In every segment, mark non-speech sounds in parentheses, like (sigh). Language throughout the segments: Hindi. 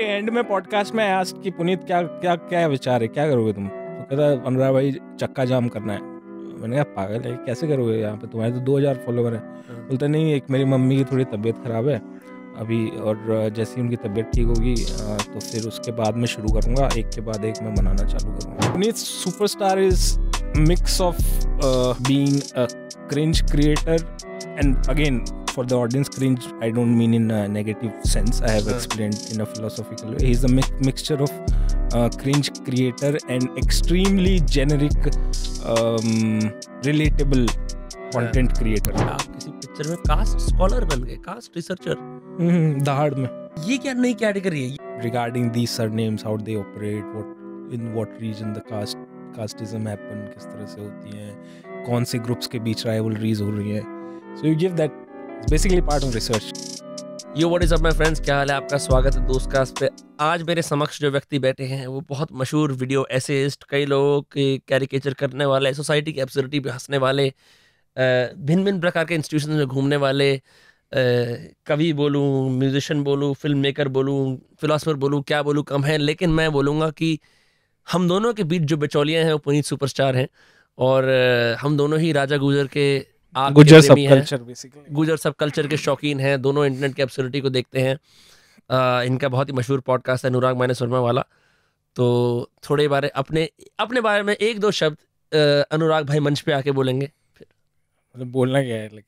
के एंड में पॉडकास्ट में आया कि पुनीत क्या क्या क्या विचार है क्या करोगे तुम तो कहता अनुराग भाई चक्का जाम करना है मैंने कहा पागल है कैसे करोगे यहाँ पे तुम्हारे तो दो हज़ार फॉलोवर हैं हाँ। बोलते नहीं एक मेरी मम्मी की थोड़ी तबीयत ख़राब है अभी और जैसे ही उनकी तबीयत ठीक होगी तो फिर उसके बाद मैं शुरू करूँगा एक के बाद एक मैं बनाना चालू करूँगा Puneet superstar is mix of being cringe creator and again for the audience cringe i don't mean in a negative sense i have explained in a philosophical way he's a mi- mixture of uh, cringe creator and extremely generic um, relatable content creator आप किसी पिक्चर में कास्ट स्कॉलर बन गए कास्ट रिसर्चर दहाड़ में ये क्या नई कैटेगरी है regarding the surnames how they operate what in what region the caste casteism happen किस तरह से होती है कौन से ग्रुप्स के बीच राइवलरीज हो रही है so you give that basically part of research yo what is up my friends क्या हाल है आपका स्वागत है दोस्त का पे आज मेरे समक्ष जो व्यक्ति बैठे हैं वो बहुत मशहूर वीडियो एसेस्ट कई लोगों के कैरिकेचर करने वाले सोसाइटी की एब्सर्डिटी पे हंसने वाले भिन्न भिन्न प्रकार के इंस्टीट्यूशन में घूमने वाले कवि बोलूँ म्यूजिशन बोलूँ फिल्म मेकर बोलूँ फिलासफर बोलूँ क्या बोलूँ कम है लेकिन मैं बोलूँगा कि हम दोनों के बीच जो बिचौलियाँ हैं वो पुनीत सुपरस्टार हैं और हम दोनों ही राजा गुजर के गुजर सब कल्चर बेसिकली गुजर सब कल्चर के शौकीन हैं दोनों इंटरनेट की एब्सोलिटी को देखते हैं आ, इनका बहुत ही मशहूर पॉडकास्ट है अनुराग माइनस वर्मा वाला तो थोड़े बारे अपने अपने बारे में एक दो शब्द अनुराग भाई मंच पे आके बोलेंगे फिर मतलब बोलना क्या है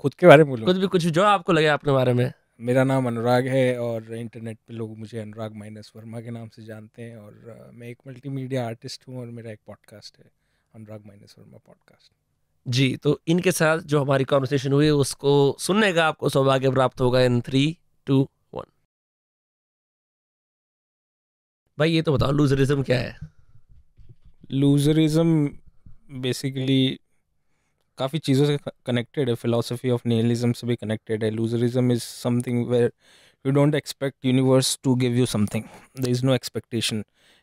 खुद के बारे में बोलो खुद भी कुछ जो आपको लगे अपने बारे में मेरा नाम अनुराग है और इंटरनेट पे लोग मुझे अनुराग माइनस वर्मा के नाम से जानते हैं और मैं एक मल्टीमीडिया आर्टिस्ट हूँ और मेरा एक पॉडकास्ट है अनुराग माइनस वर्मा पॉडकास्ट जी तो इनके साथ जो हमारी कॉन्वर्सेशन हुई उसको सुनने का आपको सौभाग्य प्राप्त होगा इन थ्री टू वन भाई ये तो बताओ लूजरिज्म क्या है लूजरिज्म बेसिकली काफ़ी चीज़ों से कनेक्टेड है फिलोसफी ऑफ नियलिज्म से भी कनेक्टेड है loserism is something where you don't expect universe to give you something there is no expectation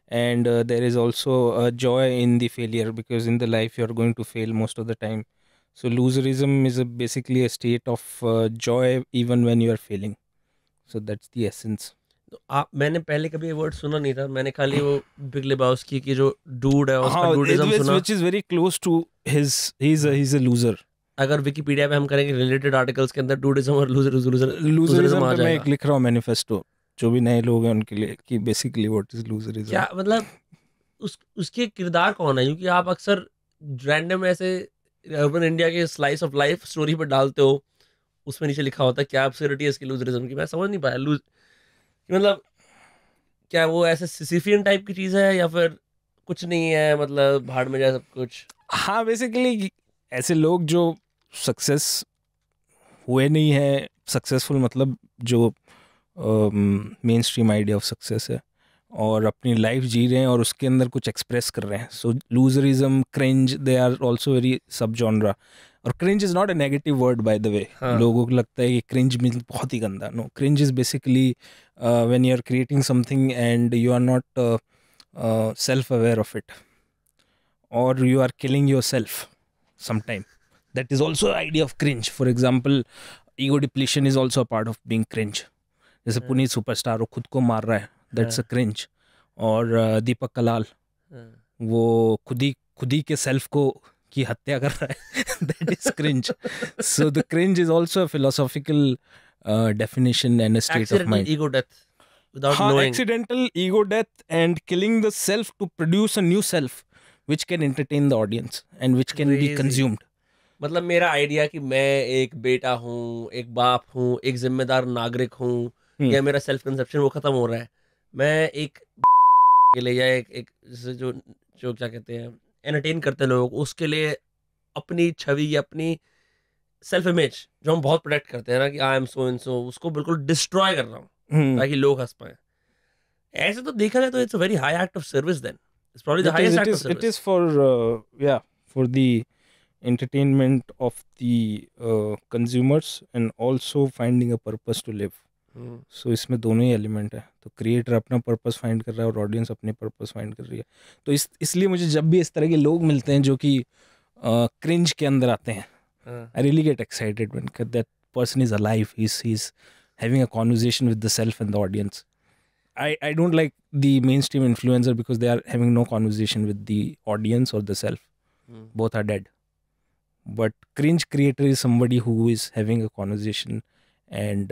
and uh, there is also a joy in the failure because in the life you're going to fail most of the time so loserism is a basically a state of uh, joy even when you are failing so that's the essence तो आप मैंने पहले कभी ये वर्ड सुना नहीं था मैंने खाली वो बिग लिबाउस्की की जो डूड है उसका डूडिज्म सुना which is very close to his he is he is a loser अगर विकिपीडिया पे हम करेंगे रिलेटेड आर्टिकल्स के अंदर डूडिज्म और लूजर लूजरिज्म पे मैं एक लिख रहा हूं मैनिफेस्टो जो भी नए लोग हैं उनके लिए कि basically what is loser is क्या मतलब उस उसके किरदार कौन है क्योंकि आप अक्सर रैंडम ऐसे अर्बन इंडिया के स्लाइस ऑफ लाइफ स्टोरी पर डालते हो उसमें नीचे लिखा होता है क्या अपसिडिटी है इसकी लूजरिज्म की मैं समझ नहीं पाया लूज मतलब क्या वो ऐसे सिसिफियन टाइप की चीज़ है या फिर कुछ नहीं है मतलब भाड़ में जाए सब कुछ हाँ बेसिकली ऐसे लोग जो सक्सेस हुए नहीं है सक्सेसफुल मतलब जो mainstream idea of success है और अपनी लाइफ जी रहे हैं और उसके अंदर कुछ एक्सप्रेस कर रहे हैं so loserism cringe they are also very subgenre और cringe is not a negative word by the way लोगों को लगता है कि क्रिंज मीन बहुत ही गंदा no cringe is basically when you are creating something and you are not self aware of it और you are killing yourself sometime that is also idea of cringe for example ego depletion is also part of being cringe जैसे हाँ। पुनीत सुपरस्टार वो खुद को मार रहा है दैट्स हाँ। अ क्रिंच और दीपक कलाल हाँ। वो खुद ही खुद ही के सेल्फ को की हत्या कर रहा है that is cringe so the cringe is also a philosophical definition and a state of mind ego death without हाँ, knowing accidental ego death and killing the self to produce a new self which can entertain the audience and which can Crazy. मतलब मेरा आइडिया कि मैं एक बेटा हूँ एक बाप हूँ एक जिम्मेदार नागरिक हूँ हम्म। या मेरा सेल्फ कंसेप्शन वो खत्म हो रहा है मैं एक (laughs) के लिए या एक, एक जैसे जो जो क्या कहते हैं एंटरटेन करते हैं लोग उसके लिए अपनी छवि या अपनी सेल्फ इमेज जो हम बहुत प्रोटेक्ट करते हैं ना कि आई एम सो इन सो उसको बिल्कुल डिस्ट्रॉय कर रहा हूँ हम्म। ताकि लोग हंस पाए ऐसे तो देखा जाए तो it's a very high act of service then it's probably the highest act of service it is for या for the entertainment of the consumers and also finding a purpose to live so इसमें दोनों ही एलिमेंट है तो क्रिएटर अपना पर्पस फाइंड कर रहा है और ऑडियंस अपने पर्पस फाइंड कर रही है तो इस इसलिए मुझे जब भी इस तरह के लोग मिलते हैं जो कि क्रिंज के अंदर आते हैं I really get excited when that person is alive is he is having a conversation with the self and the audience I I don't like the mainstream influencer because they are having no conversation with the audience और the self both are dead but cringe creator is somebody who is having a conversation and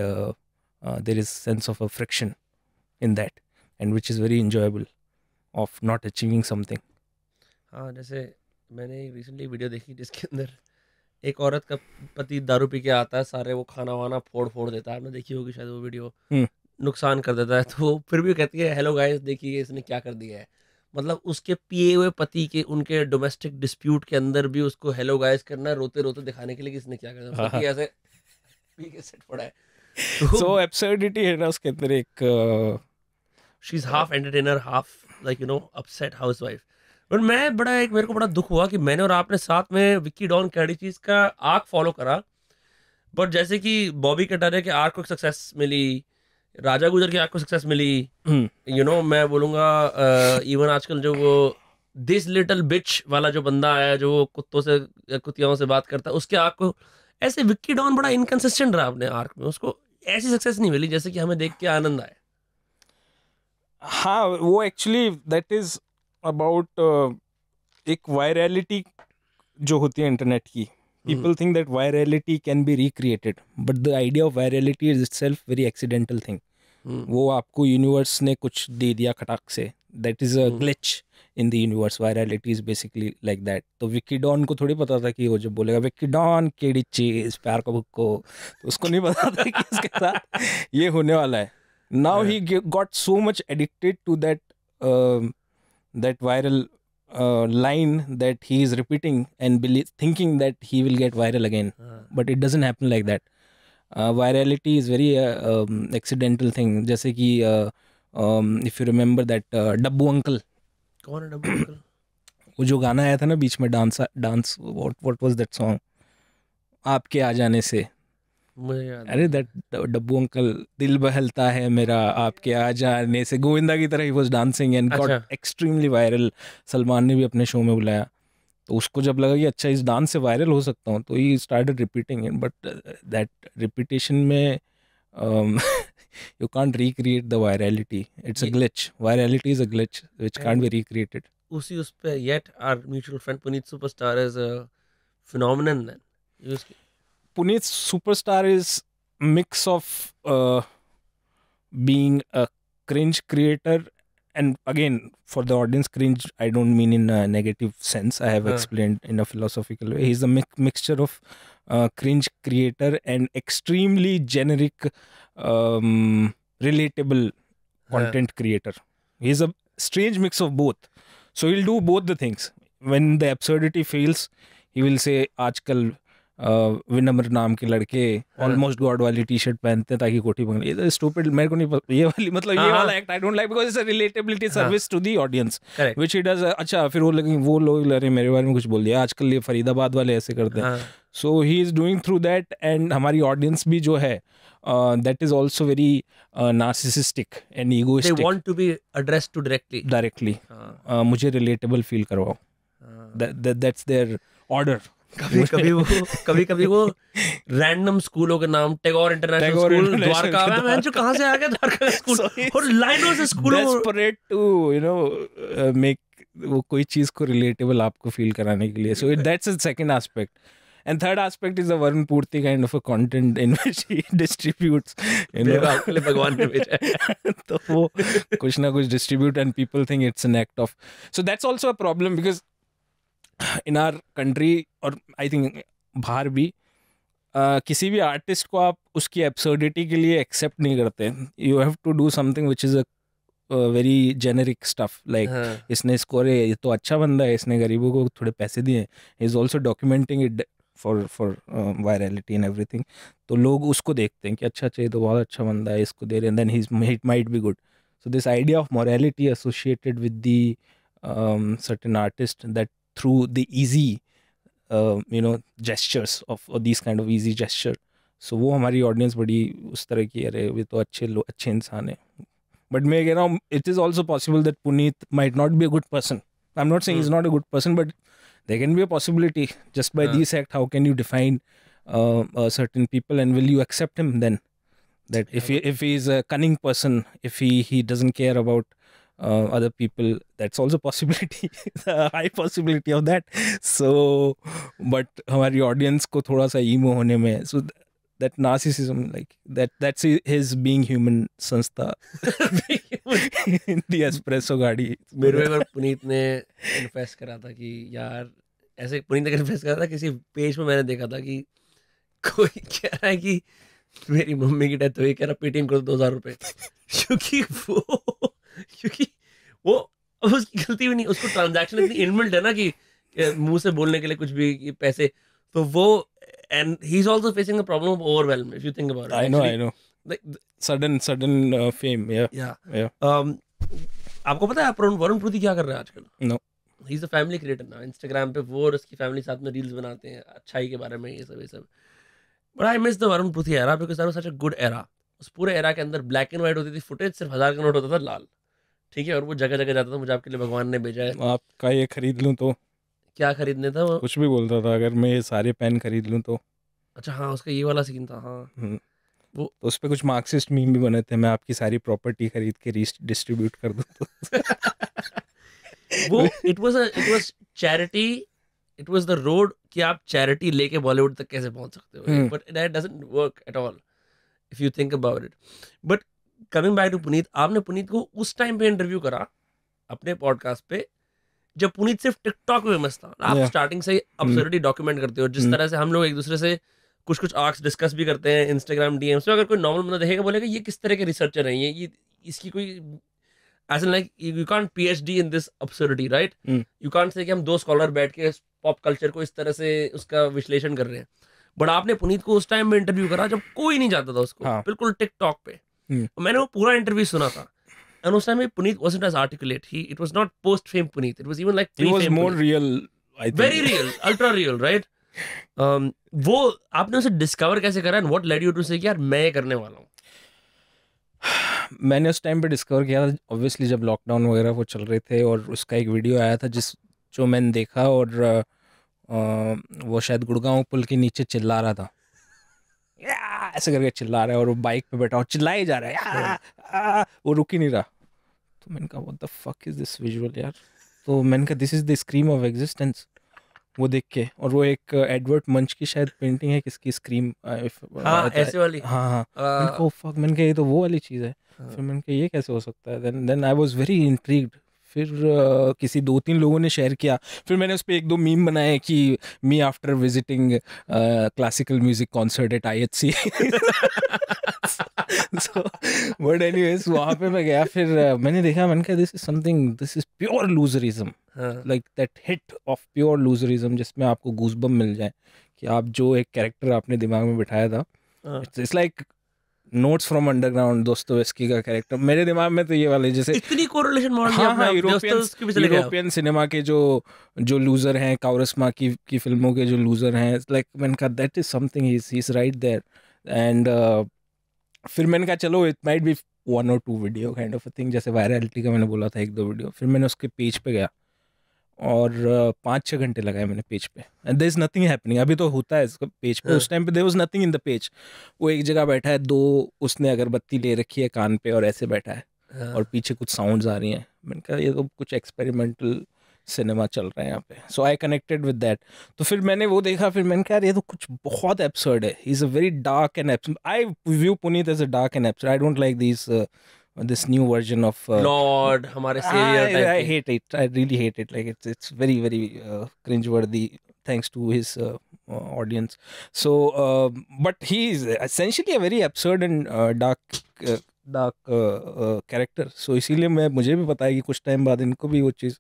Uh, there is sense of a friction in that and which is very enjoyable of not achieving something हाँ जैसे मैंने रिसेंटली वीडियो देखी जिसके अंदर एक औरत का पति दारू पी के आता है सारे वो खाना वाना फोड़ फोड़ देता है आपने देखी होगी शायद वो वीडियो हम्म। नुकसान कर देता है तो वो फिर भी कहती है हेलो गाइस देखिए इसने क्या कर दिया है मतलब उसके पिए हुए पति के उनके डोमेस्टिक डिस्प्यूट के अंदर भी उसको हेलो गाइस करना रोते रोते दिखाने के लिए कि इसने क्या करना हाँ, हाँ। ऐसे पी के सेट पड़ा है (laughs) so absurdity है ना उसके अंदर एक she's half entertainer half like you know upset housewife और मैं बड़ा एक मेरे को बड़ा दुख हुआ कि मैंने और आपने साथ में विक्की डॉन कैडी चीज का आर्क फॉलो करा बट जैसे कि बॉबी कटारे के आर्क को सक्सेस मिली राजा गुजर के आर्क को सक्सेस मिली you hmm. No you know, मैं बोलूँगा इवन आजकल जो वो दिस लिटल बिच वाला जो बंदा आया जो कुत्तों से कुतियाओं से बात करता है उसके आर्क को ऐसे विक्की डॉन बड़ा इनकन्सिस्टेंट रहा अपने आर्क में उसको ऐसी सक्सेस नहीं मिली जैसे कि हमें देख के आनंद आए हाँ वो एक्चुअली दैट इज अबाउट एक वायरलिटी जो होती है इंटरनेट की people think that virality can be recreated but the idea of virality is itself very accidental thing वो आपको यूनिवर्स ने कुछ दे दिया खटाक से that is a glitch in the universe virality is basically like that तो विक्की डॉन को थोड़ी पता था कि वो जब बोलेगा विक्की डॉन केड़ी चीज प्यार बुक को तो उसको नहीं पता था कि इसके साथ ये होने वाला है now he got so much addicted to that that viral line that he is repeating and believe thinking that he will get viral again but it doesn't happen like that virality is very accidental thing जैसे कि if you remember that Dabbu uncle कौन है डब्बू अंकल वो जो गाना आया था ना बीच में dance dance what what was that song आपके आ जाने से मुझे अरे दैट डब्बू अंकल दिल बहलता है मेरा आपके आ जाने से गोविंदा की तरह ही was dancing and got extremely viral Salman ने भी अपने शो में बुलाया तो उसको जब लगा कि अच्छा इस डांस से वायरल हो सकता हूँ तो he started repeating it but that repetition में you can't recreate the virality it's a glitch virality is a glitch which can't be recreated उसी उस पर yet our mutual friend Puneet superstar is phenomenon Puneet superstar is mix of being cringe creator and again for the audience cringe i don't mean in a negative sense i have uh. explained in a philosophical way he's a mi mixture of uh, cringe creator and extremely generic um, relatable uh. content uh. creator he's a strange mix of both so he'll do both the things when the absurdity fails he will say aajkal विनम्र नाम के लड़के ऑलमोस्ट हाँ। गॉड वाली टी शर्ट पहनते हैं ताकि कोठी बंगले ये स्टूपिड तो मेरे को नहीं ये वाली मतलब ये हाँ, हाँ। वाला act I don't like because it's a relatability service to the audience which he does अच्छा फिर वो लगे वो लोग अरे मेरे बारे में कुछ बोल दिया आजकल ये फरीदाबाद वाले ऐसे करते हैं so he is doing through that and हमारी ऑडियंस भी जो है that is also very narcissistic and egoistic they want to be addressed to directly directly मुझे रिलेटेबल फील करवाओ दैट्स देयर ऑर्डर कभी कभी वो कभी कभी वो रैंडम स्कूलों के नाम टेगोर इंटरनेशनल स्कूल द्वारका वो कोई चीज को रिलेटेबल आपको फील कराने के लिए so that's the second aspect and third aspect is the वर्ण पूर्ति kind of a content in which he distributes you know भगवान ने भेजा तो वो कुछ ना कुछ distribute and people think it's an act of so that's also a problem because in our country और आई थिंक बाहर भी Uh, किसी भी आर्टिस्ट को आप उसकी एब्सर्डिटी के लिए एक्सेप्ट नहीं करते you have to do something which is a very generic stuff like इसने स्कोर ये तो अच्छा बंदा है इसने गरीबों को थोड़े पैसे दिए is also documenting it for for virality and thing तो लोग उसको देखते हैं कि अच्छा अच्छा ये तो बहुत अच्छा बंदा है इसको दे रहे हैं then he's it might be good so this idea of morality associated with the certain artist that through the easy uh, know, gestures of of these kind of easy gesture. So वो हमारी ऑडियंस बड़ी उस तरह की अरे वे तो अच्छे लोग अच्छे इंसान हैं बट मैं कह रहा हूँ it is also possible that Puneet might not be a good person I am not saying is not a good person but there can be a possibility just by hmm. this act how can you define uh, certain people and will you accept him then that if hmm. he, if he is a cunning person if he he doesn't care about uh, other people that's also possibility high possibility of that so but our audience ko thoda sa emo hone mein so th- that narcissism like that that's his being human sansta in the espresso गाड़ी mere और punit ne confess kara tha ki yaar ऐसे पुनीत ने confess करा था किसी पेज पे मैंने देखा था कि कोई कह रहा है कि मेरी मम्मी की डेथ हुई कह रहा पेटीएम करो दो हजार रुपये क्योंकि वो क्योंकि वो उसकी गलती भी नहीं उसको ट्रांजेक्शन इतनी इनबिल्ट है ना कि मुंह से बोलने के लिए कुछ भी पैसे तो वो and he is also facing a problem of overwhelm if you think about I know I know like sudden sudden fame या या um आपको पता है वरुण वरुण प्रीति क्या कर रहे हैं आजकल no he is a family creator ना इंस्टाग्राम पे वो और उसकी फैमिली साथ में रील्स बनाते हैं अच्छाई के बारे में ये सब ये सब but I miss the Varun Preeti era because that was such a good era उस पूरे एरा के अंदर ब्लैक एंड व्हाइट होती थी फुटेज सिर्फ हजार का नोट होता था लाल ठीक है और वो जगह जगह जाता था मुझे आपके लिए भगवान ने भेजा है आपका ये खरीद लूँ तो क्या खरीदने था वो कुछ भी बोलता था अगर मैं ये सारे पेन खरीद लूँ तो अच्छा हाँ उसका ये वाला सीन था हाँ हम्म। वो तो उस पर कुछ मार्क्सिस्ट मीम भी बने थे मैं आपकी सारी प्रॉपर्टी खरीद के डिस्ट्रीब्यूट कर दूँ तो (laughs) वो it was it was charity it was the road कि आप चैरिटी लेके बॉलीवुड तक कैसे पहुंच सकते हो but that doesn't work at all if you think about it but coming back to Puneet आपने पुनीत को उस टाइम पे इंटरव्यू करा अपने पॉडकास्ट पे जब पुनीत सिर्फ टिकटॉक पे फेमस था आप स्टार्टिंग से अपसर्डिटी डॉक्यूमेंट hmm. करते हो जिस hmm. तरह से हम लोग एक दूसरे से कुछ कुछ आर्स डिस्कस भी करते हैं इंस्टाग्राम डीएम में अगर कोई नॉर्मल बंदा देखेगा बोलेगा ये किस तरह के रिसर्चर हैं ये इसकी कोई age like you can't P H D in this absurdity right you can't say हम दो स्कॉलर बैठ के पॉप कल्चर को इस तरह से उसका विश्लेषण कर रहे हैं बट आपने पुनीत को उस टाइम में इंटरव्यू करा जब कोई नहीं जाता था उसको हाँ. बिल्कुल टिकटॉक पे और hmm. तो मैंने वो पूरा इंटरव्यू सुना था एंड उस टाइम में Puneet wasn't as articulate he it was not post fame Puneet it was even like pre-fame. It was more Puneet. Um, वो आपने उसे डिस्कवर कैसे करा and what led you to से यार मैं करने वाला हूँ (sighs) मैंने उस टाइम पे डिस्कवर किया था ऑब्वियसली जब लॉकडाउन वगैरह वो चल रहे थे और उसका एक वीडियो आया था जिस जो मैंने देखा और आ, वो शायद गुड़गांव पुल के नीचे चिल्ला रहा था ऐसे करके चिल्ला रहा है और वो बाइक पे बैठा और चिल्लाए जा रहा है हाँ। वो रुक ही नहीं रहा तो मैंने कहा what the fuck is this visual यार तो मैंने कहा this is the scream of existence वो देख के और वो एक एडवर्ड मंच की शायद पेंटिंग है किसकी स्क्रीम हाँ, ऐसे वाली हाँ हाँ मैंने फक oh, मैंने कहा ये तो वो वाली चीज़ है हाँ। फिर मैंने कहा ये कैसे हो सकता है then then I was very intrigued फिर किसी दो तीन लोगों ने शेयर किया फिर मैंने उस पर एक दो मीम बनाए कि me after visiting classical music concert at I H C but anyways वहाँ पर मैं गया फिर मैंने देखा मैंने कहा this is something this is pure loserism like that hit of pure loserism जिसमें आपको गूजबम मिल जाए कि आप जो एक कैरेक्टर आपने दिमाग में बिठाया था इट्स हाँ। लाइक नोट्स फ्रॉम अंडरग्राउंड दोस्तों दोस्तोवेस्की का कैरेक्टर मेरे दिमाग में तो ये वाले जैसे इतनी कोरिलेशन मॉडल हाँ हाँ यूरोपियन यूरोपियन सिनेमा के जो जो लूजर हैं काउरसमा की की फिल्मों के जो लूजर हैं लाइक मैंने कहा that is something is is right there and फिर मैंने कहा चलो इट माइट बी वन और two video kind of thing जैसे वायरलिटी का मैंने बोला था एक दो वीडियो फिर मैंने उसके पेज पर गया और पाँच छः घंटे लगाए मैंने पेज पे and there is nothing happening अभी तो होता है इसका पेज पे हाँ। उस टाइम पे there was nothing in the page वो एक जगह बैठा है दो उसने अगरबत्ती ले रखी है कान पे और ऐसे बैठा है हाँ। और पीछे कुछ साउंड्स आ रही हैं मैंने कहा ये तो कुछ एक्सपेरिमेंटल सिनेमा चल रहा है यहाँ पे so I connected with that तो फिर मैंने वो देखा फिर मैंने कहा ये तो कुछ बहुत एप्सर्ड है is a very dark and I view Puneet as a dark and absurd I don't like this this new version of uh, Lord, हमारे savior. I, I hate it. I really hate it. Like it's it's very very uh, worthy. Thanks to his uh, uh, audience. So, uh, but he is essentially a very absurd and uh, dark. Uh, dark character so इसीलिए मैं मुझे भी पता है कि कुछ टाइम बाद इनको भी वो चीज़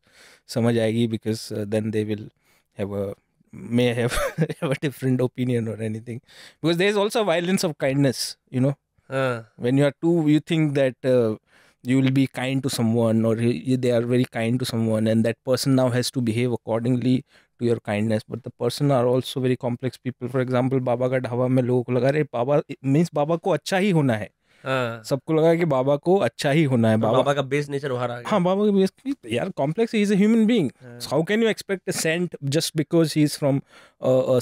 समझ आएगी because then they will have a may have, (laughs) have a different opinion or anything because there is also violence of kindness you know uh. when you are two you think that uh, you will be kind to someone or he, they are very kind to someone and that person now has to behave accordingly to your kindness but the person are also very complex people for example Baba का ढाबा में लोगों को लगा रहे बाबा मीन्स बाबा को अच्छा ही होना है सबको लगा कि बाबा को अच्छा ही होना है बाबा, बाबा का बेस नेचर आ गया हाँ बाबा का बेस यार complex is a human being how can you expect a saint just because he is from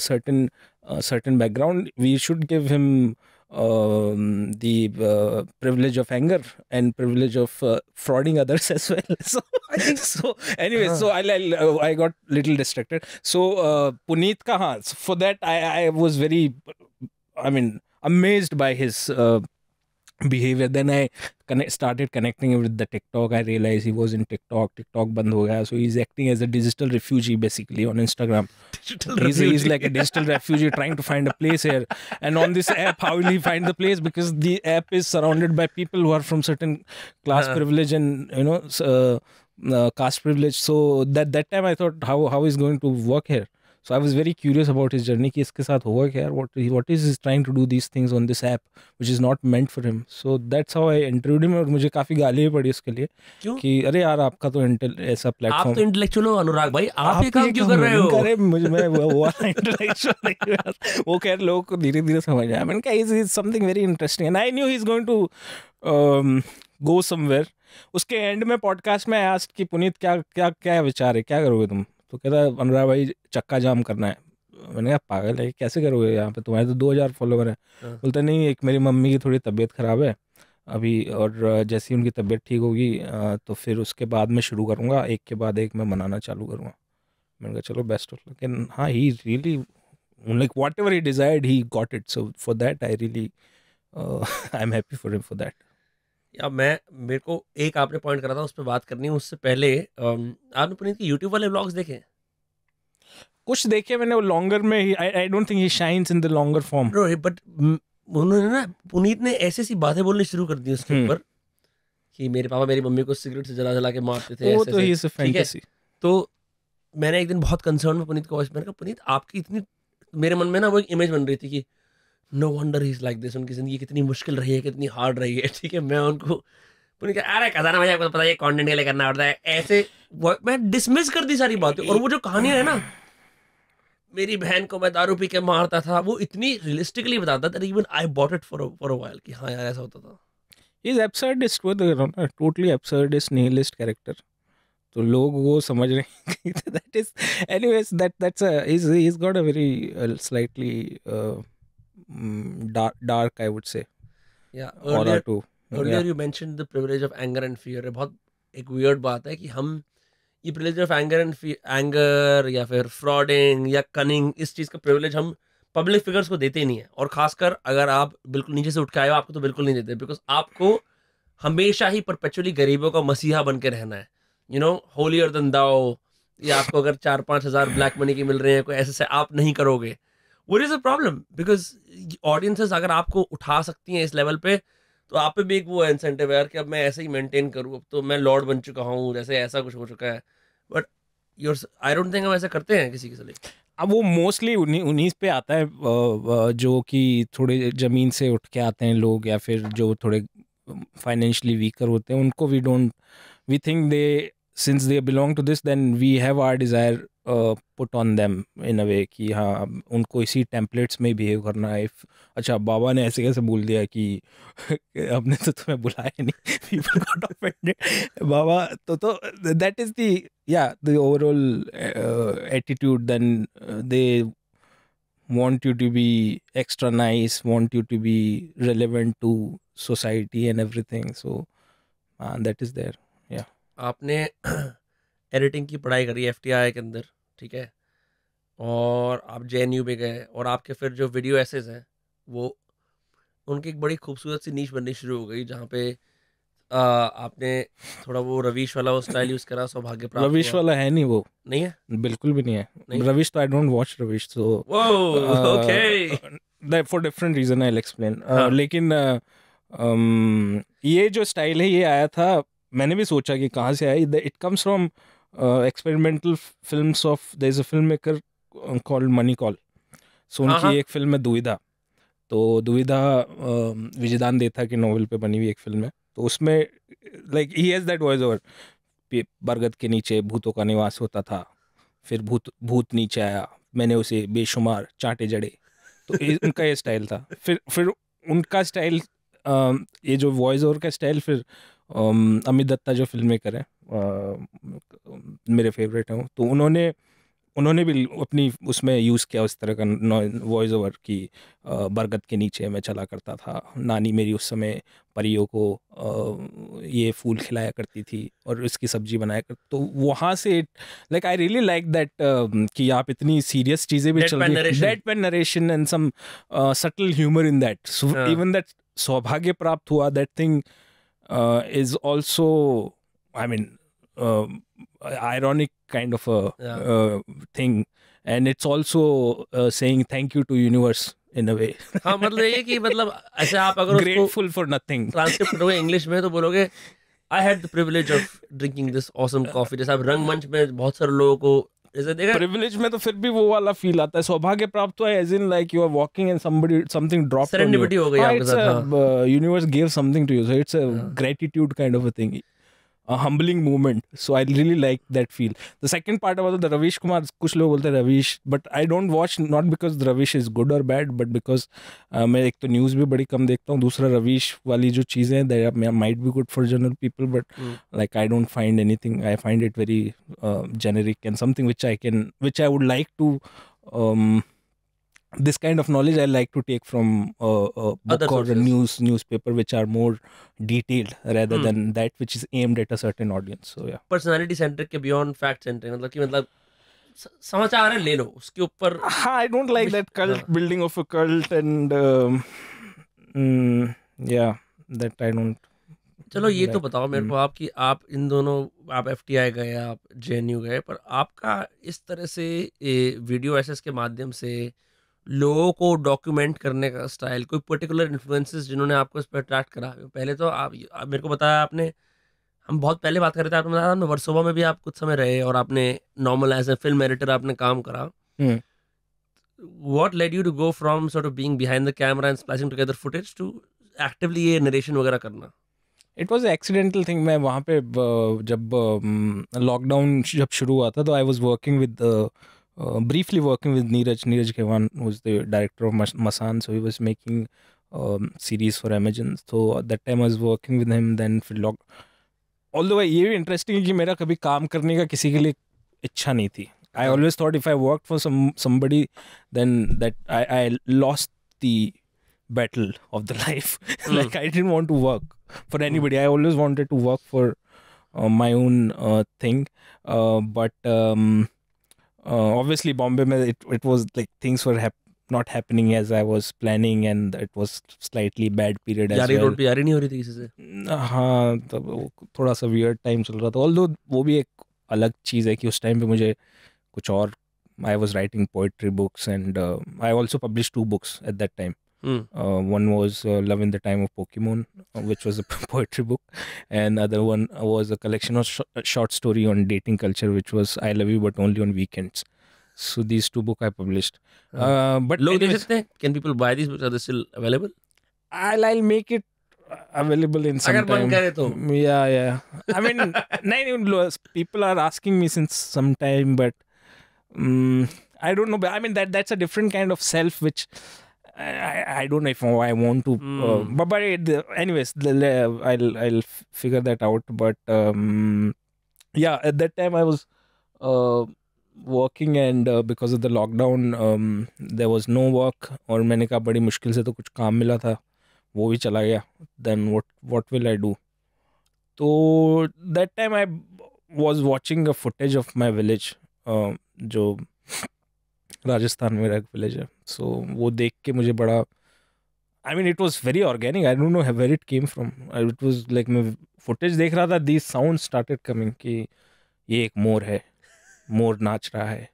certain certain background we should give him um, the uh, privilege of anger and privilege of uh, frauding others (laughs) as well. So I think (laughs) so. Anyway, uh. so I, I, I got little distracted. So uh, Puneet Kahans, for that I, I was very, I mean, amazed by his uh, behavior then i connect, started connecting with the tiktok i realized he was in tiktok tiktok band ho gaya, so he's acting as a digital refugee basically on instagram digital he's, refugee. he's like a digital refugee trying to find a place here and on this app how will he find the place because the app is surrounded by people who are from certain class uh privilege and you know uh, uh, caste privilege so that that time i thought how how is going to work here so I was very curious about his journey कि इसके साथ होगा क्या what what is is trying to do this things on this app which is not meant for him so that's how I interviewed him और मुझे काफ़ी गाली भी पड़ी उसके लिए क्यों? कि अरे यार आपका तो इंटेल ऐसा प्लेटफॉर्म इंटेलेक्चुअल तो हो अनुराग भाई आप, आप ये काम क्यों कर रहे हो अरे मुझे मैं वो वो इंटेलेक्चुअल वो रहे लोग को धीरे धीरे समझ आया मैंने कहा is is something very interesting and I knew he is going to go somewhere उसके एंड में पॉडकास्ट में आस्ट कि पुनीत क्या क्या क्या विचार है क्या करोगे तुम तो कहता है अनुराग भाई चक्का जाम करना है मैंने कहा पागल है कैसे करोगे यहाँ पे तुम्हारे तो दो हज़ार फॉलोवर हैं हाँ। बोलते नहीं एक मेरी मम्मी की थोड़ी तबीयत ख़राब है अभी और जैसे ही उनकी तबीयत ठीक होगी तो फिर उसके बाद मैं शुरू करूँगा एक के बाद एक मैं मनाना चालू करूँगा मैंने कहा चलो बेस्ट ऑफ लेकिन हाँ he really like whatever he desired he got it so for that I really I am happy for for that या मैं मेरे को एक आपने पॉइंट करा था उस पर बात करनी है उससे पहले आपने पुनीत के यूट्यूब वाले ब्लॉग्स देखे कुछ देखे मैंने वो लॉन्गर में I don't think he shines in the longer form but उन्होंने ना पुनीत ने ऐसी ऐसी बातें बोलनी शुरू कर दी उसके हम्म। ऊपर कि मेरे पापा मेरी मम्मी को सिगरेट से जला जला के मारते थे वो तो ही फैंटेसी तो मैंने एक दिन बहुत कंसर्न में पुनीत को वॉइस मैंने कहा पुनीत आपकी इतनी मेरे मन में ना वो एक इमेज बन रही थी कि no wonder is like this उनकी ज़िंदगी कितनी मुश्किल रही है कितनी हार्ड रही है (laughs) ठीक है मैं उनको उन्हें क्या अरे खजाना मुझे आपको पता है कॉन्टेंट के लिए करना पड़ता है ऐसे मैं डिसमिस कर दी सारी बातें और वो जो कहानी है ना मेरी बहन को मैं दारू पी के मारता था वो इतनी रियलिस्टिकली बताता था even I bought it for for a while कि हाँ यार ऐसा होता था इज एब्सर्डिस्ट वो टोटली एब्सर्डिस्ट नीलिस्ट कैरेक्टर तो लोग वो समझ रहे that is anyways that that's is is got a very slightly dark I would say say. Yeah, earlier, two. earlier बहुत एक वियर्ड बात है कि हम ये privilege of anger and anger या फिर फ्रॉडिंग या कनिंग इस चीज़ का प्रिविलेज हम पब्लिक फिगर्स को देते नहीं है और खासकर अगर आप बिल्कुल नीचे से उठ के आए हो आपको तो बिल्कुल नहीं देते बिकॉज आपको हमेशा ही परपेचुअली गरीबों का मसीहा बन के रहना है यू नो होली और दंदाओ या आपको अगर चार पाँच हज़ार ब्लैक मनी की मिल रही है कोई ऐसे से आप नहीं करोगे what is a problem because audiences अगर आपको उठा सकती हैं इस लेवल पे तो आप पे भी एक वो इंसेंटिव है कि अब मैं ऐसे ही मेंटेन करूँ अब तो मैं लॉर्ड बन चुका हूँ जैसे ऐसा कुछ हो चुका है but your I don't think हम ऐसा करते हैं किसी के साथ अब वो मोस्टली उन्हीं उन्हीं पे आता है जो कि थोड़े ज़मीन से उठ के आते हैं लोग या फिर जो थोड़े फाइनेंशली वीकर होते हैं उनको we don't we think they since they belong to this then we have are desire put on them in a way कि हाँ उनको इसी टेम्पलेट्स में बिहेव करना है अच्छा बाबा ने ऐसे कैसे बोल दिया कि हमने (laughs) तो तुम्हें बुलाया नहीं बाबा तो तो दैट इज़ दी या the overall attitude then they want you to be extra nice want you to be relevant to society and everything so that is there या आपने एडिटिंग की पढ़ाई करी एफ टी के अंदर ठीक है और आप जे एन में गए और आपके फिर जो वीडियो एसेज हैं वो उनकी एक बड़ी खूबसूरत सी नीच बननी शुरू हो गई जहाँ पे आ, आपने थोड़ा वो रवीश वाला वो स्टाइल यूज करा सौभाग्य प्राप्त रवीश वाला है नहीं वो नहीं है बिल्कुल भी नहीं है नहीं रवीश तो I don't watch Ravish so okay for different reason I explain लेकिन uh, um, ये जो स्टाइल है ये आया था मैंने भी सोचा कि कहाँ से आया it comes from experimental films of there a filmmaker filmmaker called Mani Kaul so उनकी हाँ। एक फिल्म है दुविधा तो दुविधा um, विजयदान देता के नॉवल पे बनी हुई एक फिल्म है तो उसमें like he has that voice over बरगद के नीचे भूतों का निवास होता था फिर भूत भूत नीचे आया मैंने उसे बेशुमार चांटे जड़े तो ए, (laughs) उनका ये स्टाइल था फिर फिर उनका स्टाइल um, ये जो वॉइस ओवर का स्टाइल फिर Um, अमित दत्ता जो फिल्म मेकर हैं मेरे फेवरेट हैं तो उन्होंने उन्होंने भी अपनी उसमें यूज़ किया उस तरह का वॉइस ओवर की बरगद के नीचे मैं चला करता था नानी मेरी उस समय परियों को ये फूल खिलाया करती थी और इसकी सब्जी बनाया कर तो वहाँ से like I really like that कि आप इतनी सीरियस चीज़ें भी चल रही deadpan narration and some subtle humour in that even that सौभाग्य प्राप्त हुआ that thing uh, is also, I mean, um, ironic kind of a yeah. uh, thing, and it's also uh, saying thank you to universe in a way हाँ मतलब ये कि मतलब ऐसे आप अगर ग्रेटफुल फॉर नथिंग ट्रांसक्रिप्ट करोगे इंग्लिश में तो बोलोगे I had the privilege of drinking this awesome coffee जैसे आप रंगमंच में बहुत सारे लोगों को प्रिविलेज में तो फिर भी वो वाला फील आता है सौभाग्य प्राप्त हुआ as in like you are walking and somebody something drop हो गई हाँ, आपके साथ universe give something to you so it's a gratitude kind of a thing a humbling moment so i really like that feel the second part about the ravish kumar kuch log bolte ravish but i don't watch not because ravish is good or bad but because i uh, main ek to news bhi badi kam dekhta hu dusra ravish wali jo cheeze hain they are, might be good for general people but mm. like i don't find anything i find it very uh, generic and something which i can which i would like to um, this kind of knowledge I like to take from a, a book Other or sources. a news newspaper, which are more detailed rather hmm. than that which is aimed at a certain audience. So yeah, personality centric ke beyond fact centric matlab ki मतलब कि मतलब समाचार है ले लो उसके ऊपर I don't like that cult building of a cult and yeah that i don't चलो ये तो बताओ मेरे को आपकी आप इन दोनों आप एफ टी आई गए आप जे एन यू गए पर आपका इस तरह से वीडियो एस के माध्यम से लोगों को डॉक्यूमेंट करने का स्टाइल कोई पर्टिकुलर इन्फ्लुएंसेस जिन्होंने आपको इस पर अट्रैक्ट करा पहले तो आप, आप मेरे को बताया आपने हम बहुत पहले बात कर रहे थे आपने बताया था वर्सोवा में भी आप कुछ समय रहे और आपने normal as a film editor आपने काम करा what led you to go from sort of being behind the camera and splashing together footage to actively ये नरेशन वगैरह करना इट वॉज एक्सीडेंटल थिंग मैं वहाँ पे जब लॉकडाउन जब शुरू हुआ था तो I was working with Uh, briefly working with Neeraj. Neeraj Kevan was the director of Masan, so he was making um, series for Amazon. So at that time I was working with him. Then for log, although the ये भी इंटरेस्टिंग है कि मेरा कभी काम करने का किसी के लिए इच्छा नहीं थी I always thought battle of the (laughs) life hmm. like i didn't want to work for anybody i always wanted to work for uh, my own uh, thing uh, but um, uh, obviously bombay it, it was like things were hap- not happening as i was planning and it was slightly bad period as यारी well रोड पे yari nahi हो रही थी किसी हाँ तब थोड़ा सा weird time चल रहा था ऑल्दो वो भी एक अलग चीज़ है कि उस टाइम पे मुझे कुछ और I was writing poetry books and I also published two books at that time. Mm. Uh, one was uh, Love in the Time of Pokemon, uh, which was a (laughs) poetry book, and other one uh, was a collection of sh short story on dating culture, which was I Love You But Only on Weekends. So these two book I published. Hmm. Uh, but anyways, can people buy these books? Are they still available? I'll I'll make it uh, available in some time. (laughs) Yeah, yeah. I mean, nine (laughs) people are asking me since some time, but um, I don't know. But I mean that that's a different kind of self which I, I don't know if I want to, mm. uh, but but it, anyways, I'll I'll figure that out. But um, yeah, at that time I was uh, working and uh, because of the lockdown, um, there was no work. Or I कहा बड़ी मुश्किल से तो कुछ काम मिला था, वो भी चला Then what what will I do? So that time I was watching a footage of my village, uh, जो राजस्थान मेरा एक विलेज है सो so, वो देख के मुझे बड़ा I mean it was very organic I don't know where it came from it was like मैं फुटेज देख रहा था दी साउंड स्टार्टेड कमिंग कि ये एक मोर है मोर नाच रहा है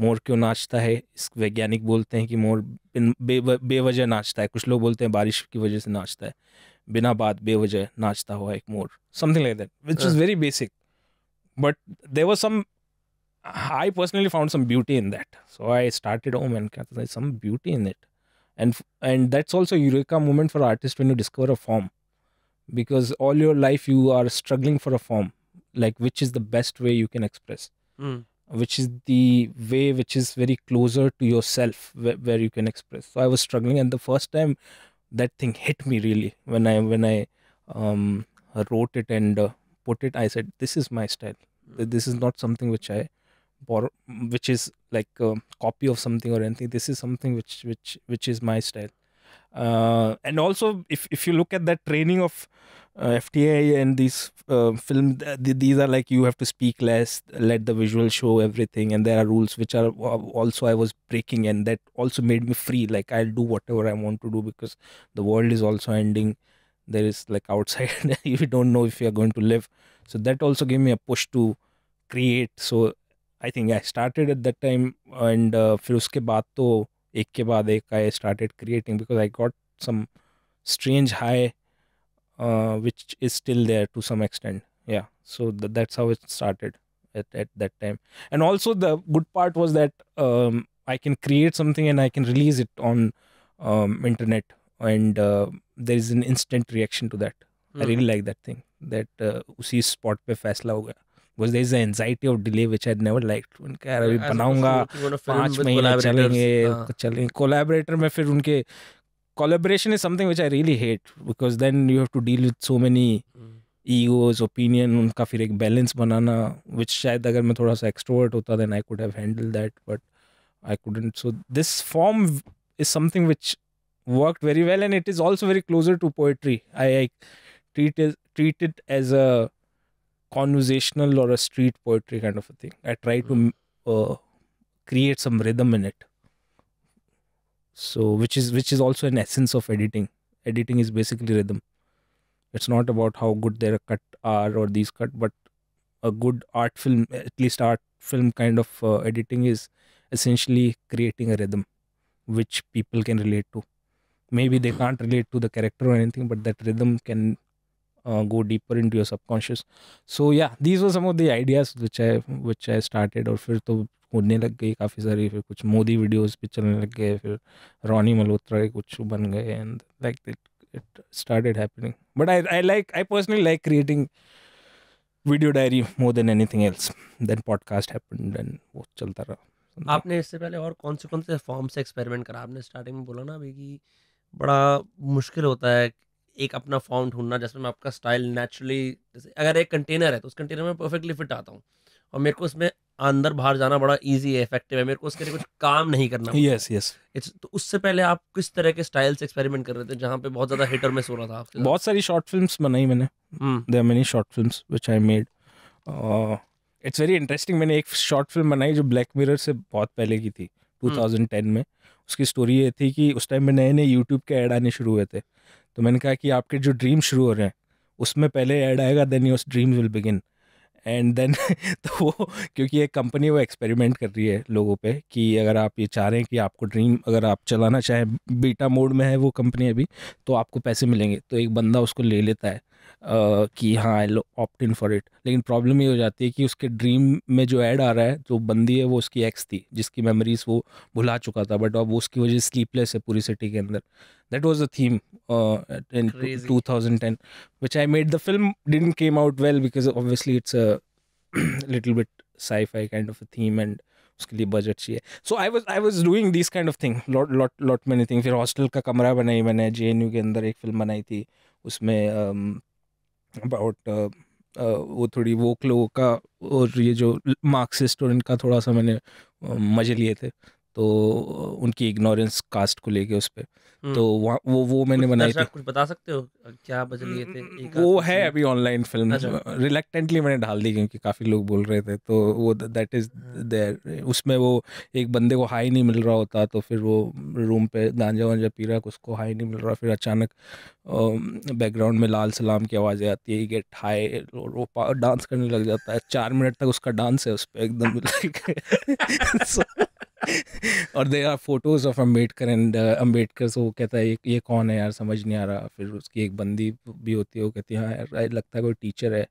मोर क्यों नाचता है इस वैज्ञानिक बोलते हैं कि मोर बे, बेवजह नाचता है कुछ लोग बोलते हैं बारिश की वजह से नाचता है बिना बात बेवजह नाचता हुआ एक मोर something like that which is very basic but there was some I personally found some beauty in that. So I started, oh man, there's some beauty in it. And and that's also eureka moment for artists when you discover a form. Because all your life you are struggling for a form, like which is the best way you can express, mm. which is the way which is very closer to yourself where, where you can express. So I was struggling, and the first time that thing hit me really when I when I um, wrote it and uh, put it, I said, this is my style. Hmm. This is not something which I borrow which is like a copy of something or anything this is something which which which is my style uh, and also if, if you look at that training of uh, fta and these uh, film th these are like you have to speak less let the visual show everything and there are rules which are also i was breaking and that also made me free like i'll do whatever i want to do because the world is also ending there is like outside (laughs) you don't know if you are going to live so that also gave me a push to create so I think I started at that time, and uh, फिर उसके बाद तो एक के बाद एक I started creating because I got some strange high which is still there too yeah so that's how it started at, that time and also the good part was that um, i can create something and i can release it on um, internet and uh, there is an instant reaction to that i really mm-hmm. like that thing that uh, उसी spot पे फैसला हो because there is anxiety of delay which I never like उनके यार अभी बनाऊंगा पाँच महीने चलेंगे हाँ। तो चलेंगे कोलेबरेटर में फिर उनके collaboration is something which I really hate because then you have to deal with so many egos opinion उनका फिर एक बैलेंस बनाना विच शायद अगर मैं थोड़ा सा एक्सट्रोवर्ट होता then I could have handle that but I couldn't so this form is something which work very well and it is also very closer to poetry I I treat is treat it as a conversational or a street poetry kind of a thing. I try to hmm. uh, create some rhythm in it. So, which is which is also an essence of editing. Editing is basically rhythm. It's not about how good their cut are or these cut, but a good art film, at least art film kind of uh, editing, is essentially creating a rhythm which people can relate to. Maybe they can't relate to the character or anything, but that rhythm can uh, go deeper into your subconscious. So yeah, these were some of the ideas which I which I started. Or फिर तो होने लग गई काफ़ी सारी फिर कुछ मोदी वीडियोस भी चलने लग गए फिर रॉनी मल्होत्रा के कुछ बन गए and like it it started happening but I I like I personally like creating video diary more than anything else then podcast है चलता रहा आपने इससे पहले और कौन से कौन से फॉर्म से एक्सपेरिमेंट करा आपने स्टार्टिंग में बोला ना अभी कि बड़ा मुश्किल होता है एक अपना फॉर्म ढूंढना जिसमें मैं आपका स्टाइल नेचुरली जैसे अगर एक कंटेनर है तो उस कंटेनर में परफेक्टली फिट आता हूँ और मेरे को उसमें अंदर बाहर जाना बड़ा इजी है इफेक्टिव है मेरे को उसके लिए कुछ काम नहीं करना यस यस इट्स तो उससे पहले आप किस तरह के स्टाइल्स एक्सपेरिमेंट कर रहे थे जहाँ पे बहुत ज्यादा हिटर में सो हो रहा था आपसे बहुत सारी शॉर्ट फिल्म बनाई मैंने they are many short film I made it's very interesting मैंने एक शॉर्ट फिल्म बनाई जो ब्लैक मिरर से बहुत पहले की थी 2010 हम्म। में उसकी स्टोरी ये थी कि उस टाइम में नए नए यूट्यूब के ऐड आने शुरू हुए थे तो मैंने कहा कि आपके जो ड्रीम शुरू हो रहे हैं उसमें पहले ऐड आएगा then your dreams will begin and then तो वो क्योंकि एक कंपनी वो एक्सपेरिमेंट कर रही है लोगों पे कि अगर आप ये चाह रहे हैं कि आपको ड्रीम अगर आप चलाना चाहें बीटा मोड में है वो कंपनी अभी तो आपको पैसे मिलेंगे तो एक बंदा उसको ले लेता है कि हाँ आई लो ऑप्ट इन फॉर इट लेकिन प्रॉब्लम ये हो जाती है कि उसके ड्रीम में जो ऐड आ रहा है जो बंदी है वो उसकी एक्स थी जिसकी मेमोरीज वो भुला चुका था बट अब वो उसकी वजह स्लीपलेस है पूरी सिटी के अंदर that was the theme uh, in 2010 which i made the film didn't came out well because obviously it's a (clears throat) little bit sci-fi kind of a theme and budget so i was i was doing these kind of things. lot lot lot many things your hostel ka kamra banai maine jnu ke andar ek film banai thi usme um, about uh, वो थोड़ी वोक लोगों का और ये जो मार्क्सिस्ट और इनका थोड़ा तो उनकी इग्नोरेंस कास्ट को लेके उस पर हम्म। तो वहाँ वो वो मैंने बनाई थी कुछ बता सकते हो क्या वजह लिए थे वो है अभी ऑनलाइन फिल्म रिलेक्टेंटली मैंने डाल दी क्योंकि काफ़ी लोग बोल रहे थे तो वो दैट इज़ देयर उसमें वो एक बंदे को हाई नहीं मिल रहा होता तो फिर वो रूम पे गांजा वांजा पी रहा उसको हाई नहीं मिल रहा फिर अचानक बैकग्राउंड में लाल सलाम की आवाज़ें आती है गेट हाई वो डांस करने लग जाता है चार मिनट तक उसका डांस है उस पर एकदम (laughs) (laughs) (laughs) और they are photos of Ambedkar and Ambedkar से वो कहता है ये कौन है यार समझ नहीं आ रहा फिर उसकी एक बंदी भी होती है वो कहती है हाँ यार लगता है कोई टीचर है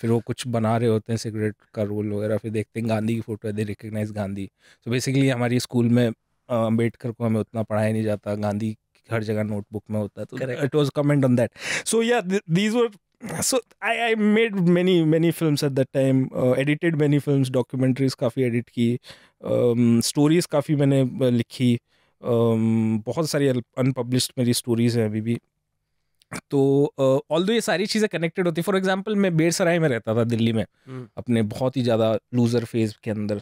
फिर वो कुछ बना रहे होते हैं सिगरेट का रोल वगैरह फिर देखते हैं गांधी की फ़ोटो है they recognise Gandhi so basically हमारी स्कूल में अम्बेडकर uh, को हमें उतना पढ़ाया नहीं जाता गांधी हर जगह नोटबुक में होता है तो it was comment on that so या these were so I I made many many film at that time edited many film documentaries काफ़ी एडिट की स्टोरीज um, काफ़ी मैंने uh, लिखी um, बहुत सारी अनपब्लिश मेरी स्टोरीज हैं अभी भी तो ऑल uh, दो ये सारी चीज़ें कनेक्टेड होती फॉर एग्जाम्पल मैं बेरसराय में रहता था दिल्ली में हम्म। अपने बहुत ही ज़्यादा लूजर फेज के अंदर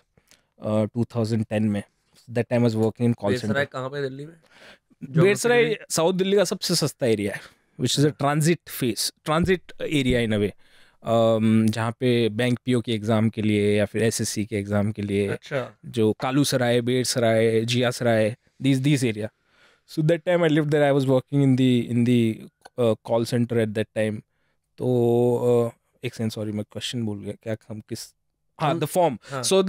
टू थाउजेंड टेन में that time was working in call centre कहाँ पर दिल्ली में बेरसराय साउथ दिल्ली का सबसे सस्ता एरिया है which is a transit face transit area in a way जहाँ पे बैंक पीओ के एग्ज़ाम के लिए या फिर एसएससी के एग्ज़ाम के लिए अच्छा जो Kalu Sarai Ber Sarai Jia Sarai this this area so that time I live that I was working in the in the call centre at that time तो uh, एक सेंस सॉरी मैं क्वेश्चन बोल गया क्या हम किस हाँ द फॉर्म सो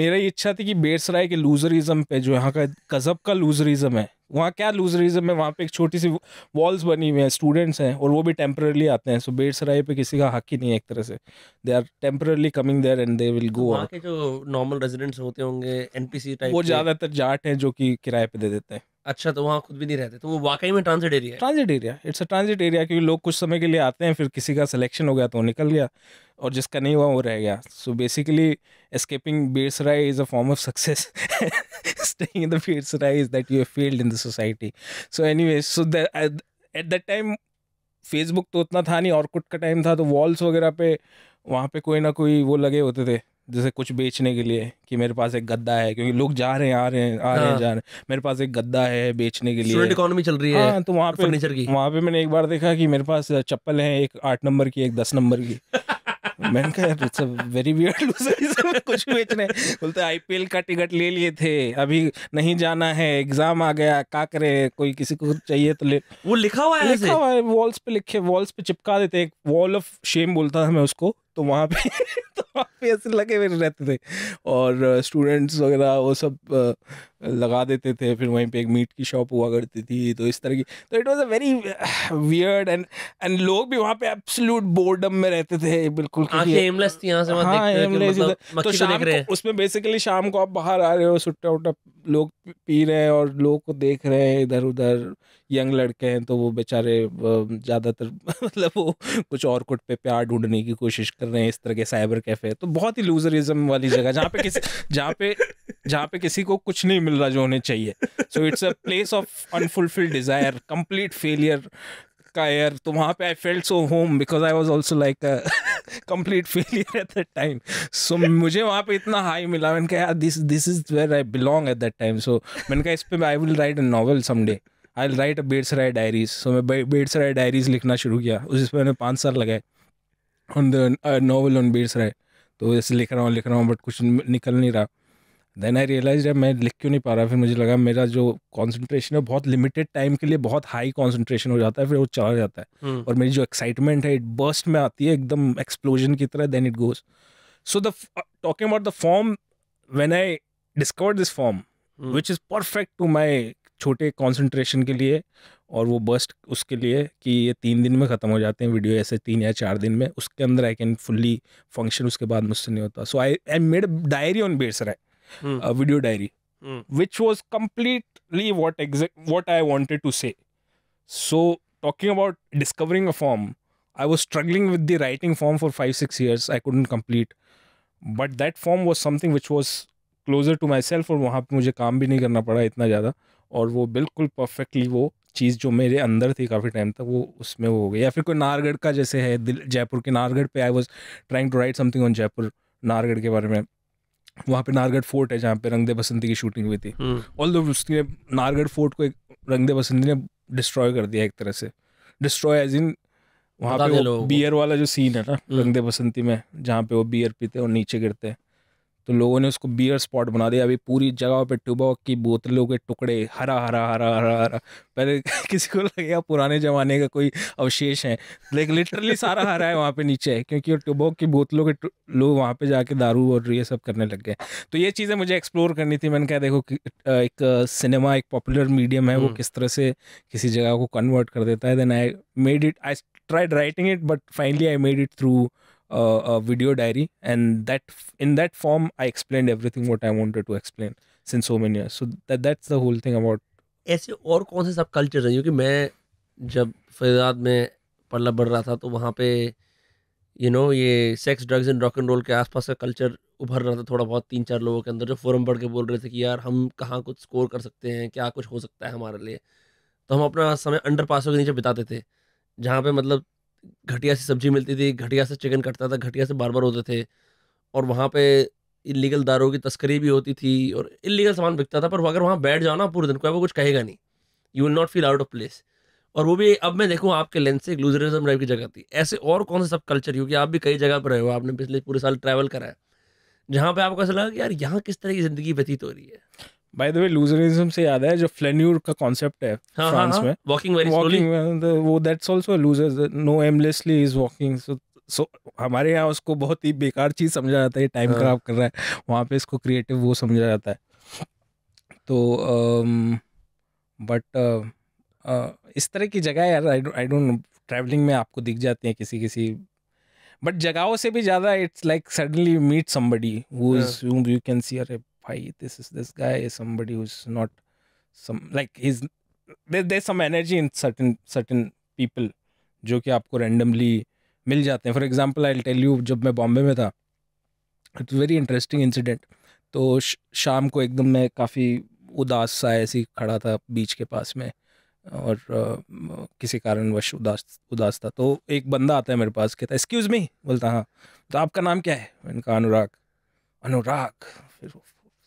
मेरी इच्छा थी कि बेरसराय के लूजरिज्म पे जो यहाँ का गजब का लूजरिज्म है वहाँ क्या लूजरिज्म है वहाँ पे एक छोटी सी वॉल्स बनी हुई है स्टूडेंट्स हैं और वो भी टेम्परली आते हैं सो बेरसराय पे किसी का हक ही नहीं है एक तरह से they are temporarily coming there and they will go वहाँ के जो नॉर्मल रेजिडेंट्स होते होंगे एनपीसी टाइप वो ज़्यादातर जाट हैं जो कि किराए पे दे देते हैं अच्छा तो वहाँ खुद भी नहीं रहते तो वो वाकई में transit area transit area it's a transit area क्योंकि लोग कुछ समय के लिए आते हैं फिर किसी का सिलेक्शन हो गया तो निकल गया और जिसका नहीं हुआ वो रह गया so basically escaping Ber Sarai is a form of success staying in the Ber Sarai is that you failed in the society so anyway so at that time Facebook तो उतना था नहीं और कुट का टाइम था तो वॉल्स वगैरह पे वहाँ पे कोई ना कोई वो लगे होते थे जैसे कुछ बेचने के लिए कि मेरे पास एक गद्दा है क्योंकि लोग जा रहे हैं आ रहे हैं आ रहे हैं हाँ। जा रहे हैं मेरे पास एक गद्दा है बेचने के लिए इकोनॉमी चल रही है हाँ, तो वहाँ पे फर्नीचर की वहाँ पे मैंने एक बार देखा कि मेरे पास चप्पल है एक आठ नंबर की एक दस नंबर की (laughs) मैंने कहा इट्स अ वेरी वियर्ड कुछ बेचने बोलते आईपीएल का टिकट ले लिए थे अभी नहीं जाना है एग्जाम आ गया का करे कोई किसी को चाहिए तो ले वो लिखा हुआ है लिखा हुआ है वॉल्स पे लिखे वॉल्स पे चिपका देते एक वॉल ऑफ शेम बोलता था मैं उसको तो वहाँ पे (laughs) तो वहाँ पे ऐसे लगे हुए रहते थे और स्टूडेंट्स वगैरह वो सब लगा देते थे फिर वहीं पे एक मीट की शॉप हुआ करती थी तो इस तरह की तो it was a very weird and and लोग भी वहाँ पे एब्सोल्यूट बोर्डम में रहते थे बिल्कुल एमलेस थी यहाँ से मतलब हाँ एमलेस मतलब तो शाम को उसमें बेसिकली शाम को आप बाहर आ रहे हो सुट्टा उट्टा लोग पी रहे हैं और लोग को देख रहे हैं इधर उधर यंग लड़के हैं तो वो बेचारे ज़्यादातर (laughs) मतलब वो कुछ और कुट पे प्यार ढूंढने की कोशिश कर रहे हैं इस तरह के साइबर कैफे तो बहुत ही लूजरिज्म वाली जगह जहाँ पे किसी जहाँ पे जहाँ पे किसी को कुछ नहीं मिल रहा जो उन्हें चाहिए so it's a place of unfulfilled desire complete failure का एयर तो वहाँ पे I felt so home because I was also like complete failure at that time so मुझे वहाँ पे इतना हाई मिला मैंने कहा this this is where I belong at that time so मैंने कहा इस पर I will write a novel someday I write a बेड्स राय डायरीज सो मैं बेड्स राय डायरीज लिखना शुरू किया उस पर मैंने पाँच साल लगाए ऑन द नावल ऑन बेड्स राय तो ऐसे लिख रहा हूँ लिख रहा हूँ बट कुछ निकल नहीं रहा देन आई रियलाइज मैं लिख क्यों नहीं पा रहा फिर मुझे लगा मेरा जो कॉन्सेंट्रेशन है बहुत लिमिटेड टाइम के लिए बहुत हाई कॉन्सेंट्रेशन हो जाता है फिर वो चला जाता है hmm. और मेरी जो एक्साइटमेंट है इट बर्स्ट में आती है एकदम एक्सप्लोजन की तरह then it goes so the talking about the form when I discover this form which is perfect to my छोटे कॉन्सेंट्रेशन के लिए और वो बस्ट उसके लिए कि ये तीन दिन में ख़त्म हो जाते हैं वीडियो ऐसे तीन या चार दिन में उसके अंदर आई कैन फुल्ली फंक्शन उसके बाद मुझसे नहीं होता so I I made diary on Ber Sarai video diary which was completely what exact what I wanted to say so talking about discovering a form I was struggling with the writing form for five six years I couldn't complete but that form was something which was closer to my self और वहाँ पर मुझे काम भी नहीं करना पड़ा इतना ज़्यादा और वो बिल्कुल परफेक्टली वो चीज़ जो मेरे अंदर थी काफ़ी टाइम तक वो उसमें वो हो गई या फिर कोई नारगढ़ का जैसे है जयपुर के नारगढ़ पे I was trying to write something on Jaipur Nahargarh के बारे में वहाँ पे नारगढ़ फोर्ट है जहाँ पे रंगदे बसंती की शूटिंग हुई थी ऑल हम्म। दो उसने नारगढ़ फोर्ट को एक रंगदे बसंती ने डिस्ट्रॉय कर दिया एक तरह से डिस्ट्रॉय एज इन वहाँ पे बियर वाला जो सीन है ना हम्म। रंगदे बसंती में जहाँ पे वो बियर पीते और नीचे गिरते हैं तो लोगों ने उसको बियर स्पॉट बना दिया अभी पूरी जगह पे टुबॉक की बोतलों के टुकड़े हरा हरा हरा हरा हरा पहले (laughs) किसी को लगेगा पुराने ज़माने का कोई अवशेष है लेकिन लिटरली सारा हरा है वहाँ पे नीचे है क्योंकि टुबॉक की बोतलों के लोग वहाँ पे जाके दारू और ये सब करने लग गए तो ये चीज़ें मुझे एक्सप्लोर करनी थी मैंने कहा देखो एक सिनेमा एक पॉपुलर मीडियम है वो हम्म। किस तरह से किसी जगह को कन्वर्ट कर देता है then I made it I tried writing it but finally I made it through uh, a video diary and that in that form i explained everything what i wanted to explain since so many years so that that's the whole thing about ऐसे और कौन से सब कल्चर हैं क्योंकि मैं जब फैजाद में पल्ला बढ़ रहा था तो वहाँ पे यू you नो ये sex drugs and rock and roll के आसपास का कल्चर उभर रहा था थोड़ा बहुत तीन चार लोगों के अंदर जो फोरम पढ़ के बोल रहे थे कि यार हम कहाँ कुछ स्कोर कर सकते हैं क्या कुछ हो सकता है हमारे लिए तो हम अपना समय अंडर पासों के नीचे बिताते थे जहाँ पे मतलब घटिया सी सब्जी मिलती थी घटिया से चिकन कटता था घटिया से बार बार होते थे और वहाँ पे इलीगल दारों की तस्करी भी होती थी और इलीगल सामान बिकता था पर अगर वहाँ बैठ जाओ ना पूरे दिन कोई वो कुछ कहेगा नहीं you will not feel out of place और वो भी अब मैं देखूँ आपके लेंस से लूजरिज्म टाइप की जगह थी ऐसे और कौन से सब कल्चर क्योंकि आप भी कई जगह पर रहे हो आपने पिछले पूरे साल ट्रैवल करा है जहाँ पे आपको ऐसा लगा कि यार यहाँ किस तरह की ज़िंदगी व्यतीत हो रही है बाई द वे लूजरिज्म से याद है जो फ्लेन्यूर का कॉन्सेप्ट है फ्रांस हाँ, हाँ, हाँ। में वॉकिंग वेरी वॉकिंग वो that's also loser no aimlessly is walking so so हमारे यहाँ उसको बहुत ही बेकार चीज समझा जाता है टाइम खराब कर रहा है वहाँ पे इसको क्रिएटिव वो समझा जाता है तो बट um, uh, uh, इस तरह की जगह यार आई डोंट ट्रैवलिंग में आपको दिख जाती हैं किसी किसी बट जगहों से भी ज़्यादा it's like suddenly meet somebody who is you can see अरे why this is this guy is somebody who's not some like he's there, there's some energy in certain certain people जो कि आपको रेंडमली मिल जाते हैं for example I tell you जब मैं बॉम्बे में था इट्स वेरी इंटरेस्टिंग इंसिडेंट तो शाम को एकदम मैं काफ़ी उदास सा ऐसे ही खड़ा था बीच के पास में और uh, किसी कारणवश उदास उदास था तो एक बंदा आता है मेरे पास कहता है एक्सक्यूज़ मी बोलता हाँ तो आपका नाम क्या है इनका अनुराग अनुराग फिर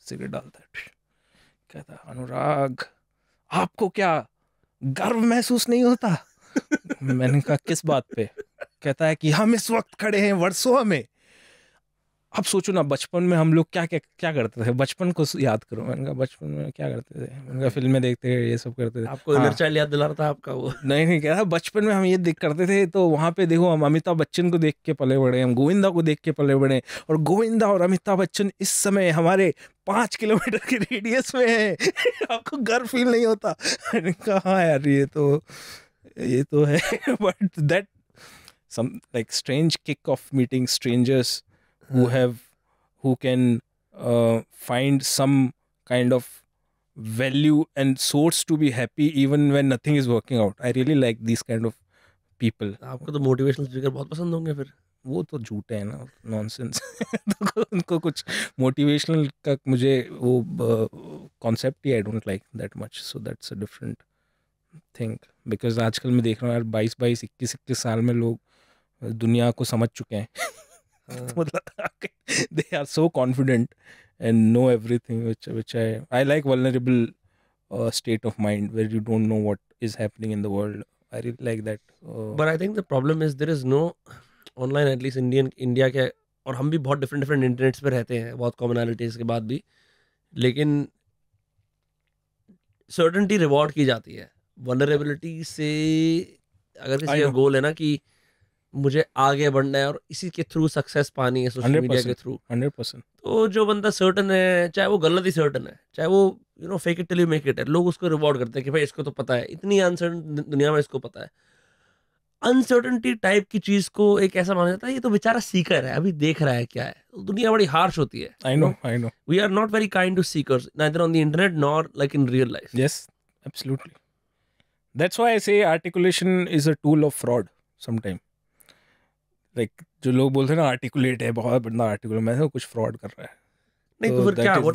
सिगरेट डालता है कहता है अनुराग आपको क्या गर्व महसूस नहीं होता मैंने कहा किस बात पे कहता है कि हम इस वक्त खड़े हैं वर्सोवा में अब सोचो ना बचपन में हम लोग क्या क्या क्या करते थे बचपन को याद करो मैंने कहा बचपन में क्या करते थे मैंने कहा फिल्में देखते थे ये सब करते थे आपको हाँ। चाइल्ड याद दिला रहा था आपका वो नहीं नहीं कह रहा बचपन में हम ये देख करते थे तो वहाँ पे देखो हम अमिताभ बच्चन को देख के पले बढ़े हम गोविंदा को देख के पले बढ़े और गोविंदा और अमिताभ बच्चन इस समय हमारे पाँच किलोमीटर के रेडियस में है (laughs) आपको गर्व फील नहीं होता कहा हाँ यार ये तो ये तो है but that some like strange kick off meeting strangers who have who can uh, find some kind of value and source to be happy even when nothing is working out i really like these kind of people आपको तो मोटिवेशनल स्पीकर बहुत पसंद होंगे फिर वो तो झूठे हैं ना नॉनसेंस (laughs) तो उनको कुछ मोटिवेशनल का मुझे वो कॉन्सेप्ट uh, ही I don't like that much so that's a different thing because आजकल मैं देख रहा हूँ यार बाईस बाईस इक्कीस इक्कीस साल में लोग दुनिया को समझ चुके हैं (laughs) (laughs) मतलब they are so confident and no every everything I like vulnerable state of mind where you don't know what is happening in the world I real like that but I think the problem is there is no online at least Indian India के और हम भी बहुत डिफरेंट डिफरेंट इंटरनेट्स पर रहते हैं बहुत कॉमनैलिटीज के बाद भी लेकिन सर्टनटी रिवॉर्ड की जाती है वनरेबिलिटी से अगर किसी का गोल है ना कि मुझे आगे बढ़ना है और इसी के थ्रू सक्सेस पानी है सोशल मीडिया के थ्रू हंड्रेड परसेंट तो जो बंदा सर्टन है चाहे वो गलत ही सर्टन है चाहे वो you know fake it till you make it है लोग उसको रिवॉर्ड करते हैं कि भाई इसको तो पता है इतनी अनसर्टन दुनिया में इसको पता है अनसर्टनटी टाइप की चीज को एक ऐसा माना जाता है ये तो बेचारा सीकर है अभी देख रहा है क्या है तो दुनिया बड़ी हार्श होती है I know I know we are not very kind to seekers neither on the internet nor like in real life yes absolutely that's why I say articulation is a tool of fraud sometime like जो लोग बोलते हैं ना आर्टिकुलेट है बहुत बंदा आर्टिकुलेट मैं तो कुछ फ्रॉड कर रहा है even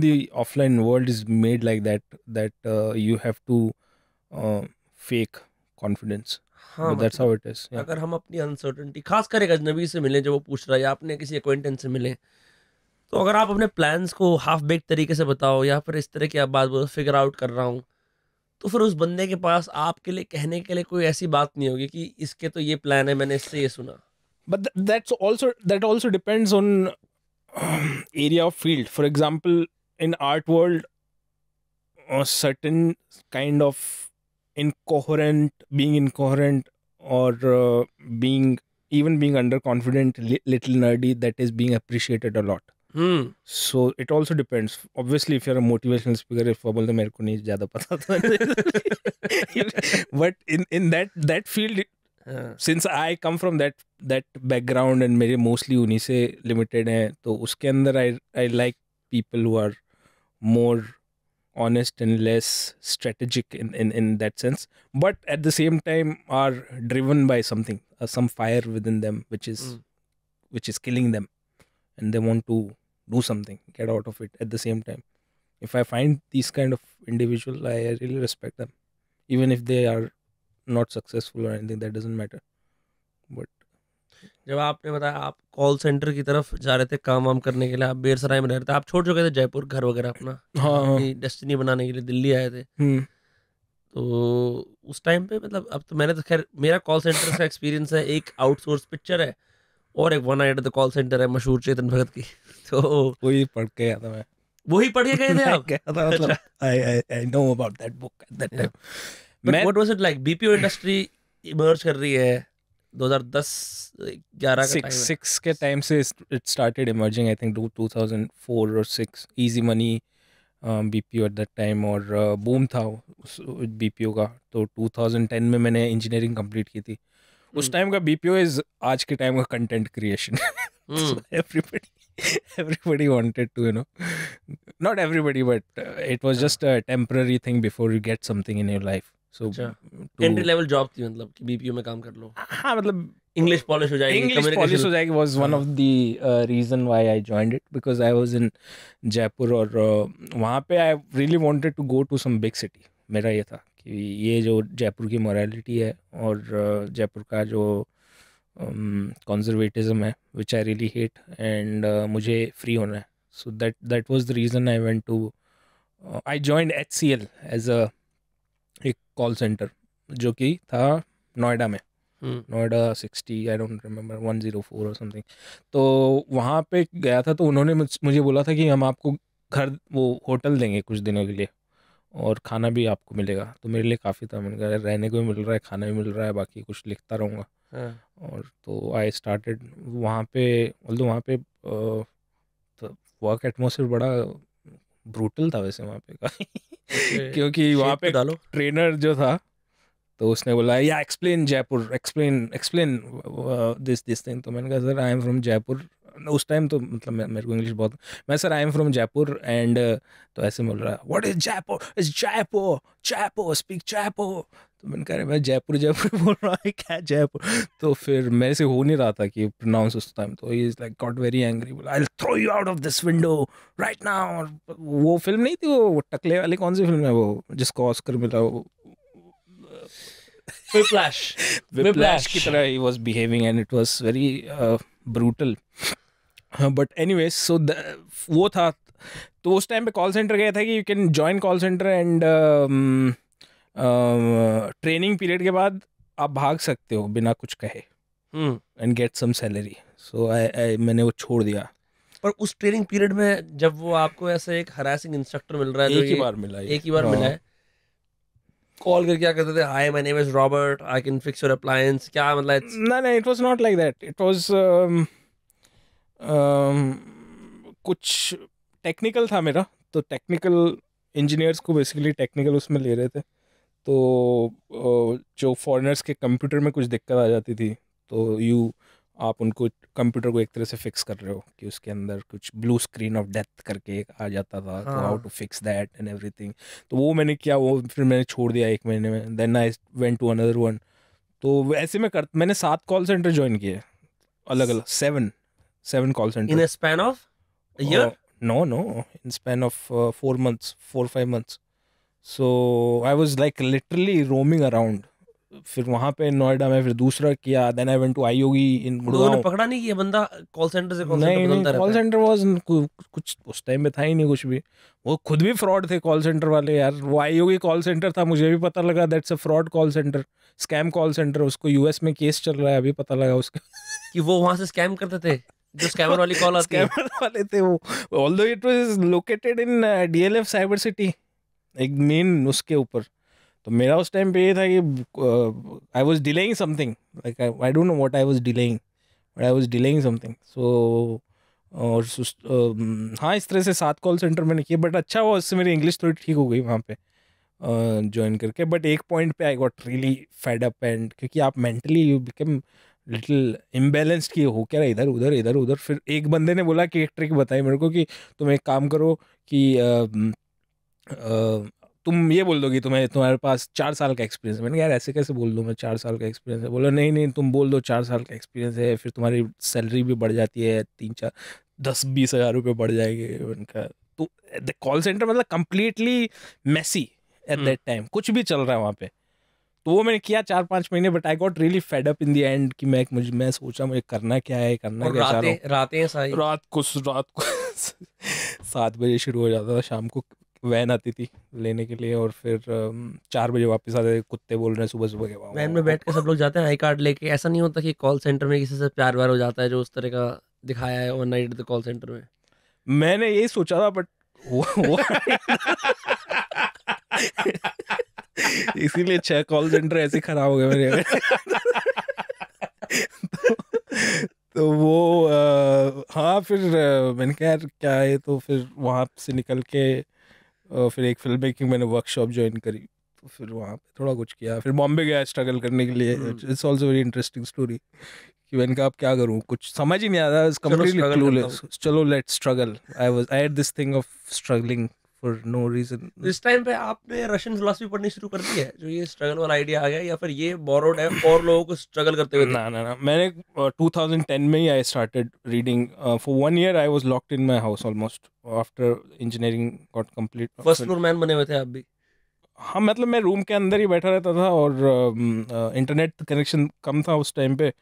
the offline world is made like that that you have to fake confidence हाँ मतलब अगर हम अपनी अनसर्टेंटी खासकर एक अजनबी से मिलें जब वो पूछ रहा है या अपने किसी अक्वेंटेंस से मिलें तो अगर आप अपने प्लान्स को हाफ बेक तरीके से बताओ या फिर इस तरह की आप बात फिगर आउट कर रहा हूँ तो फिर उस बंदे के पास आपके लिए कहने के लिए कोई ऐसी बात नहीं होगी कि इसके तो ये प्लान है मैंने इससे ये सुना but that's also that also depends on area of field for example in art world certain kind of incoherent, being incoherent, or uh, being even being underconfident, li- little nerdy, that is being appreciated a lot. Hmm. So it also depends. Obviously, if you're a motivational speaker, if बोलते मेरे को नहीं ज़्यादा पता था but in in that that field since I come from that that background and मेरे मोस्टली उन्हीं से लिमिटेड हैं तो उसके अंदर I I like people who are more honest and less strategic in, in, in that sense, but at the same time are driven by something, uh, some fire within them, which is mm. which is killing them, and they want to do something, get out of it. At the same time, if I find these kind of individual, I really respect them, even if they are not successful or anything. That doesn't matter. जब आपने बताया आप कॉल सेंटर की तरफ जा रहे थे काम वाम करने के लिए आप बेरसराय में रह रहे थे आप छोड़ चुके थे जयपुर घर वगैरह अपना हाँ, हाँ। डेस्टिनी बनाने के लिए दिल्ली आए थे हम्म। तो उस टाइम पे मतलब अब तो मैंने तो खैर मेरा कॉल सेंटर का एक्सपीरियंस है एक आउटसोर्स पिक्चर है और एक one night the call centre है मशहूर चेतन भगत की (laughs) तो वही पढ़ के आया था मैं वही पढ़ के गए थे (laughs) आप था मतलब I I know about that book at that time what was it like BPO industry emerge कर रही है 2010 11 का टाइम सिक्स के टाइम से it started emerging I think 2004 और 6 easy money BPO at that time और बूम था बीपीओ का तो 2010 में मैंने इंजीनियरिंग कंप्लीट की थी उस टाइम हम्म। का बीपीओ इज आज के टाइम का content creation everybody everybody wanted to you know not everybody but it uh, it just just a temporary thing before you get something in your so entry level job थी मतलब कि बीपीओ में काम कर लो हाँ मतलब इंग्लिश पॉलिश हो जाएगी इंग्लिश पॉलिश हो जाएगी was one of the reason why I joined it because I was in Jaipur और uh, वहाँ पे I really wanted to go to some big city मेरा ये था कि ये जो जयपुर की मोरालिटी है और uh, जयपुर का जो कॉन्जर्वेटिज्म um, है which I really hate and मुझे फ्री होना है so that that was the reason I went to I joined H C L as a एक कॉल सेंटर जो कि था नोएडा में हम्म। Noida sixty I don't remember one zero four और समथिंग तो वहाँ पे गया था तो उन्होंने मुझे बोला था कि हम आपको घर वो होटल देंगे कुछ दिनों के लिए और खाना भी आपको मिलेगा तो मेरे लिए काफ़ी था मैंने कहा रहने को भी मिल रहा है खाना भी मिल रहा है बाकी कुछ लिखता रहूँगा हाँ। और तो आई स्टार्टेड वहाँ पे बोल मतलब दो वहाँ पे वर्क एटमोसफियर तो बड़ा ब्रूटल था वैसे वहाँ पे (laughs) का क्योंकि वहाँ पे डालो ट्रेनर जो था तो उसने बोला या explain Jaipur explain explain this this thing तो मैंने कहा sir I am from Jaipur उस टाइम तो मतलब मेरे को इंग्लिश बहुत मैं sir I am from Jaipur and uh, तो ऐसे बोल रहा what is Jaipur is Jaipur Jaipur speak Jaipur तो मैंने कहा मैं जयपुर जयपुर (laughs) बोल रहा है क्या जयपुर तो फिर मेरे से हो नहीं रहा था कि प्रोनाउंस उस टाइम तो is like got very angry बोला I throw you out of this window right now और वो फिल्म नहीं थी वो टकले वाली कौन सी फिल्म है वो जिसको ऑस्कर मिला वो whiplash whiplash ki tarah he was behaving and it was very uh, brutal but any so वो था तो उस टाइम पे कॉल सेंटर गया था कि you can join call centre and training period के बाद आप भाग सकते हो बिना कुछ कहे and get some salary so I मैंने वो छोड़ दिया पर उस ट्रेनिंग पीरियड में जब वो आपको ऐसे एक हरासिंग इंस्ट्रक्टर मिल रहा है एक ही बार मिला एक ही बार हाँ। मिला है कॉल करके क्या करते थे hi my name is Robert I can fix your appliance क्या मतलब ना ना it was not like that it was कुछ टेक्निकल था मेरा तो टेक्निकल इंजीनियर्स को बेसिकली टेक्निकल उसमें ले रहे थे तो जो फॉरेनर्स के कंप्यूटर में कुछ दिक्कत आ जाती थी तो यू आप उनको कंप्यूटर को एक तरह से फिक्स कर रहे हो कि उसके अंदर कुछ ब्लू स्क्रीन ऑफ डेथ करके एक आ जाता था तो how to fix that and everything तो वो मैंने किया वो फिर मैंने छोड़ दिया एक महीने में then I went to another one तो ऐसे में कर मैंने सात कॉल सेंटर ज्वाइन किए अलग अलग seven seven call centre in span of no no in span of four months four five months so I was like literally roaming around फिर वहाँ पे नोएडा में फिर दूसरा किया then I went to iYogi इन गुड़गांव पकड़ा नहीं किया बंदा कॉल सेंटर से कॉल नहीं, नहीं कॉल सेंटर वाज कुछ उस टाइम में था ही नहीं कुछ भी वो खुद भी फ्रॉड थे कॉल सेंटर वाले यार वो आई योगी कॉल सेंटर था मुझे भी पता लगा that's a fraud call centre scam call centre उसको यूएस में केस चल रहा है अभी पता लगा उसका (laughs) कि वो वहाँ से स्कैम करते थे जो स्कैमर वाली कॉल आती है (laughs) वाले थे वो although it was located in DLF cyber city एक मेन उसके ऊपर तो मेरा उस टाइम पे ये था कि I was delaying something like I don't know what I was delaying but I was delaying something so और um, हाँ इस तरह से सात कॉल सेंटर मैंने किया बट अच्छा हुआ उससे मेरी इंग्लिश थोड़ी ठीक हो गई वहाँ पे ज्वाइन uh, करके बट एक पॉइंट पे I got really fed up and क्योंकि आप mentally you become little imbalanced की हो क्या इधर उधर इधर उधर फिर एक बंदे ने बोला कि एक ट्रिक बताई मेरे को कि तुम एक काम करो कि uh, uh, तुम ये बोल दोगी तुम्हें तुम्हारे पास चार साल का एक्सपीरियंस है मैंने यार ऐसे कैसे बोल दूँ मैं चार साल का एक्सपीरियंस है बोला नहीं नहीं तुम बोल दो चार साल का एक्सपीरियंस है फिर तुम्हारी सैलरी भी बढ़ जाती है तीन चार दस बीस हज़ार रुपये बढ़ जाएंगे उनका तो द कॉल सेंटर मतलब completely messy at that time कुछ भी चल रहा है वहाँ पे तो वो मैंने किया चार पाँच महीने but I got really fed up in the end कि मैं मुझे मैं सोचा मुझे करना क्या है करना क्या रातें रातें रात को रात को (laughs) सात बजे शुरू हो जाता था शाम को वैन आती थी लेने के लिए और फिर चार बजे वापस आते थे कुत्ते बोल रहे हैं सुबह सुबह के वहाँ वैन में बैठ के सब लोग जाते हैं आई कार्ड लेके ऐसा नहीं होता कि कॉल सेंटर में किसी से प्यार व्यार हो जाता है जो उस तरह का दिखाया है वन नाइट कॉल सेंटर में मैंने यही सोचा था बट (laughs) इसीलिए छह कॉल सेंटर ऐसे खराब हो गए मेरे तो, तो वो आ, हाँ फिर मैंने कहा यार क्या है तो फिर वहाँ से निकल के और फिर एक फिल्म मेकिंग मैंने वर्कशॉप ज्वाइन करी तो फिर वहाँ पे थोड़ा कुछ किया फिर बॉम्बे गया स्ट्रगल करने के लिए it's also very interesting story कि मैंने कहा अब क्या करूँ कुछ समझ ही नहीं आ रहा चलो let struggle I was I at this thing of struggling for no reason इस टाइम पे आपने रशियन फिलोसफी पढ़नी शुरू कर दी है जो ये स्ट्रगल वाला आइडिया आ गया या फिर ये बोरोड है और लोगों को स्ट्रगल करते हुए ना ना ना मैंने 2010 uh, में ही I started reading for one year I was locked in my house almost after engineering got complete first floor मैन बने हुए थे आप भी हाँ मतलब मैं रूम के अंदर ही बैठा रहता था और internet um, uh, connection uh, कम था उस टाइम पे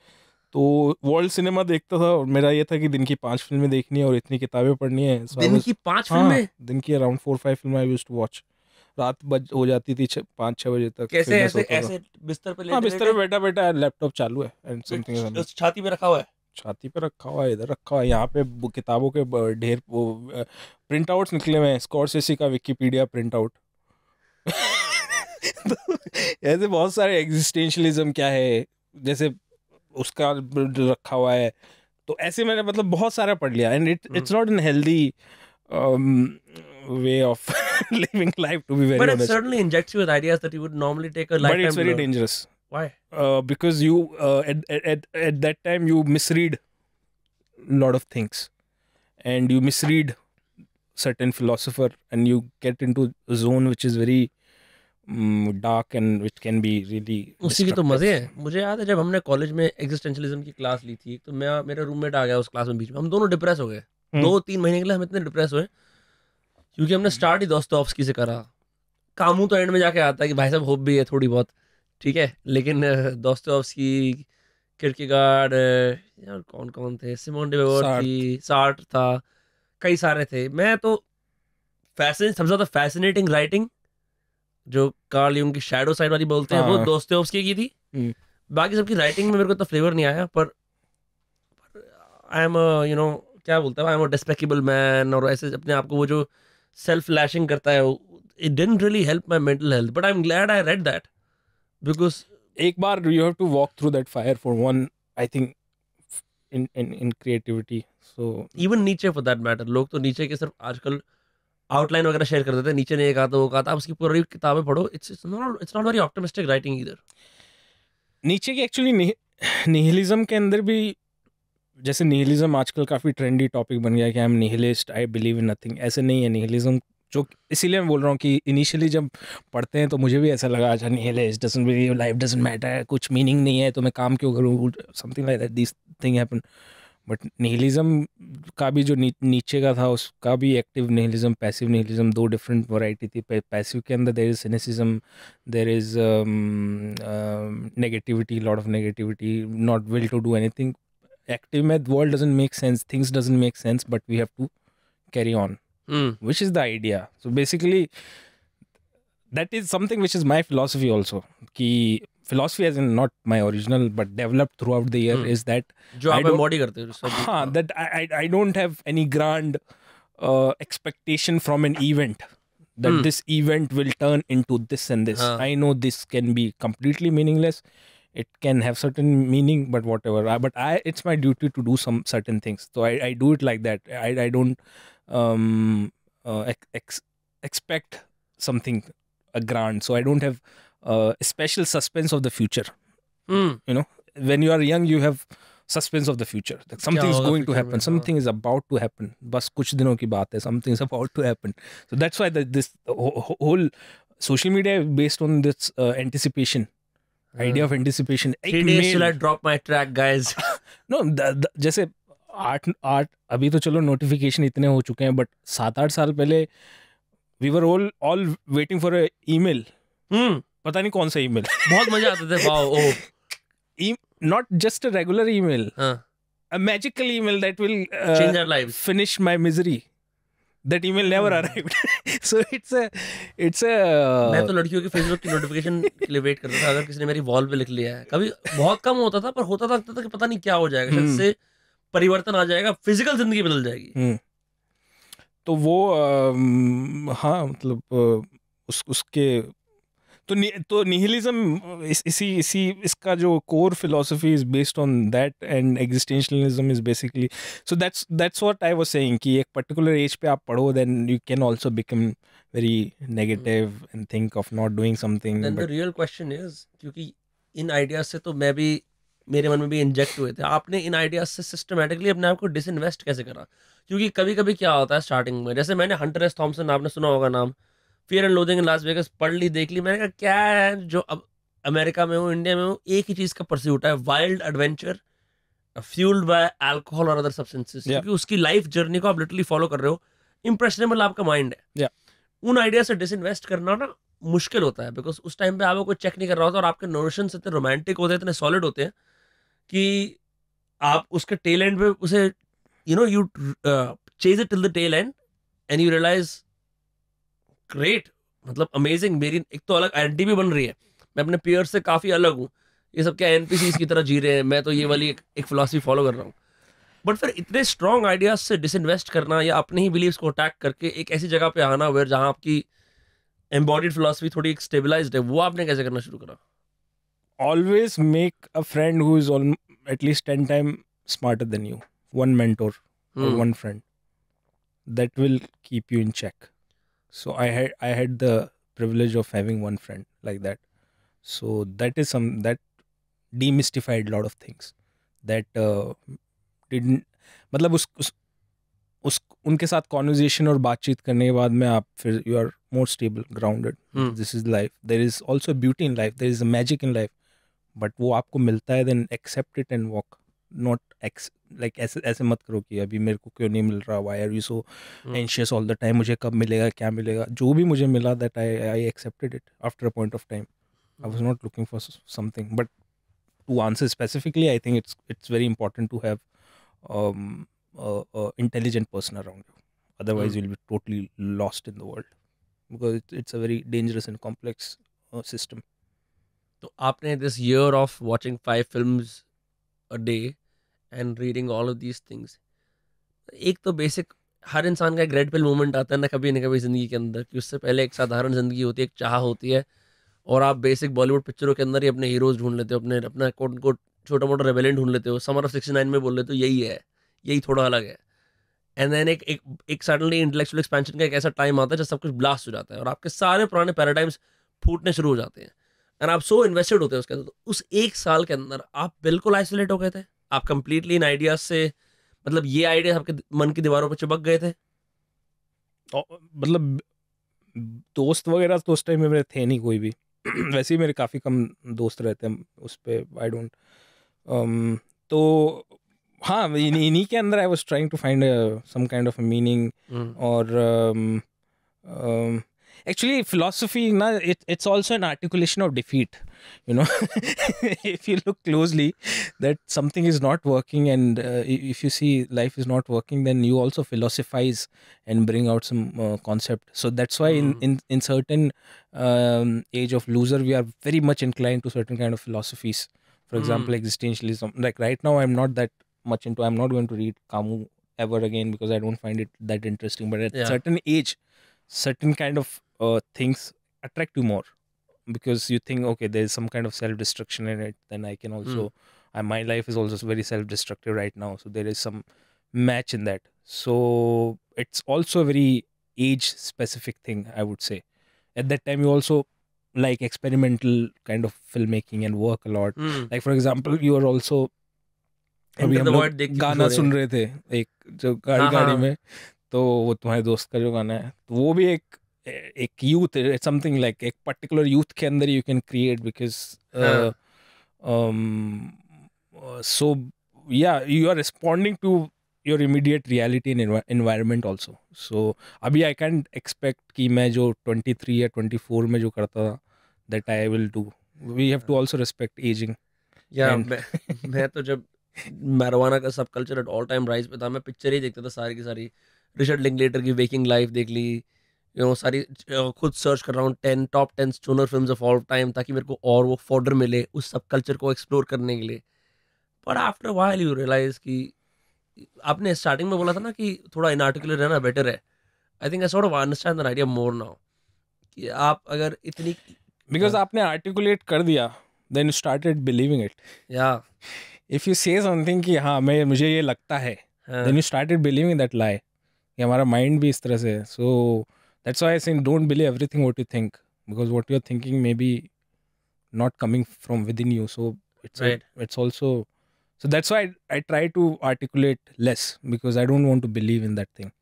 तो वर्ल्ड सिनेमा देखता था और मेरा ये था कि दिन की पांच फिल्में देखनी है और इतनी किताबें पढ़नी है so दिन was, की पांच हाँ, फिल्में दिन की around four five film I to watch रात बज हो जाती थी पाँच छः बजे तक कैसे ऐसे ऐसे बिस्तर पर हाँ बिस्तर पे बैठा बैठा लैपटॉप चालू है एंड तो समथिंग छाती पे रखा हुआ है छाती पे रखा हुआ है इधर रखा हुआ है यहाँ पे किताबों के ढेर वो प्रिंट आउट निकले हुए हैं स्कॉर्सेसी का विकीपीडिया प्रिंट आउट ऐसे बहुत सारे एग्जिस्टेंशलिज्म क्या है जैसे उसका रखा हुआ है तो ऐसे मैंने मतलब बहुत सारा पढ़ लिया and it it's not an healthy way of living life to be very but honest. it certainly injects you with ideas that you would normally take a lifetime but it's very below. dangerous why uh, because you uh, at, at, at that time you misread a lot of things and you misread certain philosopher and you get into a zone which is very dark and which can be really उसी के तो मज़े हैं मुझे याद है जब हमने कॉलेज में एग्जिस्टेंशलिज्म की क्लास ली थी तो मैं मेरा रूममेट आ गया उस क्लास में बीच में हम दोनों डिप्रेस हो गए hmm. दो तीन महीने के लिए हम इतने डिप्रेस हुए क्योंकि हमने स्टार्ट ही दोस्तों की से करा कामू तो एंड में जाके आता है कि भाई साहब होप भी है थोड़ी बहुत ठीक है लेकिन दोस्तों की किड़की गार्ड यार कौन कौन थे सिमोन थी सार्ट था कई सारे थे मैं तो फैसन सबसे ज़्यादा फैसिनेटिंग राइटिंग जो कार्ल यूंग की शेडो साइड वाली बोलते हैं वो उसकी हाँ। की थी हम्म। बाकी सबकी राइटिंग में मेरे को तो फ्लेवर नहीं आया पर आई एम यू नो क्या बोलते हैं आई एम अ डिस्पेक्टेबल मैन और ऐसे अपने आप को वो जो सेल्फ लैशिंग करता है it didn't really help my mental health but I am glad I read that because एक बार you have to walk through that fire for one I think in in in creativity so even Nietzsche for that matter लोग तो नीचे के सिर्फ आजकल आउटलाइन वगैरह शेयर कर देते हैं नीचे ने एक आता वो कहा था उसकी पूरी किताबें पढ़ो it's it's not it's not very optimistic writing इधर नीचे की एक्चुअली निहिलिज्म के अंदर भी जैसे निहिलिज्म आजकल काफ़ी ट्रेंडी टॉपिक बन गया कि I am nihilist I believe in nothing ऐसे नहीं है निहिलिज्म जो इसीलिए मैं बोल रहा हूँ कि इनिशियली जब पढ़ते हैं तो मुझे भी ऐसा लगा अच्छा nihilist doesn't believe life doesn't matter कुछ मीनिंग नहीं है तो मैं काम क्यों करूँ something like that this thing happen but nihilism का भी जो नी, नीचे का था उसका भी एक्टिव निहिलिज्म पैसिव निहिलिज्म दो डिफरेंट वैरायटी थी पैसिव के अंदर there is cynicism there is negativity lot of negativity not will to do anything active में world doesn't make sense things doesn't make sense but we have to carry on which is the idea so basically that is something which is my philosophy also कि philosophy as in not my original but developed throughout the year hmm. is that that I, I don't have any grand uh, expectation from an event that hmm. this event will turn into this and this I know this can be completely meaningless it can have certain meaning but whatever I, but I it's my duty to do some certain things so I, I do it like that I, I don't um uh, ex- expect something a grand. so I don't have uh, special suspense of the future. Mm. You know, when you are young, you have suspense of the future. something is going to happen. Something is about to happen. बस कुछ दिनों की बात है. Something is about to happen. So that's why the, this the whole social media based on this uh, anticipation. Hmm. Idea of anticipation. Three days made... till I drop my track, guys. (laughs) no, the, the, जैसे आठ आठ अभी तो चलो नोटिफिकेशन इतने हो चुके हैं बट सात आठ साल पहले we were all all waiting for email पता नहीं कौन सा ईमेल (laughs) बहुत मजा आता था wow oh not just a regular email हाँ। a magical email that will uh, change our lives finish my misery that email never hmm. arrived (laughs) so it's a it's a मैं तो लड़कियों के फेसबुक की नोटिफिकेशन के लिए वेट करता था अगर किसी ने मेरी वॉल पे लिख लिया है कभी बहुत कम होता था पर होता था लगता था कि पता नहीं क्या हो जाएगा hmm. शायद hmm. से परिवर्तन आ जाएगा फिजिकल जिंदगी बदल जाएगी hmm. तो वो आ, हाँ मतलब उस उसके तो नि, तो निहिलिज्म uh, इस, इसी इसी इसका जो core philosophy is based on that and existentialism is basically so that's that's what I was saying कि एक पर्टिकुलर एज पे आप पढ़ो then you can also become very negative and think of not doing something the real question is क्योंकि इन आइडियाज से तो मैं भी मेरे मन में भी इंजेक्ट हुए थे आपने इन आइडियाज से सिस्टमेटिकली अपने आप को डिसइन्वेस्ट कैसे करा क्योंकि कभी कभी क्या होता है स्टार्टिंग में जैसे मैंने हंटर एस थॉम्सन आपने सुना होगा नाम फिर एंड लोदिंग लास्ट वेगस पढ़ ली देख ली मैंने कहा क्या है जो अब अमेरिका में हूँ इंडिया में हूँ एक ही चीज़ का परस्यूट है wild adventure fuelled by alcohol और अदर सब्सटेंसेस क्योंकि उसकी लाइफ जर्नी को आप लिटरली फॉलो कर रहे हो इंप्रेशनेबल आपका माइंड है yeah. उन आइडिया से इन्वेस्ट करना ना मुश्किल होता है बिकॉज उस टाइम पे आपको कोई चेक नहीं कर रहा होता और आपके नोशन इतने रोमांटिक होते हैं इतने सॉलिड होते हैं कि आप उसके टेल एंड पे उसे you know you chase it till the tail end and you realise great मतलब अमेजिंग मेरी एक तो अलग आइडेंटिटी भी बन रही है मैं अपने पेयर से काफ़ी अलग हूँ ये सब क्या एन की तरह जी रहे हैं मैं तो ये वाली एक, एक फिलासफी फॉलो कर रहा हूँ बट फिर इतने स्ट्रॉन्ग आइडियाज से डिसइन्वेस्ट करना या अपने ही बिलीव्स को अटैक करके एक ऐसी जगह पे आना वेयर जहाँ आपकी एम्बॉडीड फिलासफी थोड़ी एक है वो आपने कैसे करना शुरू करा always make a friend who is at least ten time smarter than you one mentor one friend that will keep you in check so i had i had the privilege of having one friend like that so that is some that demystified a lot of things that uh, didn't मतलब उस, उस उस उनके साथ कॉन्वर्जेशन और बातचीत करने के बाद में आप फिर you are more stable grounded this is life there is also beauty in life there is a magic in life but वो आपको मिलता है then accept it and walk not एक्स लाइक ऐसे ऐसे मत करो कि अभी मेरे को क्यों नहीं मिल रहा why are you so anxious all the time मुझे कब मिलेगा क्या मिलेगा जो भी मुझे मिला that I I accepted it after a point of time I was not looking for something but to answer specifically I think it's it's very important to have intelligent person around you otherwise mm. Be totally lost in the world because it's it, it's a very dangerous and complex uh, system so तो after this year of watching day and reading all of these things एक तो बेसिक हर इंसान का एक रेड पिल मोमेंट आता है ना कभी ना कभी ज़िंदगी के अंदर कि उससे पहले एक साधारण ज़िंदगी होती है एक चाह होती है और आप बेसिक बॉलीवुड पिक्चरों के अंदर ही अपने हीरोज ढूंढ लेते हो अपने अपना कोट कोट छोटा मोटा रेवेलेंट ढूंढ लेते हो समर ऑफ सिक्सटी नाइन में बोल लेते हो यही है यही थोड़ा अलग है एंड देन एक एक, एक सडनली इंटेलेक्चुअल एक्सपेंशन का एक ऐसा टाइम आता है जब सब कुछ ब्लास्ट हो जाता है और आपके सारे पुराने पैराडाइम्स फूटने शुरू हो जाते हैं एंड आप सो इन्वेस्टेड होते हैं उसके अंदर तो उस एक साल के अंदर आप बिल्कुल आइसोलेट हो गए थे आप कंप्लीटली इन आइडियाज से मतलब ये आइडिया आपके मन की दीवारों पर चिपक गए थे मतलब दोस्त वगैरह तो उस टाइम में मेरे थे नहीं कोई भी (clears throat) वैसे ही मेरे काफ़ी कम दोस्त रहते हैं उस पर आई डोंट तो हाँ इन्हीं के अंदर I was trying to find some kind of meaning और एक्चुअली um, फिलोसफी um, ना it's also an articulation of defeat you know (laughs) if you look closely that something is not working and uh, if you see life is not working then you also philosophize and bring out some uh, concept so that's why mm-hmm. in in, in certain um, age of loser we are very much inclined to certain kind of philosophies for example mm-hmm. existentialism like right now i'm not that much into i'm not going to read camus ever again because i don't find it that interesting but at yeah. certain age certain kind of uh, things attract you more because you think okay there's some kind of self-destruction in it then i can hmm. also mm. Uh, I, my life is also very self-destructive right now so there is some match in that so it's also a very age specific thing i would say at that time you also like experimental kind of filmmaking and work a lot mm. like for example you are also गाना सुन रहे थे एक जो गाड़ी गाड़ी में तो वो तुम्हारे दोस्त का जो गाना है तो वो भी एक एक यूथ समथिंग लाइक एक पर्टिकुलर यूथ के अंदर you can create because so या you are responding to your immediate reality in environment also so अभी आई कैन एक्सपेक्ट कि मैं जो ट्वेंटी थ्री या ट्वेंटी फोर में जो करता था that I will do we have to also respect ageing या मैं तो जब मैरवाना का subculture at all time rise पे था मैं पिक्चर ही देखता था सारी की सारी रिचर्ड लिंगलेटर की वेकिंग लाइफ देख ली यू नो सारी खुद सर्च कर रहा हूँ ten top ten stoner film of all time ताकि मेरे को और वो फॉर्डर मिले उस सब कल्चर को एक्सप्लोर करने के लिए but after while you realise कि आपने स्टार्टिंग में बोला था ना कि थोड़ा इनआर्टिकुलर रहना बेटर है I think I sort of understand that idea more now कि आप अगर इतनी बिकॉज हाँ। आपने आर्टिकुलेट कर दिया देन स्टार्टेड बिलीविंग इट या इफ यू से समथिंग कि हाँ मैं मुझे ये लगता है then you started believing that lie कि हमारा माइंड भी इस तरह से so so, That's why I say don't believe everything what you think because what you're thinking may be not coming from within you. So it's right. a, it's also so that's why I, I, try to articulate less because I don't want to believe in that thing.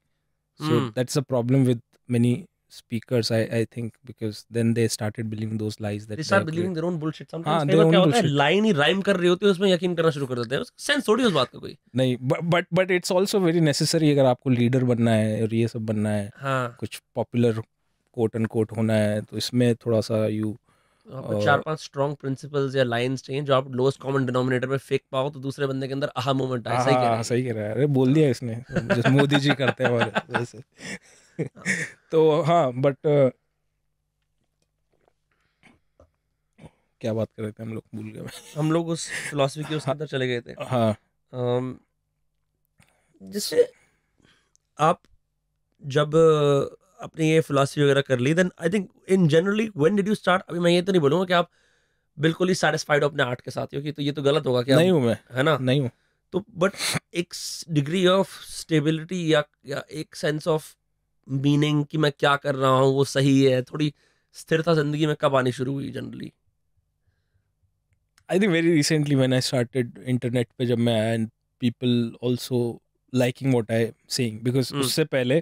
So mm. that's the problem with many speakers i i think because then they started believing those lies that they start believing their own bullshit sometimes हाँ, their own bullshit लाइन ही राइम कर रही होती है उसमें यकीन करना शुरू कर देते हैं सेंस थोड़ी उस बात का कोई नहीं but but it's also very necessary अगर आपको लीडर बनना है और ये सब बनना है हाँ. कुछ पॉपुलर कोट एंड कोट होना है तो इसमें थोड़ा सा यू चार पांच स्ट्रॉन्ग प्रिंसिपल्स या लाइंस चाहिए जो आप लोएस्ट कॉमन डिनोमिनेटर पे फेंक पाओ तो दूसरे बंदे के अंदर आहा मोमेंट आए हाँ, सही कह रहा हाँ, है सही कह रहा है अरे बोल दिया इसने मोदी जी करते हैं और जैसे (laughs) तो हाँ बट uh, क्या बात कर रहे थे हम लोग भूल गए हम लोग उस फिलोसफी के उस हाँ। अंदर चले गए थे हाँ जैसे आप जब अपनी uh, ये फिलोसफी वगैरह कर ली then I think in generally when did you start अभी मैं ये तो नहीं बोलूंगा कि आप बिल्कुल ही सेटिस्फाइड हो अपने आर्ट के साथ क्योंकि तो ये तो गलत होगा क्या नहीं हूँ मैं है ना नहीं हूँ तो बट एक डिग्री ऑफ स्टेबिलिटी या या एक सेंस ऑफ मीनिंग कि मैं क्या कर रहा हूँ वो सही है थोड़ी स्थिरता जिंदगी में कब आनी शुरू हुई generally I think very recently man I started internet पे जब मैं आया and people also liking what I seeing because उससे पहले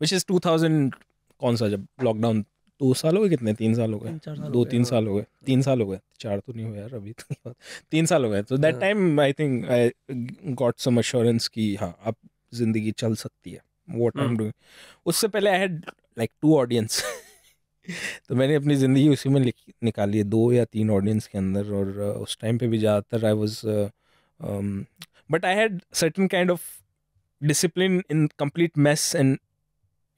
विच इज़ टू थाउजेंड कौन सा जब लॉकडाउन दो साल हो गए कितने तीन साल हो गए दो तीन हाँ। साल हो गए तीन साल हो गए चार तो नहीं हुए यार अभी तो तीन साल हो गए तो that time I think I got some assurance कि हाँ अब जिंदगी चल सकती है वॉट आई एम डूइंग उससे पहले I had like two audience तो मैंने अपनी ज़िंदगी उसी में निकाली है दो या तीन ऑडियंस के अंदर और uh, उस टाइम पे भी ज़्यादातर I was but I had certain kind of discipline in complete mess and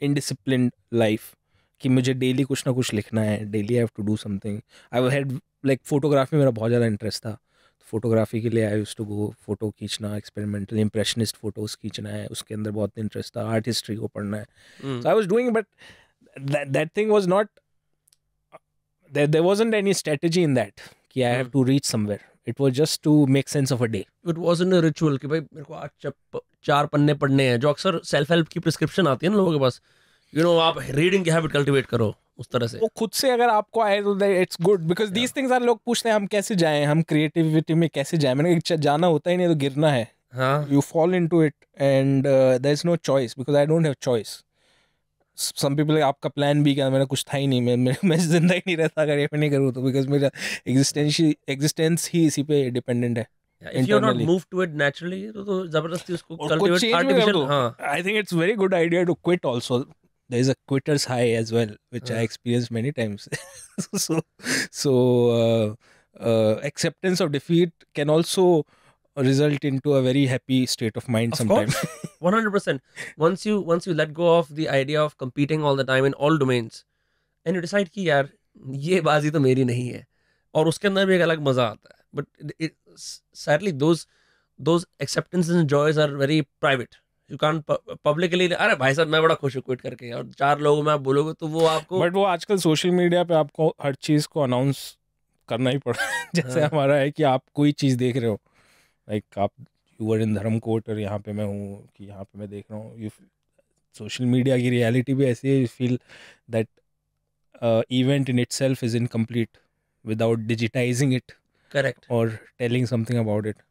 indiscipline life कि मुझे डेली कुछ ना कुछ लिखना है daily I have to do something I had like photography मेरा बहुत ज़्यादा इंटरेस्ट था फोटोग्राफी के लिए I use to go photo खींचना एक्सपेरिमेंटल इंप्रेशनिस्ट फोटोज खींचना है उसके अंदर बहुत इंटरेस्ट था आर्ट हिस्ट्री को पढ़ना है so I was doing but that thing was not there was any strategy in that कि I have to reach somewhere it was just to make sense of a day it was in ritual कि भाई मेरे को आज चार पन्ने पढ़ने हैं जो अक्सर सेल्फ हेल्प की प्रिस्क्रिप्शन आती है ना लोगों के पास यू you नो know, आप रीडिंग की हैबिट कल्टिवेट करो उस तरह से वो खुद से अगर आपको आए तो it's good because these things are लोग पूछते हैं हम कैसे जाएं हम क्रिएटिविटी में कैसे जाएं मैंने इच्छा जाना होता ही नहीं तो गिरना है you fall into it and there is no choice because I don't have choice some people आपका प्लान भी क्या मेरा कुछ था ही नहीं मैं मैं, जिंदा ही नहीं रहता अगर ये नहीं करूँ तो बिकॉज मेरा एग्जिस्टेंशी एग्जिस्टेंस ही इसी पे डिपेंडेंट है If you're not moved to it naturally, तो, तो जबरदस्ती उसको cultivate artificial. हाँ. I think it's very good idea there is a quitter's high as well, which I hmm. experienced many times. (laughs) so, so uh, uh, acceptance of defeat can also result into a very happy state of mind of sometimes. (laughs) One hundred percent. Once you once you let go of the idea of competing all the time in all domains, and you decide कि yeah, ये बाजी तो मेरी नहीं है, और उसके अंदर भी एक अलग मजा आता है. But it, it, sadly, those those acceptances and joys are very private. You can publicly अरे भाई साहब मैं बड़ा खुश हूँ क्विट करके और चार लोगों में आप बोलोगे तो वो आपको बट वो आजकल सोशल मीडिया पे आपको हर चीज़ को अनाउंस करना ही पड़ रहा है (laughs) जैसे हाँ. हमारा है कि आप कोई चीज़ देख रहे हो लाइक like, आप you are in Dharamkot और यहाँ पे मैं हूँ कि यहाँ पे मैं देख रहा हूँ यू सोशल मीडिया की रियलिटी भी ऐसी है you feel that event in itself is incomplete without digitising it correct और telling something about it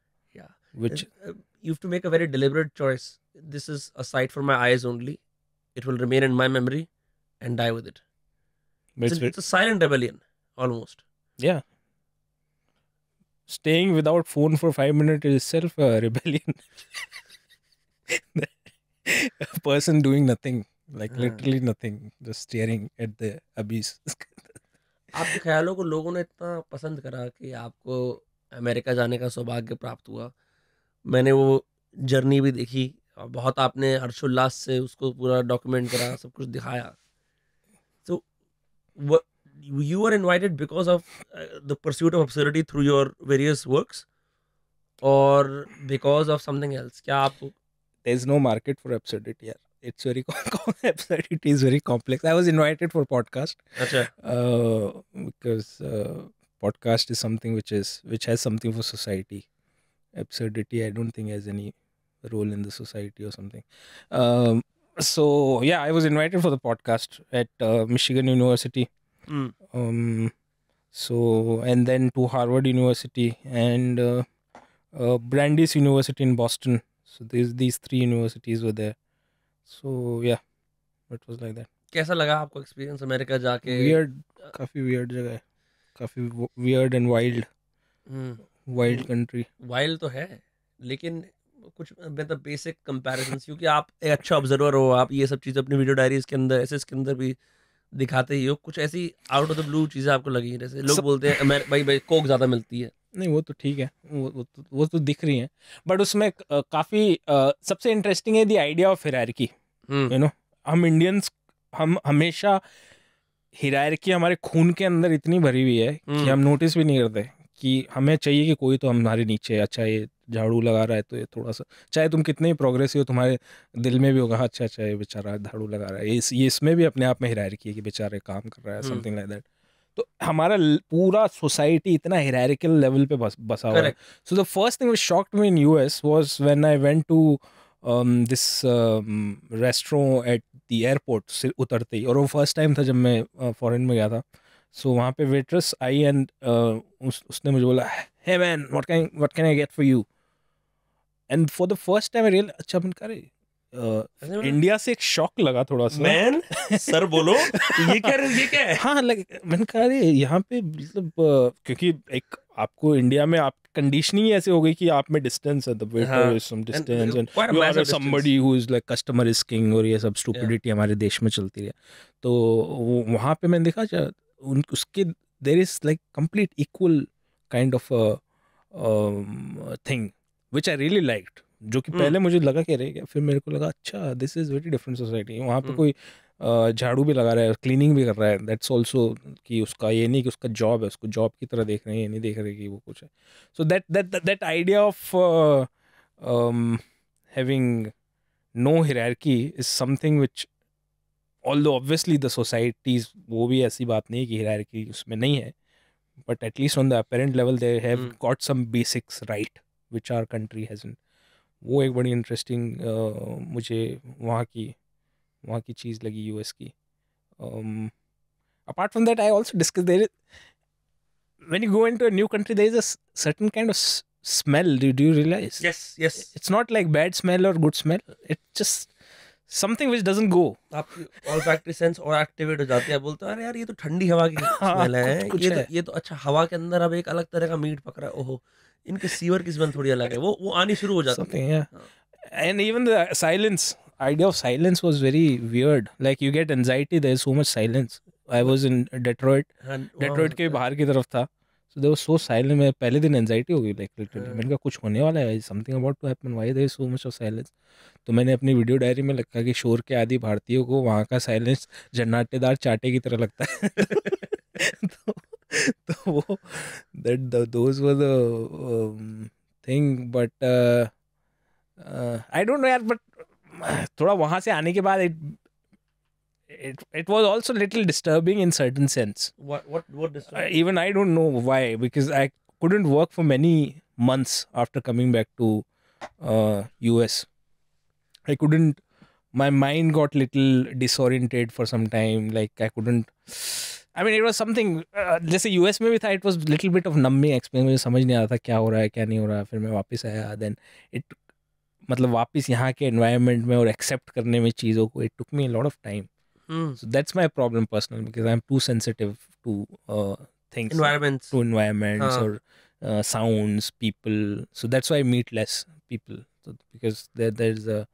which you have to make a very deliberate choice. This is a sight for my eyes only. It will remain in my memory and die with it. It's, it's, a, it's a silent rebellion, almost. Yeah. Staying without phone for five minutes is itself a uh, rebellion. (laughs) a person doing nothing, like hmm. literally nothing, just staring at the abyss. (laughs) आपके ख्यालों को लोगों ने इतना पसंद करा कि आपको अमेरिका जाने का सौभाग्य प्राप्त हुआ मैंने वो जर्नी भी देखी और बहुत आपने हर्षोल्लास से उसको पूरा डॉक्यूमेंट करा सब कुछ दिखाया तो you are invited because of the pursuit of obscurity through your various works और बिकॉज ऑफ समथिंग एल्स क्या आप there is no market for absurdity यार very very (laughs) absurdity is very complex i was invited for podcast Achha. अच्छा। uh, because uh, podcast is something which is which has absurdity i don't think has any role in the society or something um, so yeah i was invited for the podcast at uh, michigan university mm. um, so and then to harvard university and uh, uh, brandeis university in boston so these these three universities were there so yeah it was like that कैसा लगा आपको एक्सपीरियंस अमेरिका जाके America? काफी weird जगह है काफी weird and wild wild country wild तो है लेकिन कुछ मतलब बेसिक कंपेरिजन क्योंकि आप एक अच्छा ऑब्जर्वर हो आप ये सब चीज़ें अपनी वीडियो डायरीज के अंदर ऐसे इसके अंदर भी दिखाते ही हो कुछ ऐसी आउट ऑफ द ब्लू चीज़ें आपको लगी जैसे लोग सब... बोलते हैं भाई, भाई भाई कोक ज़्यादा मिलती है नहीं वो तो ठीक है वो वो तो, वो तो दिख रही हैं बट उसमें काफ़ी सबसे इंटरेस्टिंग है the idea of hierarchy you know हम इंडियंस हम हमेशा हिरारकी हमारे खून के अंदर इतनी भरी हुई है कि हम्म। हम नोटिस भी नहीं करते कि हमें चाहिए कि कोई तो हमारे नीचे अच्छा ये झाड़ू लगा रहा है तो ये थोड़ा सा चाहे तुम कितने ही प्रोग्रेसिव हो तुम्हारे दिल में भी होगा अच्छा अच्छा ये बेचारा झाड़ू लगा रहा है ये इसमें भी अपने आप में की है कि बेचारे काम कर रहा है समथिंग लाइक दैट तो हमारा पूरा सोसाइटी इतना हिरारिकल लेवल पे बस बसा हुआ है so the first thing shocked me in U S was when I went to this restaurant at the airport से उतरते ही और वो फर्स्ट टाइम था जब मैं फॉरेन में गया था सो वहाँ पे वेट्रेस आई एंड उसने मुझे बोला है man what can what can I get for you and for the first time I real अच्छा मन करे इंडिया से एक शॉक लगा थोड़ा सा मैन सर बोलो तो ये क्या ये क्या है हाँ लग मैंने कहा अरे यहाँ पे मतलब क्योंकि एक आपको इंडिया में आप कंडीशनिंग ऐसे हो गई कि आप में डिस्टेंस है the waiter is some distance and you are somebody who is like customer is king और ये सब स्टूपिडिटी हमारे देश में चलती रही तो वहाँ पे मैंने देखा अच्छा, उन उसके there is like complete equal kind of thing which I really liked जो कि hmm. पहले मुझे लगा कि रहेगा फिर मेरे को लगा अच्छा this is very different society वहाँ पे hmm. कोई uh, झाड़ू भी लगा रहा है क्लीनिंग भी कर रहा है दैट्स ऑल्सो कि उसका ये नहीं कि उसका जॉब है उसको जॉब की तरह देख रहे हैं ये नहीं देख रहे कि वो कुछ है so that that that idea of having no hierarchy is something which although obviously the societies वो भी ऐसी बात नहीं कि की उसमें नहीं है but at least on the apparent level they have got some basics right which our country has वो एक बड़ी इंटरेस्टिंग uh, मुझे वहाँ की वहाँ की चीज़ लगी यू एस की apart from that I also discuss there when you go into a new new country there is certain kind of smell. Do, do you realize? Yes, yes. It's not smell bad smell or good something which doesn't go आप ऑल फैक्ट्री सेंस और एक्टिवेट हो जाते हैं बोलते हैं अरे यार ये तो ठंडी हवा की स्मेल हाँ, है कुछ ये तो है। तो ये तो अच्छा हवा के अंदर अब एक अलग तरह का मीट पक रहा है ओहो इनके सीवर की स्मेल थोड़ी अलग है वो वो आनी शुरू हो जाता है and even the silence idea of silence was very weird like you get anxiety there is so much silence I was in Detroit Detroit के हाँ। बाहर की तरफ था. सो दे वर सो साइलेंट मैं पहले दिन एनजाइटी हो गई लाइक हाँ। लिटरली मैंने कहा कुछ होने वाला है something about to happen why there so much of silence तो मैंने अपनी वीडियो डायरी में लिखा कि शोर के आदि भारतीयों को वहाँ का साइलेंस जन्नाटेदार चाटे की तरह लगता है (laughs) तो तो वो that those were the thing but I don't know यार बट uh, थोड़ा वहाँ से आने के बाद it it it was also little disturbing in certain sense. What what what disturbing? Uh, even I don't know why because I couldn't work for many months after coming back to uh, US. I couldn't. My mind got little disoriented for some time. Like I couldn't. I mean it was something. जैसे यूएस US maybe था it was little bit of numbing experience. I समझ नहीं आ रहा था क्या हो रहा है क्या नहीं हो रहा Then it. वापस आया देन इट मतलब वापस यहाँ के इन्वायरमेंट में और एक्सेप्ट करने में चीज़ों को it took me lot of time So that's my problem personally because I'm too sensitive to uh, things, environments, to environments uh. huh or uh, sounds, people. So that's why I meet less people so, because there there's a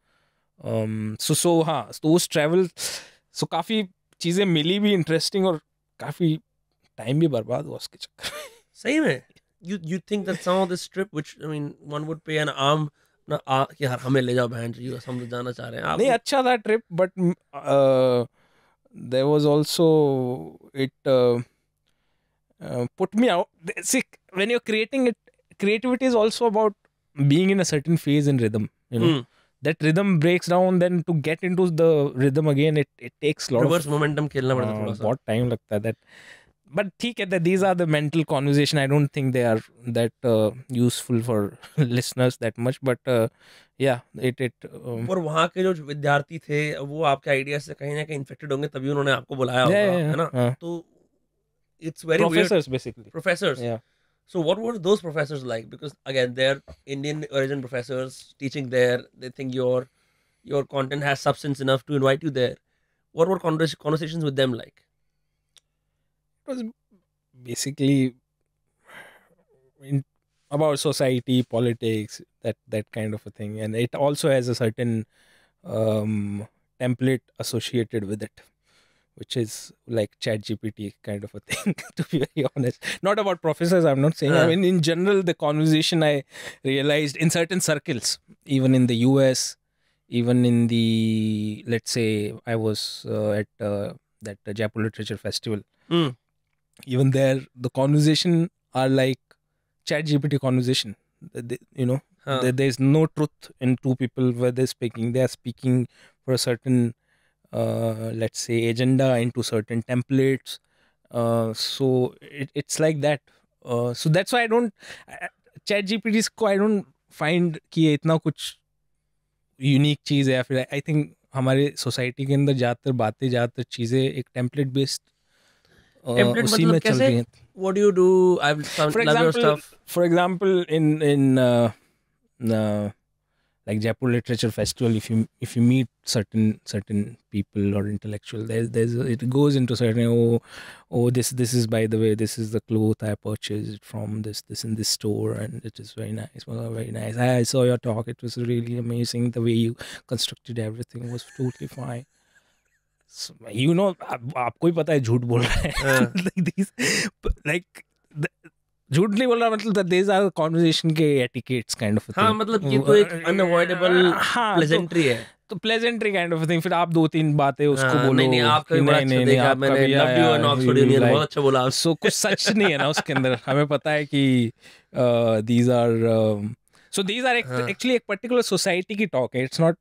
um, so so हाँ those travel so काफी चीजें मिली भी interesting और काफी time भी बर्बाद हुआ उसके चक्कर सही में you you think that some of this trip which I mean one would pay an arm ना आ यार हमें ले जाओ बहन जी हम तो जाना चाह रहे हैं नहीं अच्छा था trip but there was also it uh, uh, put me out see when you're creating it creativity is also about being in a certain phase and rhythm you know mm. that rhythm breaks down then to get into the rhythm again it it takes lot reverse of, momentum khelna padta thoda sa bahut time that but ठीक these are the mental conversation I don't think they are that uh, useful for (laughs) listeners that much but uh, yeah it it um, और वहाँ के जो विद्यार्थी थे वो आपके आइडिया से कहीं ना कहीं इन्फेक्टेड होंगे तभी उन्होंने आपको बुलाया होगा है ना तो it's very professors basically professors yeah so what were those professors like because again they're indian origin professors teaching there they think your your content has substance enough to invite you there what were conversations with them like was basically in, about society, politics, that that kind of a thing, and it also has a certain um, template associated with it which is like chat gpt kind of a thing (laughs) to be very honest not about professors i'm not saying uh. i mean in general the conversation i realized in certain circles even in the us even in the let's say i was uh, at uh, that uh, Japan literature festival mm even there the conversation are like chat gpt conversation you know huh. there, there's no truth in two people where they're speaking they are speaking for a certain uh, let's say agenda into certain templates uh, so it, it's like that uh, so that's why i don't chat gpt ko i don't find ki itna kuch unique cheese. I think फिर society थिंक हमारे सोसाइटी के अंदर ज़्यादातर बातें ज़्यादातर चीज़ें एक template based uh, what do you do? For example, हैं what do you do I like Jaipur Literature Festival, if you if you meet certain certain people or intellectual, there there's it goes into certain oh oh this this is by the way this is the cloth I purchased from this this in this store and it is very nice very nice I saw your talk it was really amazing the way you constructed everything was totally fine you know आपको ही पता है झूठ बोल रहा है लाइक हाँ। (laughs) झूठ नहीं बोल रहा मतलब देज आर कॉन्वर्जेशन के एटिकेट्स काइंड ऑफ हाँ मतलब ये uh, uh, हाँ, तो एक अनअवॉइडेबल हाँ, प्लेजेंट्री है तो प्लेजेंटरी काइंड ऑफ थिंग फिर आप दो तीन बातें उसको हाँ, बोलो नहीं नहीं आपका भी बड़ा अच्छा देखा मैंने love you and Oxford Union बहुत अच्छा बोला सो कुछ सच नहीं है ना उसके अंदर हमें पता है कि these are so these are actually एक पर्टिकुलर सोसाइटी की टॉक है it's not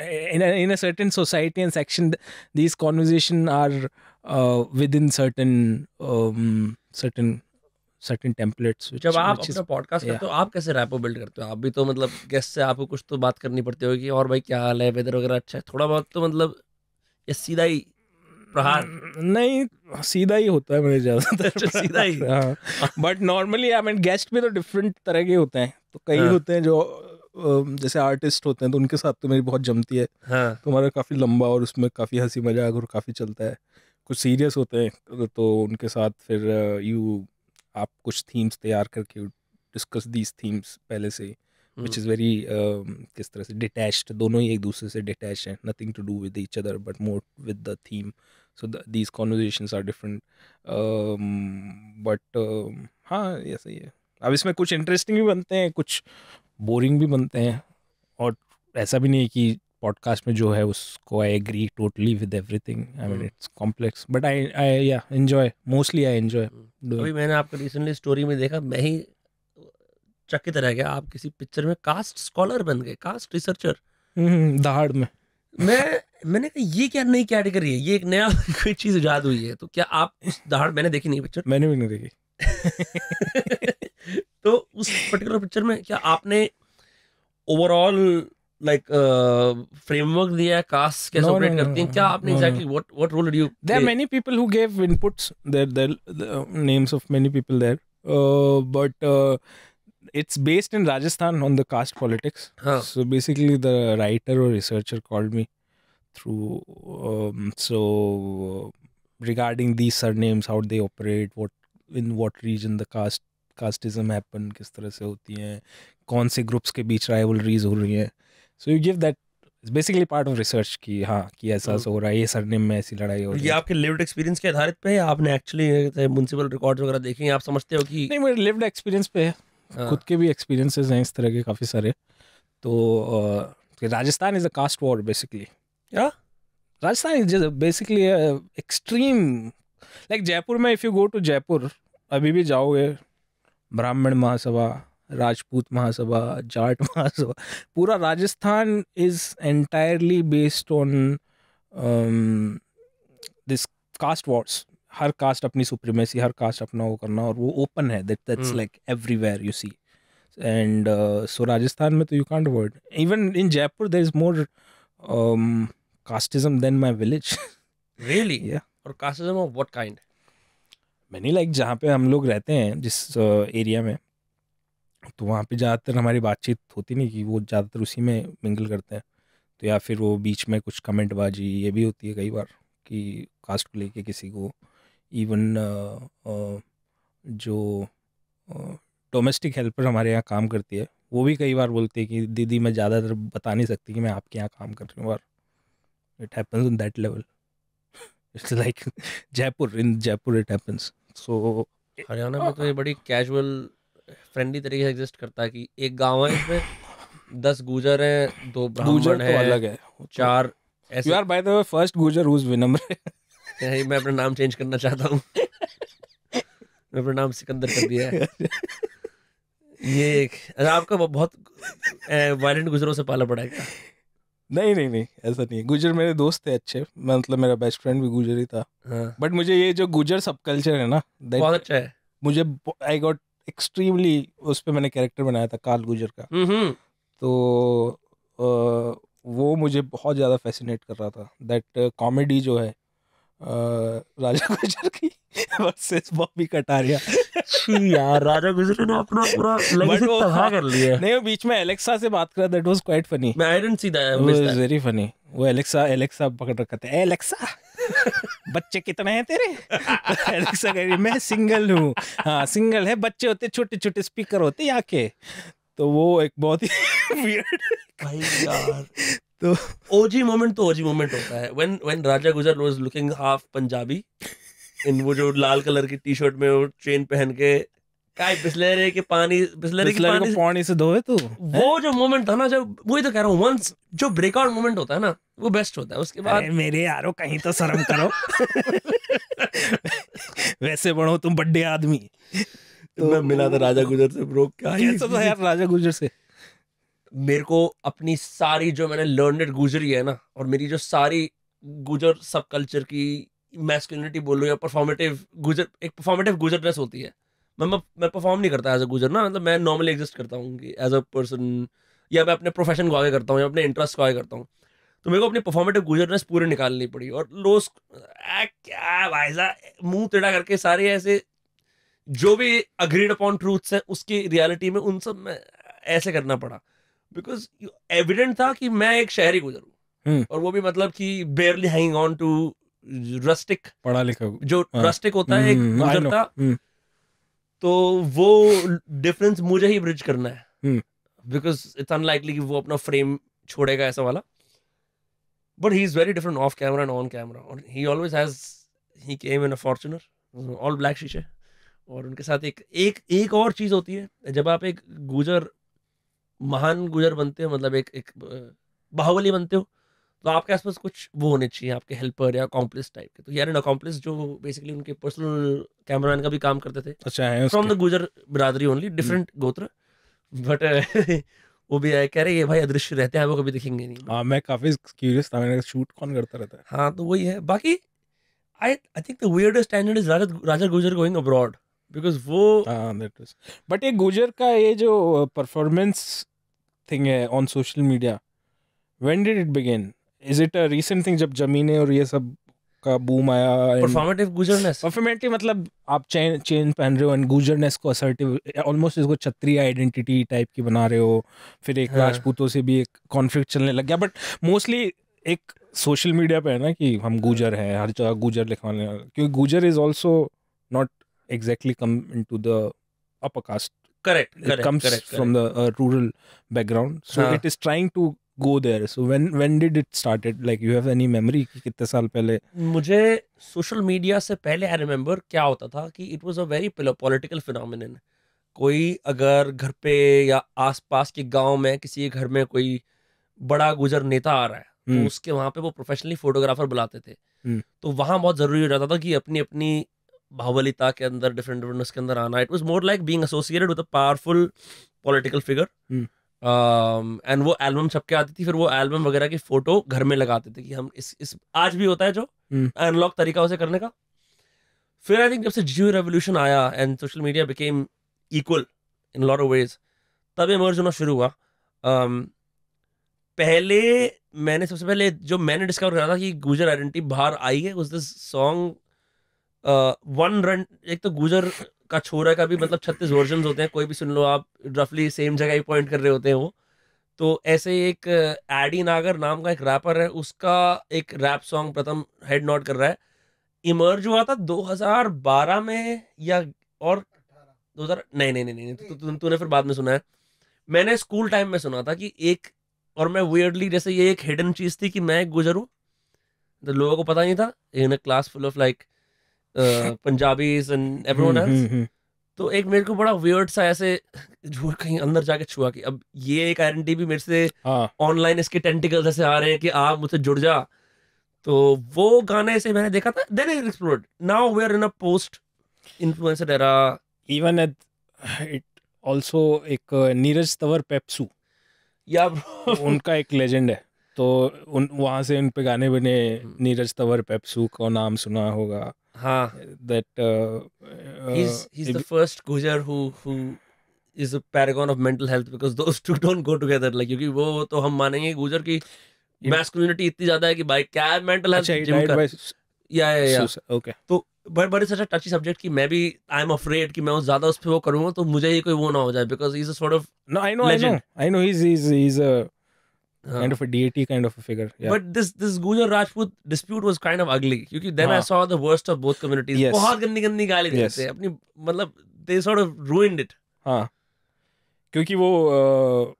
in a, in a certain society and section these conversation are uh, within certain um, certain certain templates which, जब आप which अपना पॉडकास्ट yeah. करते हो आप कैसे रैपो बिल्ड करते हो आप भी तो मतलब गेस्ट से आपको कुछ तो बात करनी पड़ती होगी और भाई क्या हाल है वेदर वगैरह अच्छा है थोड़ा बहुत तो मतलब ये सीधा ही प्रहार mm, नहीं सीधा ही होता है मेरे ज्यादातर तो। अच्छा, सीधा ही but normally I mean guest भी तो डिफरेंट तरह के होते हैं तो कई हाँ। होते हैं जो जैसे आर्टिस्ट होते हैं तो उनके साथ तो मेरी बहुत जमती है हाँ. तो हमारा काफ़ी लंबा और उसमें काफ़ी हंसी मजाक और काफ़ी चलता है कुछ सीरियस होते हैं तो, तो उनके साथ फिर यू आप कुछ थीम्स तैयार करके डिस्कस दीज थीम्स पहले से विच इज़ वेरी किस तरह से डिटैच दोनों ही एक दूसरे से डिटैच हैं nothing to do with each other but more with the theme so these conversation are different but हाँ ऐसा ही है अब इसमें कुछ इंटरेस्टिंग भी बनते हैं कुछ बोरिंग भी बनते हैं और ऐसा भी नहीं है कि पॉडकास्ट में जो है उसको I agree totally with everything I mean it's complex but I I yeah enjoy mostly I enjoy अभी मैंने आपको रिसेंटली स्टोरी में देखा मैं ही चकित रह गया आप किसी पिक्चर में कास्ट स्कॉलर बन गए कास्ट हम्म, रिसर्चर दहाड़ में मैं मैंने कहा ये क्या नई कैटेगरी है ये एक नया (laughs) कोई चीज याद हुई है तो क्या आप दहाड़ मैंने देखी नहीं पिक्चर मैंने भी नहीं देखी (laughs) तो उस पर्टिकुलर पिक्चर में क्या आपने ओवरऑल लाइक फ्रेमवर्क दिया कास्ट कैसे ऑपरेट करती हैं क्या आपने exactly what what role do you there many people who give inputs there there names of many people there but it's based in Rajasthan on the caste politics so basically the writer और researcher called me through so regarding the surnames how they operate what in what region the caste casteism happen किस तरह से होती हैं कौन से ग्रुप्स के बीच राइवलरीज हो रही हैं so you give that basically part of research की हाँ कि हाँ। ऐसा हो रहा है ये सरनेम में ऐसी लड़ाई हो रही है ये आपके लिव्ड एक्सपीरियंस के आधारित पे है आपने एक्चुअली म्यूनसिपल रिकॉर्ड वगैरह देखे हैं आप समझते हो कि नहीं मेरे लिव्ड एक्सपीरियंस पे है हाँ. खुद के भी एक्सपीरियंसेस हैं इस तरह के काफ़ी सारे तो Rajasthan is a caste war basically क्या Rajasthan is basically extreme like Jaipur में if you go to Jaipur अभी भी जाओगे ब्राह्मण महासभा राजपूत महासभा जाट महासभा पूरा Rajasthan is entirely based on this caste wars हर कास्ट अपनी सुप्रीमेसी हर कास्ट अपना वो करना और वो ओपन है that that's like everywhere you see and so Rajasthan में तो you can't avoid even in Jaipur there is more casteism than my village really और casteism of what kind many like जहाँ पे हम लोग रहते हैं जिस एरिया में तो वहाँ पे ज़्यादातर हमारी बातचीत होती नहीं कि वो ज़्यादातर उसी में मिंगल करते हैं तो या फिर वो बीच में कुछ कमेंट बाजी ये भी होती है कई बार कि कास्ट को लेके किसी को इवन जो डोमेस्टिक हेल्पर हमारे यहाँ काम करती है वो भी कई बार बोलती है कि दीदी मैं ज़्यादातर बता नहीं सकती कि मैं आपके यहाँ काम कर रही हूँ और it happens on that level it's like Jaipur in Jaipur it happens so so, Haryana में तो ये बड़ी कैजुअल फ्रेंडली तरीके से एग्जिस्ट करता है कि एक गांव है इसमें दस गुजर हैं दो ब्राह्मण तो हैं तो अलग है तो चार ऐसे यार by the way first Gujar whose विनम्र है (laughs) मैं अपना नाम चेंज करना चाहता हूँ (laughs) मैं अपना नाम सिकंदर कर दिया है (laughs) ये एक अच्छा, आपका बहुत वायलेंट गुजरों से पाला पड़ा है नहीं नहीं नहीं ऐसा नहीं है गुजर मेरे दोस्त थे अच्छे मतलब मेरा बेस्ट फ्रेंड भी गुजर ही था बट हाँ। मुझे ये जो गुजर सब कल्चर है ना बहुत अच्छा है मुझे आई गॉट एक्सट्रीमली उस पर मैंने कैरेक्टर बनाया था काल गुजर का हम्म, हम्म। तो वो मुझे बहुत ज़्यादा फैसिनेट कर रहा था दैट कॉमेडी जो है राजा गुजर की वर्सेस बॉबी कटारिया यार राजा गुजर ने अपना पूरा लेगेसी तबाह हाँ, कर लिया नहीं वो बीच में एलेक्सा से बात करा दैट वाज क्वाइट फनी मैं I didn't see that was very funny वो एलेक्सा एलेक्सा पकड़ रखा था एलेक्सा बच्चे कितने हैं तेरे एलेक्सा कह रही मैं सिंगल हूँ हाँ सिंगल है बच्चे होते छोटे छोटे स्पीकर होते यहाँ के तो वो एक बहुत ही वियर्ड (laughs) भाई यार तो ओजी मोमेंट तो ओजी मोमेंट होता है when when Raja Gujar was looking half Punjabi in वो जो लाल कलर की टी शर्ट में वो चेन पहन के काय बिस्लेरे के पानी बिस्लेरे के पानी, पानी से धोए तू वो जो मोमेंट था ना जब वो ही तो कह रहा हूँ वंस जो ब्रेकआउट मोमेंट होता है ना वो बेस्ट होता है उसके बाद मेरे यारो कहीं तो शर्म करो वैसे बनो तुम बड्डे आदमी तो मैं मिला था राजा गुजर से ब्रो क्या ये सब तो यार राजा गुजर से मेरे को अपनी सारी जो मैंने लर्नड गुजरी है ना और मेरी जो सारी गुजर सब कल्चर की मैस्कुलिनिटी बोलो या परफॉर्मेटिव गुजर एक परफॉर्मेटिव गुजरनेस होती है मैं मैं परफॉर्म नहीं करता एज अ गुजर ना मतलब मैं नॉर्मली एग्जिस्ट करता हूँ एज अ पर्सन या मैं अपने प्रोफेशन को आगे करता हूँ या अपने इंटरेस्ट को आगे करता हूँ तो मेरे को अपनी परफॉर्मेटिव गुजरनेस पूरी निकालनी पड़ी और लोस क्या भाई मुंह टेढ़ा करके सारे ऐसे जो भी अग्रीड अपॉन ट्रूथ्स हैं उसकी रियलिटी में उन सब में ऐसे करना पड़ा बिकॉज एविडेंट था कि मैं एक शहरी गुजरू हम्म। और वो भी मतलब कि barely hang on to rustic पढ़ा लिखा जो हाँ, रस्टिक होता है एक हम्म, गुजरता हम्म। तो वो डिफरेंस मुझे ही ब्रिज करना है बिकॉज इट्स अनलाइकली कि वो अपना फ्रेम छोड़ेगा ऐसा वाला but he is very different off camera and on camera और he always has he came in a Fortuner all black शीशे और उनके साथ एक एक एक और चीज़ होती है जब आप एक गुजर महान गुजर बनते हो मतलब एक एक बाहुबली बनते हो तो आपके आसपास कुछ वो होने चाहिए आपके हेल्पर या कॉम्प्लेक्स टाइप के तो यार एंड अकॉम्प्लेक्स जो बेसिकली उनके पर्सनल कैमरामैन का भी काम करते थे अच्छा है फ्रॉम द गुजर बिरादरी ओनली डिफरेंट हम्म। गोत्र बट (laughs) वो भी कह रहे ये भाई अदृश्य रहते हैं वो कभी दिखेंगे नहीं हाँ मैं काफी क्यूरियस था मैंने शूट कौन करता रहता है हाँ तो वही है बाकी I I think the weirdest standard is Raja Gujar going abroad because वो बट हाँ, ये गुजर का ये जो परफॉर्मेंस थिंग है on social media when did it begin is it a recent thing जब जमीने और ये सब का बूम आया परफॉर्मेटिव गुजरनेस परफॉर्मेटिव मतलब आप चेन चेन पहन रहे हो एंड गुजरनेस को असर्टिव ऑलमोस्ट इसको छत्री आइडेंटिटी टाइप की बना रहे हो फिर एक हाँ। राजपूतों से भी एक कॉन्फ्लिक्ट चलने लग गया बट मोस्टली एक सोशल मीडिया पे है ना कि हम गुजर हैं हर जगह गुजर लिखवाने क्योंकि Gujar is also not exactly come into the upper caste. Correct. It correct, comes correct, from correct. the uh, rural background, so हाँ. it is trying to go there. So when when did it started? Like you have any memory कि कितने साल पहले? मुझे social media से पहले I remember क्या होता था कि it was a very political phenomenon. कोई अगर घर पे या आसपास के गांव में किसी घर में कोई बड़ा गुजर नेता आ रहा है तो उसके वहां पे वो प्रोफेशनली फोटोग्राफर बुलाते थे तो वहां बहुत जरूरी हो जाता था कि अपनी अपनी भावलिता के अंदर डिफरेंट डिफरेंट उसके अंदर आना it was more like being associated with powerful political figure and वो एल्बम छप के आती थी फिर वो एल्बम वगैरह की फोटो घर में लगाते थे कि हम इस इस आज भी होता है जो अनलॉक hmm. तरीका उसे करने का फिर आई थिंक जब से जियो रेवोल्यूशन आया and social media became equal in lot of ways तब इमर्ज होना शुरू हुआ um, पहले मैंने सबसे पहले जो मैंने डिस्कवर करा था कि गुजर आइडेंटिटी बाहर आई है उस दिस सॉन्ग वन रन एक तो गुजर का छोरा का भी मतलब छत्तीस वर्जन होते हैं कोई भी सुन लो आप रफली सेम जगह ही पॉइंट कर रहे होते हैं वो तो ऐसे ही एक एडी नागर नाम का एक रैपर है उसका एक रैप सॉन्ग प्रथम हेड नॉट कर रहा है इमर्ज हुआ था 2012 में या और 2000 नहीं नहीं नहीं नहीं तो, तो, तूने तु, तु, तु, फिर बाद में सुना है मैंने स्कूल टाइम में सुना था कि एक और मैं वियर्डली जैसे ये एक हिडन चीज़ थी कि मैं गुजरूँ तो लोगों को पता नहीं था in class full of like like, Punjabis and everyone else तो एक मेरे को बड़ा वियर्ड सा ऐसे झूठ कहीं अंदर जाके छुआ कि अब ये एक आइडेंटिटी भी मेरे से ऑनलाइन हाँ। इसके टेंटिकल ऐसे आ रहे हैं कि आप मुझसे जुड़ जा तो वो गाने से मैंने देखा था then it explored now we are in a post influencer era even at it also एक नीरज तवर पेप्सू या उनका एक लेजेंड है तो उन वहाँ से उन पे गाने बने हम्म। नीरज तवर पेप्सू का नाम सुना होगा हाँ that uh, uh he's he's the first Gujar who who is a paragon of mental health because those two don't go together क्योंकि वो तो हम मानेंगे गुजर की मैस्कुलिनिटी इतनी ज्यादा है कि भाई क्या मेंटल हेल्थ अच्छा, जिम का या या या ओके तो but but it's such a touchy subject कि मैं भी आई एम अफ्रेड कि मैं उस ज्यादा उस पे वो करूंगा तो मुझे ये कोई वो ना हो जाए because he is a sort of no I know I know I know he is he is a Huh. Kind of a deity kind of a figure. Yeah. But this this Gujar Rajput dispute was kind of ugly Because then huh. I saw the worst of both communities. Yes. बहुत गंदी गंदी गाली देते yes. अपनी मतलब they sort of ruined it. हाँ क्योंकि वो uh,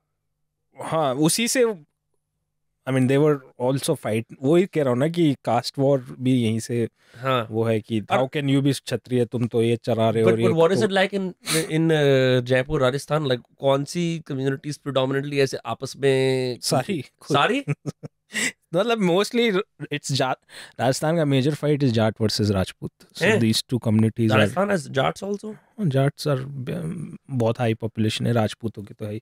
हाँ उसी से I mean they were also fight वो ही कह रहा हूँ ना कि कास्ट वॉर भी यहीं से हाँ वो है कि how can you be Kshatriya तुम तो ये चरा रहे हो but what is it like in in Jaipur Rajasthan like कौन सी कम्युनिटीज प्रिडोमिनेंटली ऐसे आपस में सारी सारी (laughs) मतलब मोस्टली इट्स जाट राजस्थान का major fight is Jat versus Rajput so these two communities Rajasthan has Jats also Jats are बहुत हाई पॉपुलेशन है राजपूतों के तो है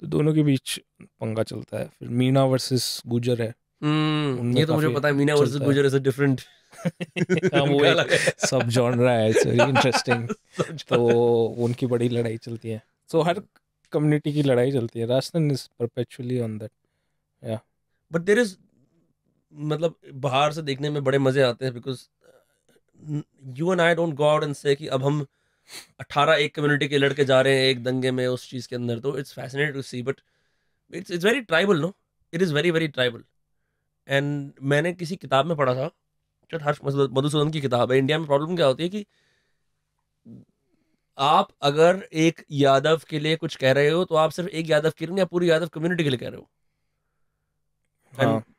तो दोनों के बीच पंगा चलता है फिर मीना वर्सेस गुजर है हम्म, ये तो मुझे पता है Meena versus Gujar is a different sub genre है इट्स (laughs) इंटरेस्टिंग तो उनकी बड़ी लड़ाई चलती है सो हर कम्युनिटी की लड़ाई चलती है Rajasthan is perpetually on that yeah but there is मतलब बाहर से देखने में बड़े मजे आते हैं because you and I don't go out and से कि अब हम अट्ठारह एक कम्युनिटी के लड़के जा रहे हैं एक दंगे में उस चीज़ के अंदर तो it's fascinate to see but it's it's very tribal no it is very very tribal and मैंने किसी किताब में पढ़ा था शायद हर्ष मधुसूदन की किताब है इंडिया में प्रॉब्लम क्या होती है कि आप अगर एक यादव के लिए कुछ कह रहे हो तो आप सिर्फ एक यादव के लिए या पूरी यादव कम्युनिटी के लिए कह रहे हो हाँ.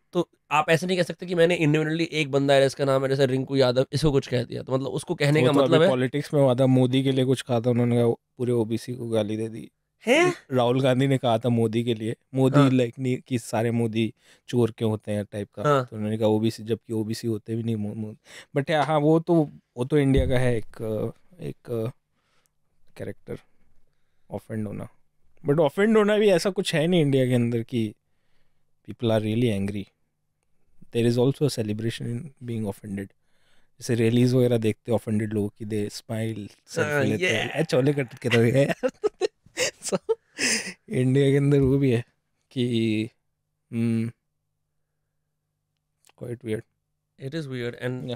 आप ऐसे नहीं कह सकते कि मैंने इंडिविजुअली एक बंदा है इसका नाम है जैसे रिंकू यादव इसको कुछ कह दिया तो मतलब उसको कहने का तो मतलब है पॉलिटिक्स में हुआ था मोदी के लिए कुछ कहा था उन्होंने पूरे ओबीसी को गाली दे दी है राहुल गांधी ने कहा था मोदी के लिए मोदी हाँ। लाइक नहीं कि सारे मोदी चोर क्यों होते हैं टाइप का हाँ। तो उन्होंने कहा ओबीसी जबकि ओबीसी होते भी नहीं बट हाँ वो तो वो तो इंडिया का है एक एक कैरेक्टर ऑफेंड होना बट ऑफेंड होना भी ऐसा कुछ है नहीं इंडिया के अंदर कि people are really angry there is also celebration in being offended जैसे रिलीज वगैरह देखते ऑफेंडेड लोगों की दे स्माइल चोले कट के तो सो इंडिया के अंदर वो भी है कि quite weird it is weird and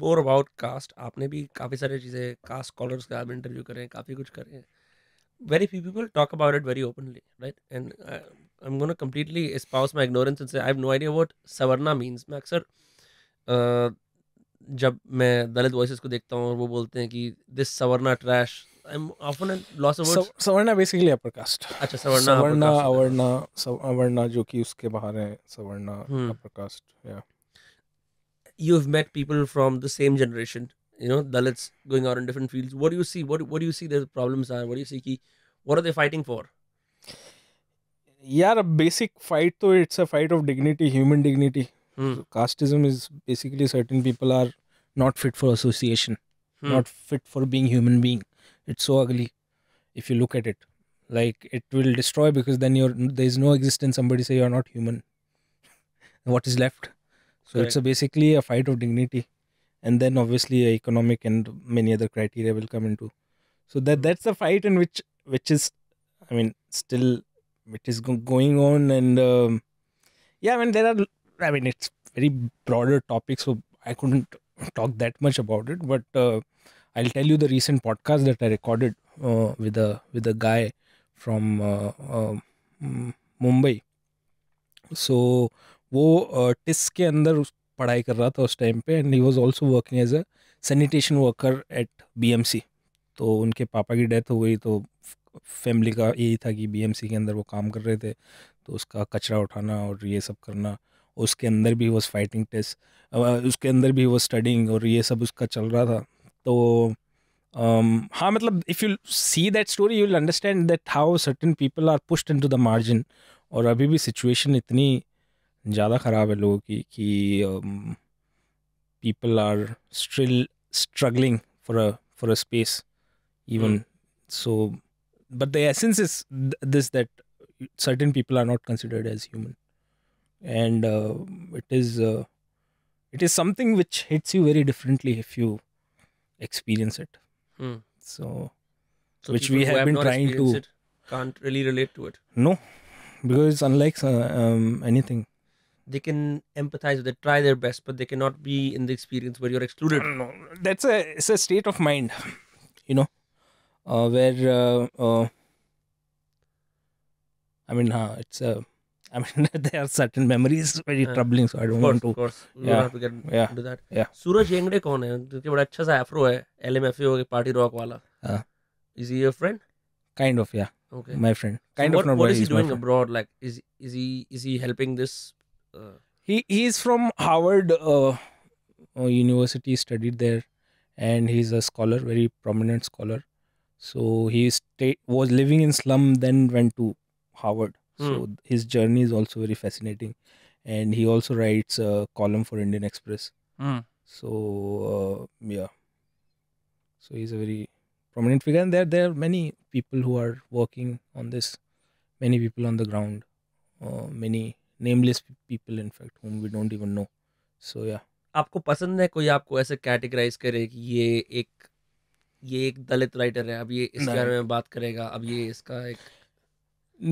more about caste आपने भी काफ़ी सारी चीज़ें कास्ट स्कॉलर्स का आप इंटरव्यू करें काफ़ी कुछ करें very few people talk about it very openly right and I'm gonna completely espouse my ignorance and say I have no idea what Savarna means. मैं अक्सर जब मैं दलित voices को देखता हूँ और वो this Savarna trash. I'm often at loss of words. Savarna basically upper caste. अच्छा Savarna upper caste. Savarna Savarna जो कि उसके बाहर hmm. upper caste. Yeah. You've met people from the same generation. You know, Dalits going out in different fields. What do you see? What do you see? Their problems are. What do you see? what are they fighting for? yeah, a basic fight though it's a fight of dignity, human dignity. Hmm. casteism is basically certain people are not fit for association, hmm. not fit for being human being. It's so ugly if you look at it. Like it will destroy because then you're there's no existence. Somebody say you're not human. (laughs) what is left? So it's basically a fight of dignity, and then obviously economic and many other criteria will come into. So that hmm. that's the fight in which which is, I mean, still it is going on and um, yeah I mean there are I mean it's very broader topic so I couldn't talk that much about it but uh, I'll tell you the recent podcast that I recorded uh, with a with a guy from uh, uh So, सो वो uh, टिस के अंदर पढ़ाई कर रहा था उस टाइम पे and he was also working as a sanitation worker at BMC तो उनके पापा की डेथ हो गई तो फैमिली का यही था कि बीएमसी के अंदर वो काम कर रहे थे तो उसका कचरा उठाना और ये सब करना उसके अंदर भी वॉज फाइटिंग टेस्ट उसके अंदर भी वो स्टडिंग और ये सब उसका चल रहा था तो um, हाँ मतलब if you see that story you will understand that how certain people are pushed into the margin और अभी भी सिचुएशन इतनी ज़्यादा ख़राब है लोगों की कि people are still struggling for a for a space even so but the essence is th- this that certain people are not considered as human and uh, it is uh, it is something which hits you very differently if you experience it hmm. so, so, which we have, have been trying to it can't really relate to it no because it's unlike uh, um, anything they can empathize they try their best but they cannot be in the experience where you're excluded no that's a it's a state of mind you know uh, where uh, uh, I mean, uh, it's a. I mean, (laughs) there are certain memories very yeah. troubling, so I don't course, want to. Of course, you yeah. don't have to get yeah. into that. Yeah. Suraj Yengde कौन है? क्योंकि बड़ा अच्छा सा एफ्रो है, LMFAO के पार्टी रॉक वाला. हाँ. Is he your friend? Kind of, yeah. Okay. My friend. Kind so of. What, what is he doing abroad? Like, is is he is he helping this? Uh... He he from Howard uh, University, studied there, and he's a scholar, very prominent scholar. So he stay, was living in slum, then went to Harvard. Mm. So hmm. his journey is also very fascinating, and he also writes a column for Indian Express. Mm. So uh, yeah, so he's a very prominent figure, and there there are many people who are working on this, many people on the ground, uh, many nameless people in fact whom we don't even know. So yeah. आपको पसंद है कोई आपको ऐसे कैटेगराइज करे कि ये एक ये एक दलित राइटर है अब ये इस बारे में बात करेगा अब ये इसका एक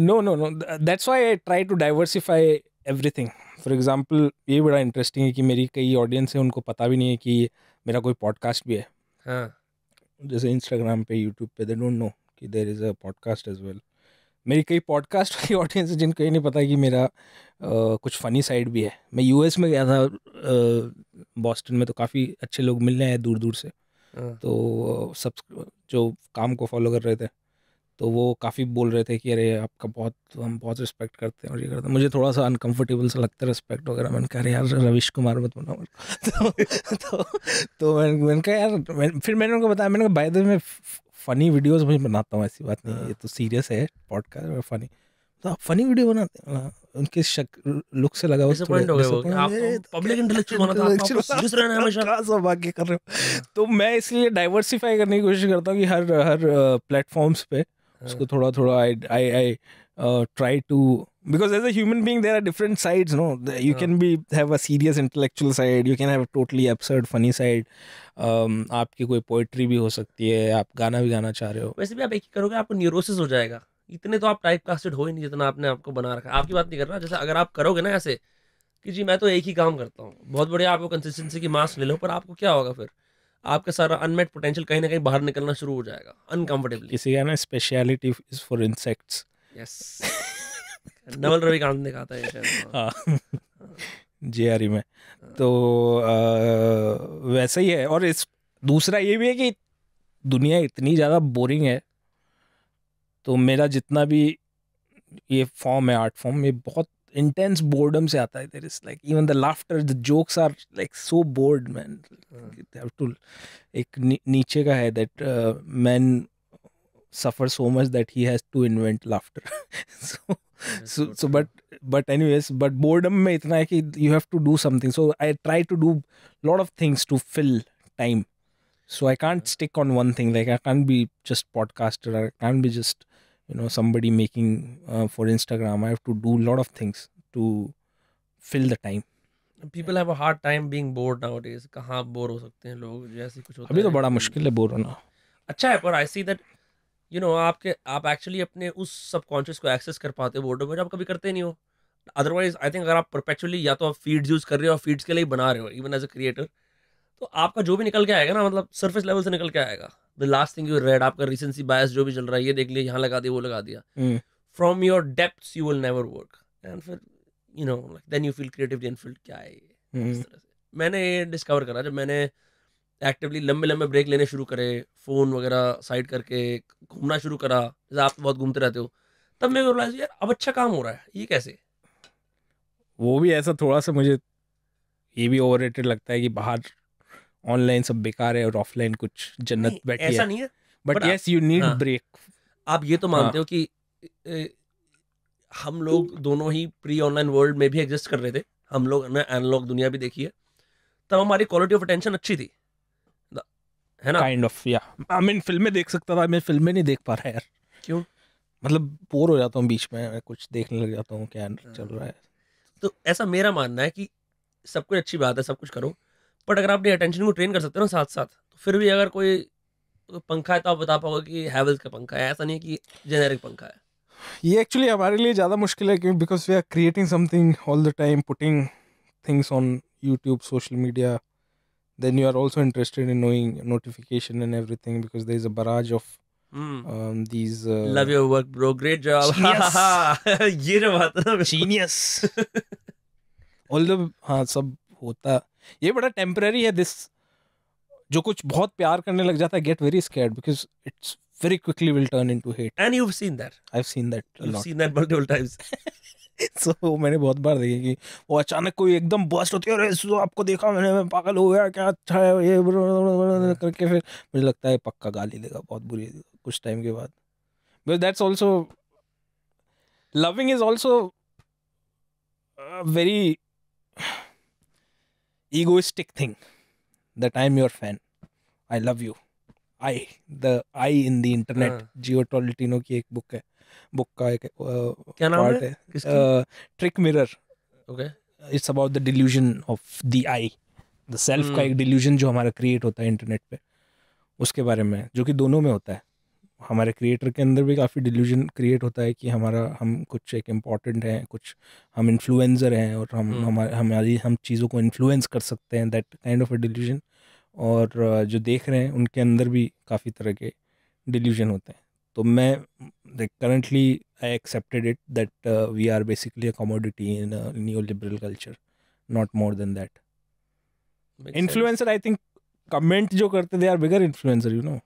no no no that's why I try to diversify everything for example ये बड़ा इंटरेस्टिंग है कि मेरी कई ऑडियंस है उनको पता भी नहीं है कि मेरा कोई पॉडकास्ट भी है हाँ जैसे इंस्टाग्राम पे यूट्यूब पे दे डोंट नो कि there is a podcast as well मेरी कई पॉडकास्ट की ऑडियंस है जिनको ये नहीं पता कि मेरा आ, कुछ फ़नी साइड भी है मैं यूएस में गया था बॉस्टन में तो काफ़ी अच्छे लोग मिलने आए दूर दूर से हाँ। तो सब जो काम को फॉलो कर रहे थे तो वो काफ़ी बोल रहे थे कि अरे आपका बहुत हम बहुत रिस्पेक्ट करते हैं और ये करते हैं मुझे थोड़ा सा अनकंफर्टेबल सा लगता है रिस्पेक्ट वगैरह मैंने कहा यार रविश कुमार मत बना (laughs) तो तो, तो मैंने मैंने कहा यार मैं, फिर मैंने उनको बताया मैंने कहा बाय द मैं फनी वीडियोज़ भी बनाता हूँ ऐसी बात नहीं हाँ। ये तो सीरियस है पॉडकास्ट फनी तो आप फनी वीडियो बनाते हैं हाँ, उनके शक लुक से लगा हुआ पब्लिक इंटेलेक्चुअल बना सौभाग्य कर रहे हो तो मैं इसलिए डाइवर्सिफाई करने की कोशिश करता हूँ कि हर हर प्लेटफॉर्म्स पे हाँ। उसको थोड़ा थोड़ा I I I try to because as human being there are different side no you can be can be have a serious intellectual side you can have a totally um, आपकी कोई पोइट्री भी हो सकती है आप गाना भी गाना चाह रहे हो वैसे भी आप एक ही करोगे आपको न्यूरोसिस हो जाएगा इतने तो आप टाइप कास्टेड हो ही नहीं जितना आपने आपको बना रखा आपकी बात नहीं कर रहा जैसे अगर आप करोगे ना ऐसे कि जी मैं तो एक ही काम करता हूँ बहुत बढ़िया आपको कंसिस्टेंसी की मार्क्स ले लो पर आपको क्या होगा फिर आपका सारा अनमेट पोटेंशियल कहीं ना कहीं बाहर निकलना शुरू हो जाएगा अनकम्फर्टेबल इसी का ना speciality is for insects yes Naval Ravikant ने कहा था ये (laughs) हाँ। जे आर में तो वैसे ही है और इस दूसरा ये भी है कि दुनिया इतनी ज़्यादा बोरिंग है तो मेरा जितना भी ये फॉर्म है आर्ट फॉर्म ये बहुत इंटेंस बोर्डम से आता है there is like even the laughter the jokes are like so bored man have to एक नीचे का है that man suffer so much that he has to invent laughter so so but but anyways but boredom में इतना है कि you have to do something so I try to do lot of things to fill time so I can't stick on one thing like I can be just podcaster I can be just you know somebody making uh, for instagram i have to do a lot of things to fill the time people have a hard time being bored nowadays कहाँ बोर हो सकते हैं लोग जैसे कुछ होता अभी तो बड़ा मुश्किल है बोर होना अच्छा है पर I see that you know आपके आप एक्चुअली अपने उस सबकॉन्शियस को एक्सेस कर पाते हो बोर्डो में जो आप कभी करते नहीं हो अदरवाइज आई थिंक अगर आप परपेचुअली या तो आप फीड्स यूज़ कर रहे हो और फीड्स के लिए बना रहे हो इवन एज अ क्रिएटर तो आपका जो भी निकल के आएगा ना मतलब सर्फेस लेवल से निकल के आएगा the last thing you read आपका रिसेंसी बायस जो भी चल रहा है ये देख लिया यहाँ लगा दिया वो लगा दिया from your depth you will never work and फिर you know like then you feel creative and feel क्या है हम्म। इस तरह मैंने ये डिस्कवर करा जब मैंने एक्टिवली लंबे लंबे ब्रेक लेने शुरू करे फ़ोन वगैरह साइड करके घूमना शुरू करा जैसे आप बहुत घूमते रहते हो तब मैं रिलाइज यार अब अच्छा काम हो रहा है ये कैसे वो भी ऐसा थोड़ा सा मुझे ये भी ओवर लगता है कि बाहर ऑनलाइन सब बेकार है और ऑफलाइन कुछ जन्नत बैठी ऐसा नहीं है but yes you need break आप ये तो मानते हाँ। हो कि ए, हम लोग दोनों ही प्री ऑनलाइन वर्ल्ड में भी एग्जिस्ट कर रहे थे हम लोग ने एनालॉग दुनिया भी देखी है तब हमारी क्वालिटी ऑफ अटेंशन अच्छी थी है ना काइंड ऑफ या आई मीन फिल्में देख सकता था मैं फिल्में नहीं देख पा रहा यार क्यों मतलब बोर हो जाता हूँ बीच में कुछ देखने लग जाता हूँ क्या हाँ। चल रहा है तो ऐसा मेरा मानना है कि सब कुछ अच्छी बात है सब कुछ करो बट अगर आप अपनी अटेंशन को ट्रेन कर सकते हो ना साथ साथ तो फिर भी अगर कोई तो पंखा है तो आप बता पाओगे कि हैवल्स का पंखा है ऐसा नहीं कि जेनेरिक पंखा है ये एक्चुअली हमारे लिए ज़्यादा मुश्किल है क्योंकि because we are creating something all the time putting things on YouTube social media then you are also interested in knowing notification and everything because there is a barrage of mm. um, these. Uh, Love your work, bro. Great job. Genius. (laughs) Genius. (laughs) Although हाँ सब होता ये बड़ा टेम्प्रेरी है दिस जो कुछ बहुत प्यार करने लग जाता है get very scared because it's very quickly will turn into hate and you seen that I seen that seen that multiple times so so, मैंने बहुत बार देखी कि वो अचानक कोई एकदम बस्ट होती है अरे आपको देखा मैंने मैं पागल हो गया क्या अच्छा है ये करके फिर मुझे लगता है पक्का गाली देगा बहुत बुरी देगा कुछ टाइम के बाद because that's also loving is also very egoistic thing that I'm your fan. I love you. I the I in the internet Jia Tolentino की एक बुक है बुक का एक uh, क्या नाम है Trick Mirror okay it's about the delusion of the I the self का hmm। एक डिल्यूजन जो हमारा क्रिएट होता है इंटरनेट पे उसके बारे में जो कि दोनों में होता है हमारे क्रिएटर के अंदर भी काफ़ी डिल्यूजन क्रिएट होता है कि हमारा हम कुछ एक इम्पॉर्टेंट हैं कुछ हम इन्फ्लुएंसर हैं और हम हम्म। हमारे हमारी हम चीज़ों को इन्फ्लुएंस कर सकते हैं that kind of a delusion और जो देख रहे हैं उनके अंदर भी काफ़ी तरह के डिल्यूजन होते हैं तो मैं currently I accepted it that we are basically basically a commodity in a neoliberal culture, not more than that. Makes influencer, sense. जो करते they are bigger influencer you know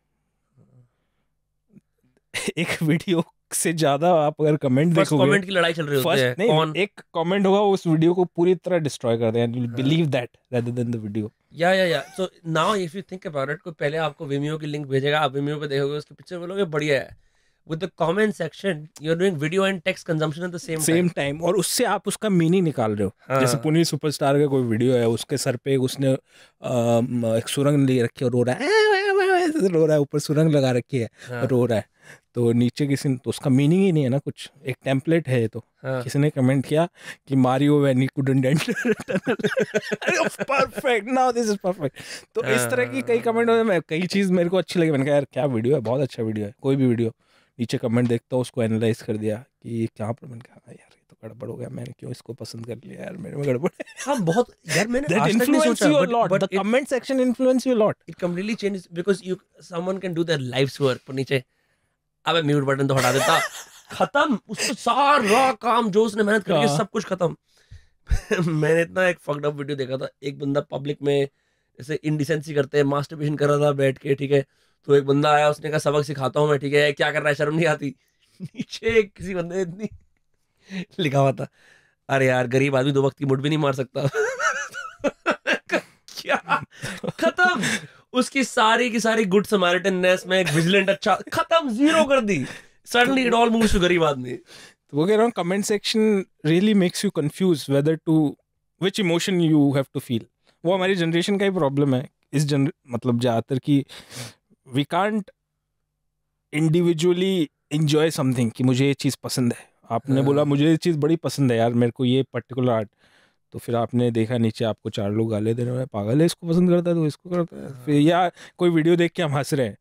(laughs) एक वीडियो से ज्यादा आप अगर कमेंट देखोगे कमेंट की लड़ाई चल रही होती है नहीं on... एक कमेंट होगा उस वीडियो को पूरी तरह डिस्ट्रॉय कर देगा believe that rather than the video yeah yeah yeah so now if you think about it को पहले आपको विमियो की लिंक भेजेगा आप विमियो पे देखोगे उसके पिक्चर बोलोगे बढ़िया है with the comment section you are doing video and text consumption at the same same time और उससे आप उसका मीनिंग निकाल रहे हो हाँ. जैसे पुनी सुपरस्टार का कोई वीडियो है उसके सर पे उसने आ, एक सुरंग ले रखी और रो रहा है से तो रो रहा है ऊपर सुरंग लगा रखी है हाँ. रो रहा है तो नीचे किसी तो उसका मीनिंग ही नहीं है ना कुछ एक टेम्पलेट है तो हाँ. किसी ने कमेंट किया कि Mario when he couldn't perfect now this is perfect तो हाँ. इस तरह की कई कमेंट हो मैं कई चीज़ मेरे को अच्छी लगी मैंने कहा यार क्या वीडियो है बहुत अच्छा वीडियो है कोई भी वीडियो नीचे कमेंट देखता हूँ उसको एनालाइज कर दिया कि क्या मैंने कहा हाँ यार गड़बड़ हो गया मैंने क्यों इसको पसंद कर लिया यार मेरे में गड़बड़ हाँ बहुत यार मैंने that influence you a lot the comment section influence you a lot it completely changes because you someone can do their lives work पर नीचे अबे म्यूट बटन तो हटा देता (laughs) खत्म उसको तो सारा काम जो उसने मेहनत करके हाँ। सब कुछ खत्म (laughs) मैंने इतना एक फक्ड अप वीडियो देखा था एक बंदा पब्लिक में ऐसे इनडिसेंसी करते हैं मास्टरबेशन कर रहा था बैठ के ठीक है तो एक बंदा आया उसने कहा सबक सिखाता हूँ मैं ठीक है क्या कर रहा है शर्म नहीं आती (laughs) नीचे किसी बंदे इतनी (laughs) लिखा हुआ था अरे यार गरीब आदमी दो वक्त की मुठ भी नहीं मार सकता (laughs) क्या खत्म उसकी सारी की सारी गुड समारिटन में विजिलेंट अच्छा खत्म जीरो कर दी suddenly it all moves to गरीब आदमी तो वो कह रहा हूँ comment section really makes you confuse whether to which emotion you have to feel वो हमारी जनरेशन का ही प्रॉब्लम है इस जन मतलब ज़्यादातर कि we can't individually enjoy something कि मुझे ये चीज़ पसंद है आपने बोला हाँ। मुझे ये चीज़ बड़ी पसंद है यार मेरे को ये पर्टिकुलर आर्ट तो फिर आपने देखा नीचे आपको चार लोग गाले दे रहे हैं पागल है इसको पसंद करता है तो इसको करता है हाँ। फिर या कोई वीडियो देख के हम हंस रहे हैं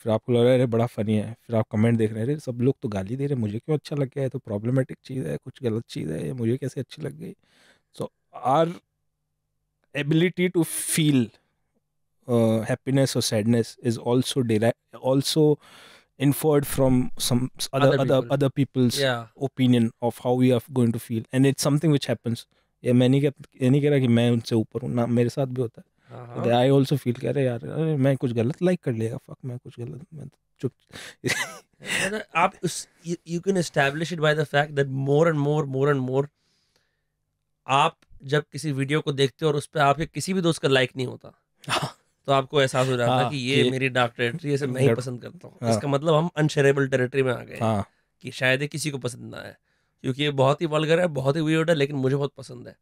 फिर आपको लग रहा है बड़ा फ़नी है फिर आप कमेंट देख रहे हैं सब लोग तो गाली दे रहे हैं मुझे क्यों अच्छा लग गया है तो प्रॉब्लमेटिक चीज़ है कुछ गलत चीज़ है मुझे कैसे अच्छी लग गई so our ability to feel happiness और sadness is also also inferred from some other other people. other, other people's yeah. opinion of how we are going to feel and it's something which happens ये मैं नहीं कह ये नहीं कह रहा कि मैं उनसे ऊपर हूँ ना मेरे साथ भी होता है आई ऑल्सो फील कह रहे यार अरे मैं कुछ गलत लाइक कर लेगा फक मैं कुछ गलत मैं तो चुप (laughs) आप you can establish it by the fact that more and more more and more आप जब किसी वीडियो को देखते हो और उस पर आपके किसी भी दोस्त का लाइक नहीं होता हाँ। तो आपको एहसास हो जाता था हाँ, कि ये मेरी डार्क टेरिटरी है मैं ही पसंद करता हूँ हाँ। इसका मतलब हम अनशेरेबल टेरिटरी में आ गए हाँ। कि शायद ये किसी को पसंद ना आए क्योंकि ये बहुत ही वल्गर है बहुत ही वियर्ड है लेकिन मुझे बहुत पसंद है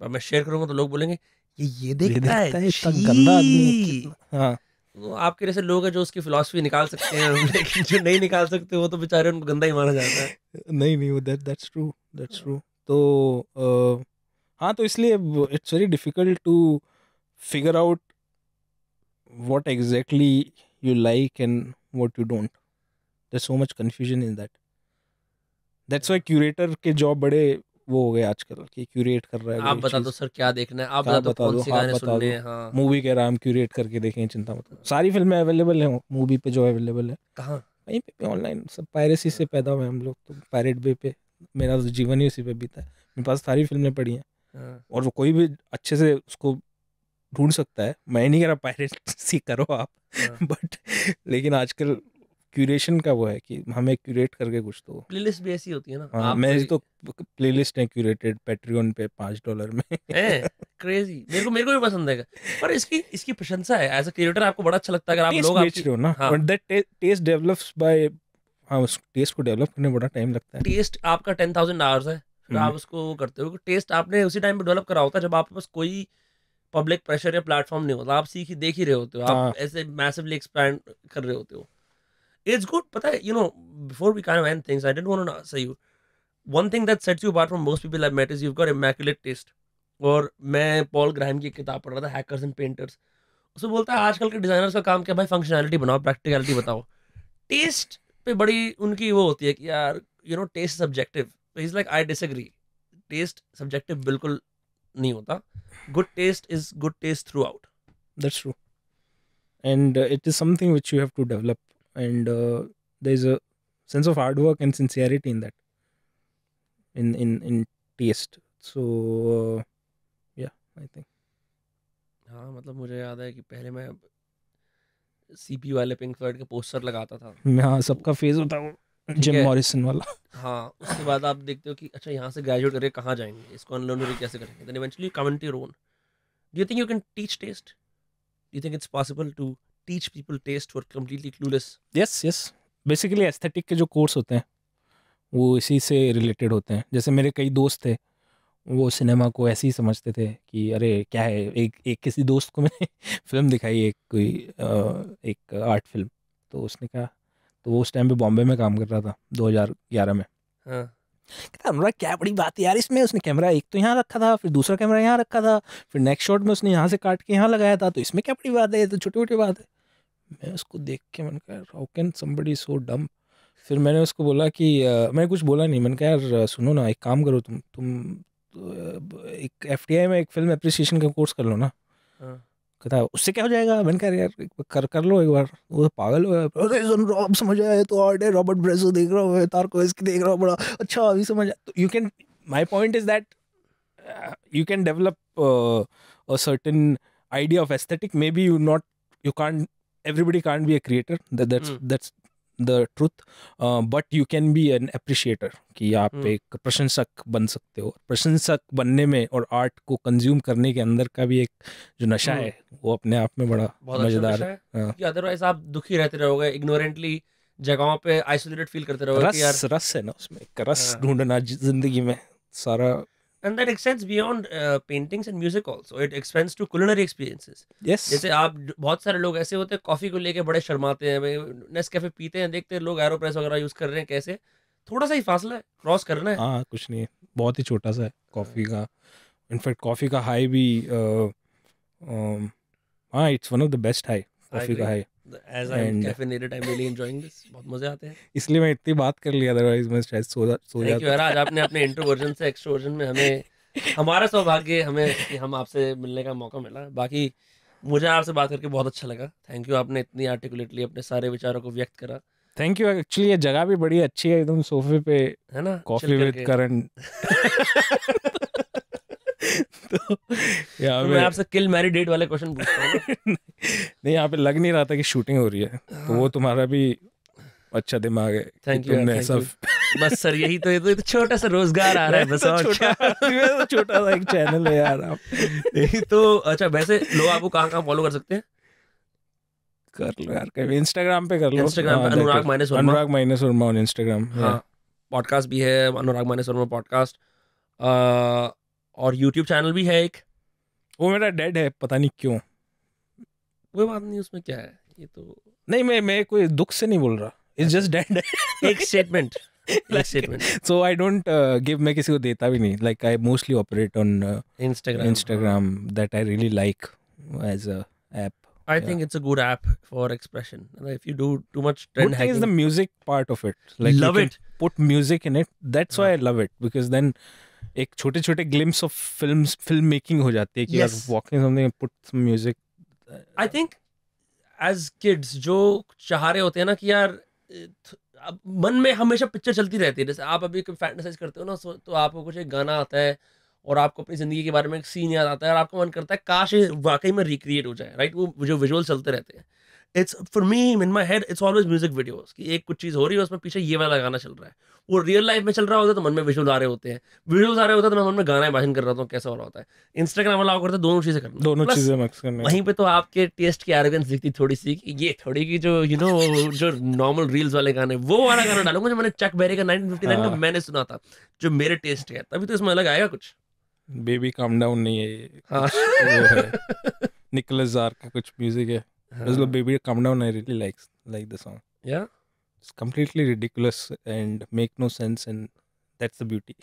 पर मैं शेयर करूंगा तो लोग बोलेंगे ये ये देखता, ये देखता है, है गंदा आदमी हाँ तो आपके जैसे लोग हैं जो उसकी फिलोसफी निकाल सकते हैं (laughs) लेकिन जो नहीं निकाल सकते वो तो बेचारे उनको गंदा ही माना जाता है नहीं नहीं वो that that's true that's true तो हाँ तो इसलिए it's very difficult to figure out what exactly you like and what you don't there's so much confusion in that that's why curator ke job बड़े वो हो गए आजकल कि क्यूरेट कर रहा है आप बता दो सर क्या देखना है आप बता दो कौन सी हाँ, गाने सुनने हैं हाँ मूवी कह रहा हम क्यूरेट करके देखें चिंता मत सारी फिल्में अवेलेबल हैं मूवी पे जो अवेलेबल है कहाँ कहीं पे ऑनलाइन सब पायरेसी से पैदा हुए हम लोग तो पायरेट बे पे मेरा तो जीवन ही उसी पे बीता है मेरे पास सारी फिल्में पड़ी हैं हाँ। और वो कोई भी अच्छे से उसको ढूंढ सकता है मैं नहीं कह रहा पायरेसी करो आप बट हाँ। लेकिन आजकल क्यूरेशन का वो है कि हमें क्यूरेट करके कुछ तो प्लेलिस्ट भी ऐसी होती है ना हाँ, आ, मैं तो प्लेलिस्ट है क्यूरेटेड पेट्रियन पे पांच डॉलर में क्रेजी (laughs) मेरे को मेरे को भी पसंद है पर इसकी इसकी प्रशंसा है एज अ क्रिएटर आपको बड़ा अच्छा लगता है अगर आप लोग बेच रहे हो ना but that taste develops by हाँ उस टेस्ट को डेवलप करने बड़ा टाइम लगता है टेस्ट आपका टेन थाउजेंड आवर्स है फिर हम्म। आप उसको करते हो टेस्ट आपने उसी टाइम पे डेवलप करा होता है जब आपके पास कोई पब्लिक प्रेशर या प्लेटफॉर्म नहीं होता आप सीख देख ही रहे होते हो आप हाँ। ऐसे मैसिवली एक्सपैंड कर रहे होते हो इट्स गुड पता है you know before we can and things I don't want not सही one thing that sets you apart from most people I met is you got immaculate taste और मैं पॉल ग्राहम की किताब पढ़ रहा था हैकर्स एंड पेंटर्स उसमें बोलता है आजकल के डिजाइनर्स का काम क्या भाई फंक्शनैलिटी बनाओ प्रैक्टिकलिटी बताओ टेस्ट पे बड़ी उनकी वो होती है कि यार you know taste subjective is like I disagree taste subjective बिल्कुल नहीं होता good taste is good taste throughout that's true and it is something which you have to develop and there is an sense of hard work and sincerity in that in in in taste so yeah I think हाँ मतलब मुझे याद है कि पहले मैं सीपी वाले पिंक फ्लॉयड के पोस्टर लगाता था हाँ सबका फेज होता वो जिम मॉरिसन वाला हाँ उसके बाद आप देखते हो कि अच्छा यहाँ से ग्रेजुएट करके कहाँ जाएंगे इसको अनलर्न करके कैसे करेंगे then eventually come and your own do you think you can teach taste do think it's possible to teach people taste for completely clueless yes yes basically aesthetic के जो कोर्स होते हैं वो इसी से रिलेटेड होते हैं जैसे मेरे कई दोस्त थे वो सिनेमा को ऐसे ही समझते थे कि अरे क्या है एक एक किसी दोस्त को मैंने फिल्म (laughs) दिखाई एक कोई आ, एक आर्ट फिल्म तो उसने कहा तो वो उस टाइम पे बॉम्बे में काम कर रहा था दो में हाँ। कहता अनुराग क्या बड़ी बात है यार इसमें उसने कैमरा एक तो यहाँ रखा था फिर दूसरा कैमरा यहाँ रखा था फिर नेक्स्ट शॉट में उसने यहाँ से काट के यहाँ लगाया था तो इसमें क्या बड़ी बात है ये तो छोटी छोटी बात है मैं उसको देख के मैंने कहा हाउ कैन समबडी सो डम फिर मैंने उसको बोला कि uh, मैंने कुछ बोला नहीं मैंने कहा यार सुनो ना एक काम करो तुम तुम तो, एक एफ में एक फिल्म अप्रिसिएशन का कोर्स कर लो ना हाँ। कहता उससे क्या हो जाएगा मैंने कहा यार कर कर लो एक बार वो तो पागल हो गया अरे सुन रॉब समझ आया तो आर्ट है रॉबर्ट ब्रेसो देख रहा हूँ को इसकी देख रहा हूँ बड़ा अच्छा अभी समझ तो you can my point is that you can develop a certain idea of aesthetic maybe you not you can't everybody can't be a creator that's that's the truth but you can be an appreciator कि आप hmm. एक प्रशंसक बन सकते हो प्रशंसक बनने में और आर्ट को कंज्यूम करने के अंदर का भी एक जो नशा hmm. है वो अपने आप में बड़ा अच्छा मजेदार है अदरवाइज हाँ। आप दुखी रहते रहोगे इग्नोरेंटली जगहों पे आइसोलेटेड फील करते रहोगे रस यार रस है ना उसमें रस हाँ। ढूंढना जिंदगी में सारा and that extends beyond uh, paintings and music also it extends to culinary experiences yes जैसे आप बहुत सारे लोग ऐसे होते हैं कॉफी को लेके बड़े शर्माते हैं नेस कैफे पीते हैं देखते हैं लोग एरोप्रेस वगैरह यूज कर रहे हैं कैसे थोड़ा सा ही फासला है क्रॉस करना है हाँ कुछ नहीं बहुत ही छोटा सा है कॉफी का इनफैक्ट कॉफी का हाई भी uh, um, हाँ it's one of the best high coffee का हाई इसलिए मैं इतनी बात कर लिया अदरवाइज मैं शायद सो सो जाता. आपने अपने इंट्रोवर्जन से एक्सट्रोवर्जन में हमें हमारा सौभाग्य हमें कि हम आपसे मिलने का मौका मिला. बाकी मुझे आपसे बात करके बहुत अच्छा लगा. थैंक यू आपने इतनी आर्टिकुलेटली अपने सारे विचारों को व्यक्त करा. थैंक यू एक्चुअली ये जगह भी बड़ी अच्छी है एकदम सोफे पे है ना कॉफी विद करंट (laughs) तो यहाँ पे तो आपसे किल मैरी डेट वाले क्वेश्चन पूछता हूँ (laughs) नहीं यहाँ पे लग नहीं रहा था कि शूटिंग हो रही है तो वो हाँ। तुम्हारा भी अच्छा दिमाग है थैंक यू सब बस सर यही तो, तो ये तो, छोटा सा रोजगार आ रहा है (laughs) बस तो और छोटा छोटा सा एक चैनल है यार आप यही तो अच्छा वैसे लोग आपको कहाँ कहाँ फॉलो कर सकते हैं कर लो यार कभी इंस्टाग्राम पे कर लो इंस्टाग्राम पे हाँ, Anurag minus Anurag minus Verma on Instagram हाँ पॉडकास्ट भी है अनुराग माइनस वर्मा पॉडकास्ट और यूट्यूब चैनल भी है एक वो मेरा डेड है पता नहीं क्यों कोई बात नहीं उसमें क्या है ये तो नहीं मैं मैं कोई दुख से नहीं बोल रहा इट्स जस्ट डेड एक statement so I don't give मैं किसी को देता भी नहीं like I mostly operate on Instagram Instagram that I really like as a app I yeah. think it's a good app for expression. If you do too much trend good thing hacking, is the music part of it. Like love it. Put music in it. That's yeah. why I love it because then एक छोटे छोटे glimpse of film film making हो जाती है कि यार walking something put some music I think as kids जो चाह रहे होते हैं ना कि यार मन में हमेशा पिक्चर चलती रहती है जैसे आप अभी फैंटेसाइज करते हो ना तो आपको कुछ एक गाना आता है और आपको अपनी ज़िंदगी के बारे में एक सीन याद आता है और आपको मन करता है काश वाकई में रिक्रिएट हो जाए राइट वो जो विजुअल चलते रहते हैं it's for me in my head it's always music videos की एक कुछ चीज़ हो रही है उसमें पीछे ये वाला गाना चल रहा है वो रियल लाइफ में चल रहा होता है तो मन में विजुअल आ रहे होते हैं विजुअल आ रहे होते हैं तो मैं मन में गाना भाषण कर रहा हूँ कैसा हो रहा होता है इंस्टाग्राम वाला करते दोनों चीज़ें करना दोनों चीज़ें वहीं पर तो आपके टेस्ट की आरोग्य दिखती थोड़ी सी कि ये थोड़ी की जो यू नो जो नॉर्मल रील्स वाले गाने वो वाला गाना डालूंगा जो मैंने चक बेरी का नाइनटीन हाँ। का मैंने सुना था जो मेरे टेस्ट है तभी तो इसमें अलग आएगा कुछ बेबी काम डाउन नहीं है ये हाँ जार का कुछ म्यूजिक है Because uh-huh. Baby Come Down, I really like like the song. Yeah, it's completely ridiculous and make no sense, and that's the beauty.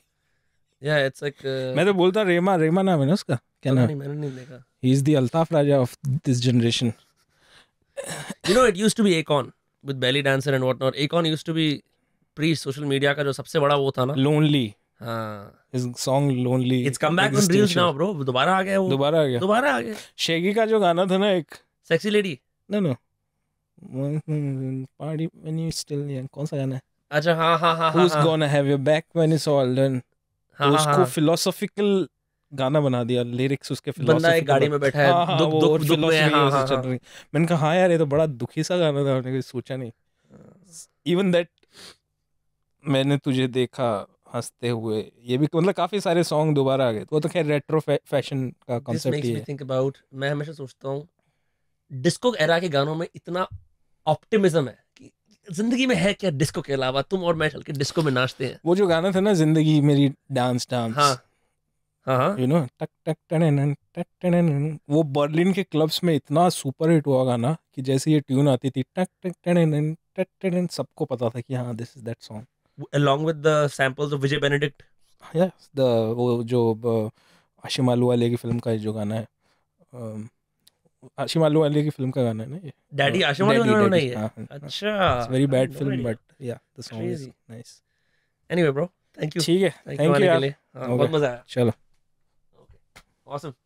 Yeah, it's like. Uh, मैं तो बोलता रेमा रेमा नाम है ना उसका क्या नाम? नहीं मैंने नहीं देखा. He is the Altaf Raja of this generation. you know, it used to be Akon with belly dancer and whatnot. Akon used to be pre social media का जो सबसे बड़ा वो था ना. Lonely. दोबारा आ गया दोबारा आ गया शेगी का जो गाना था ना एक sexy lady no no party when you still young कौन सा गाना है अच्छा हां हाँ, हाँ हाँ who's हाँ। gonna have your back when it's all done हाँ, हाँ उसको फिलोसॉफिकल गाना बना दिया लिरिक्स उसके बंदा एक गाड़ी में बैठा है दुख दुख दुख में है हाँ, हाँ, चल रही मैंने कहा हाँ यार ये तो बड़ा दुखी सा गाना था मैंने कभी सोचा नहीं इवन दैट मैंने तुझे देखा हंसते हुए ये भी मतलब काफी सारे सॉन्ग दोबारा आ गए वो तो खैर रेट्रो फैशन का कांसेप्ट ही है थिंक अबाउट मैं हमेशा सोचता हूं डिस्को एरा के गानों में इतना ऑप्टिमिज्म है कि जिंदगी में है क्या डिस्को के अलावा तुम और मैं चल के डिस्को में नाचते हैं वो जो गाना था ना जिंदगी मेरी डांस डांस हाँ यू हाँ, नो हाँ। टक टक टक वो बर्लिन के क्लब्स में इतना सुपर हिट हुआ गाना कि जैसे ये ट्यून आती थी टक टक टक सबको पता था कि हाँ this is that song along with the samples of Vijay Benedict yes the वो जो uh, आशिम आलू वाले की फिल्म का जो गाना है um, आशिम आलू वाले की फिल्म का गाना है ना ये डैडी हाँ, आशिम आलू वाला नहीं है हाँ, हाँ, अच्छा it's very bad film but yeah the song is nice anyway bro thank you ठीक है थैंक यू बहुत मजा आया चलो ओके ऑसम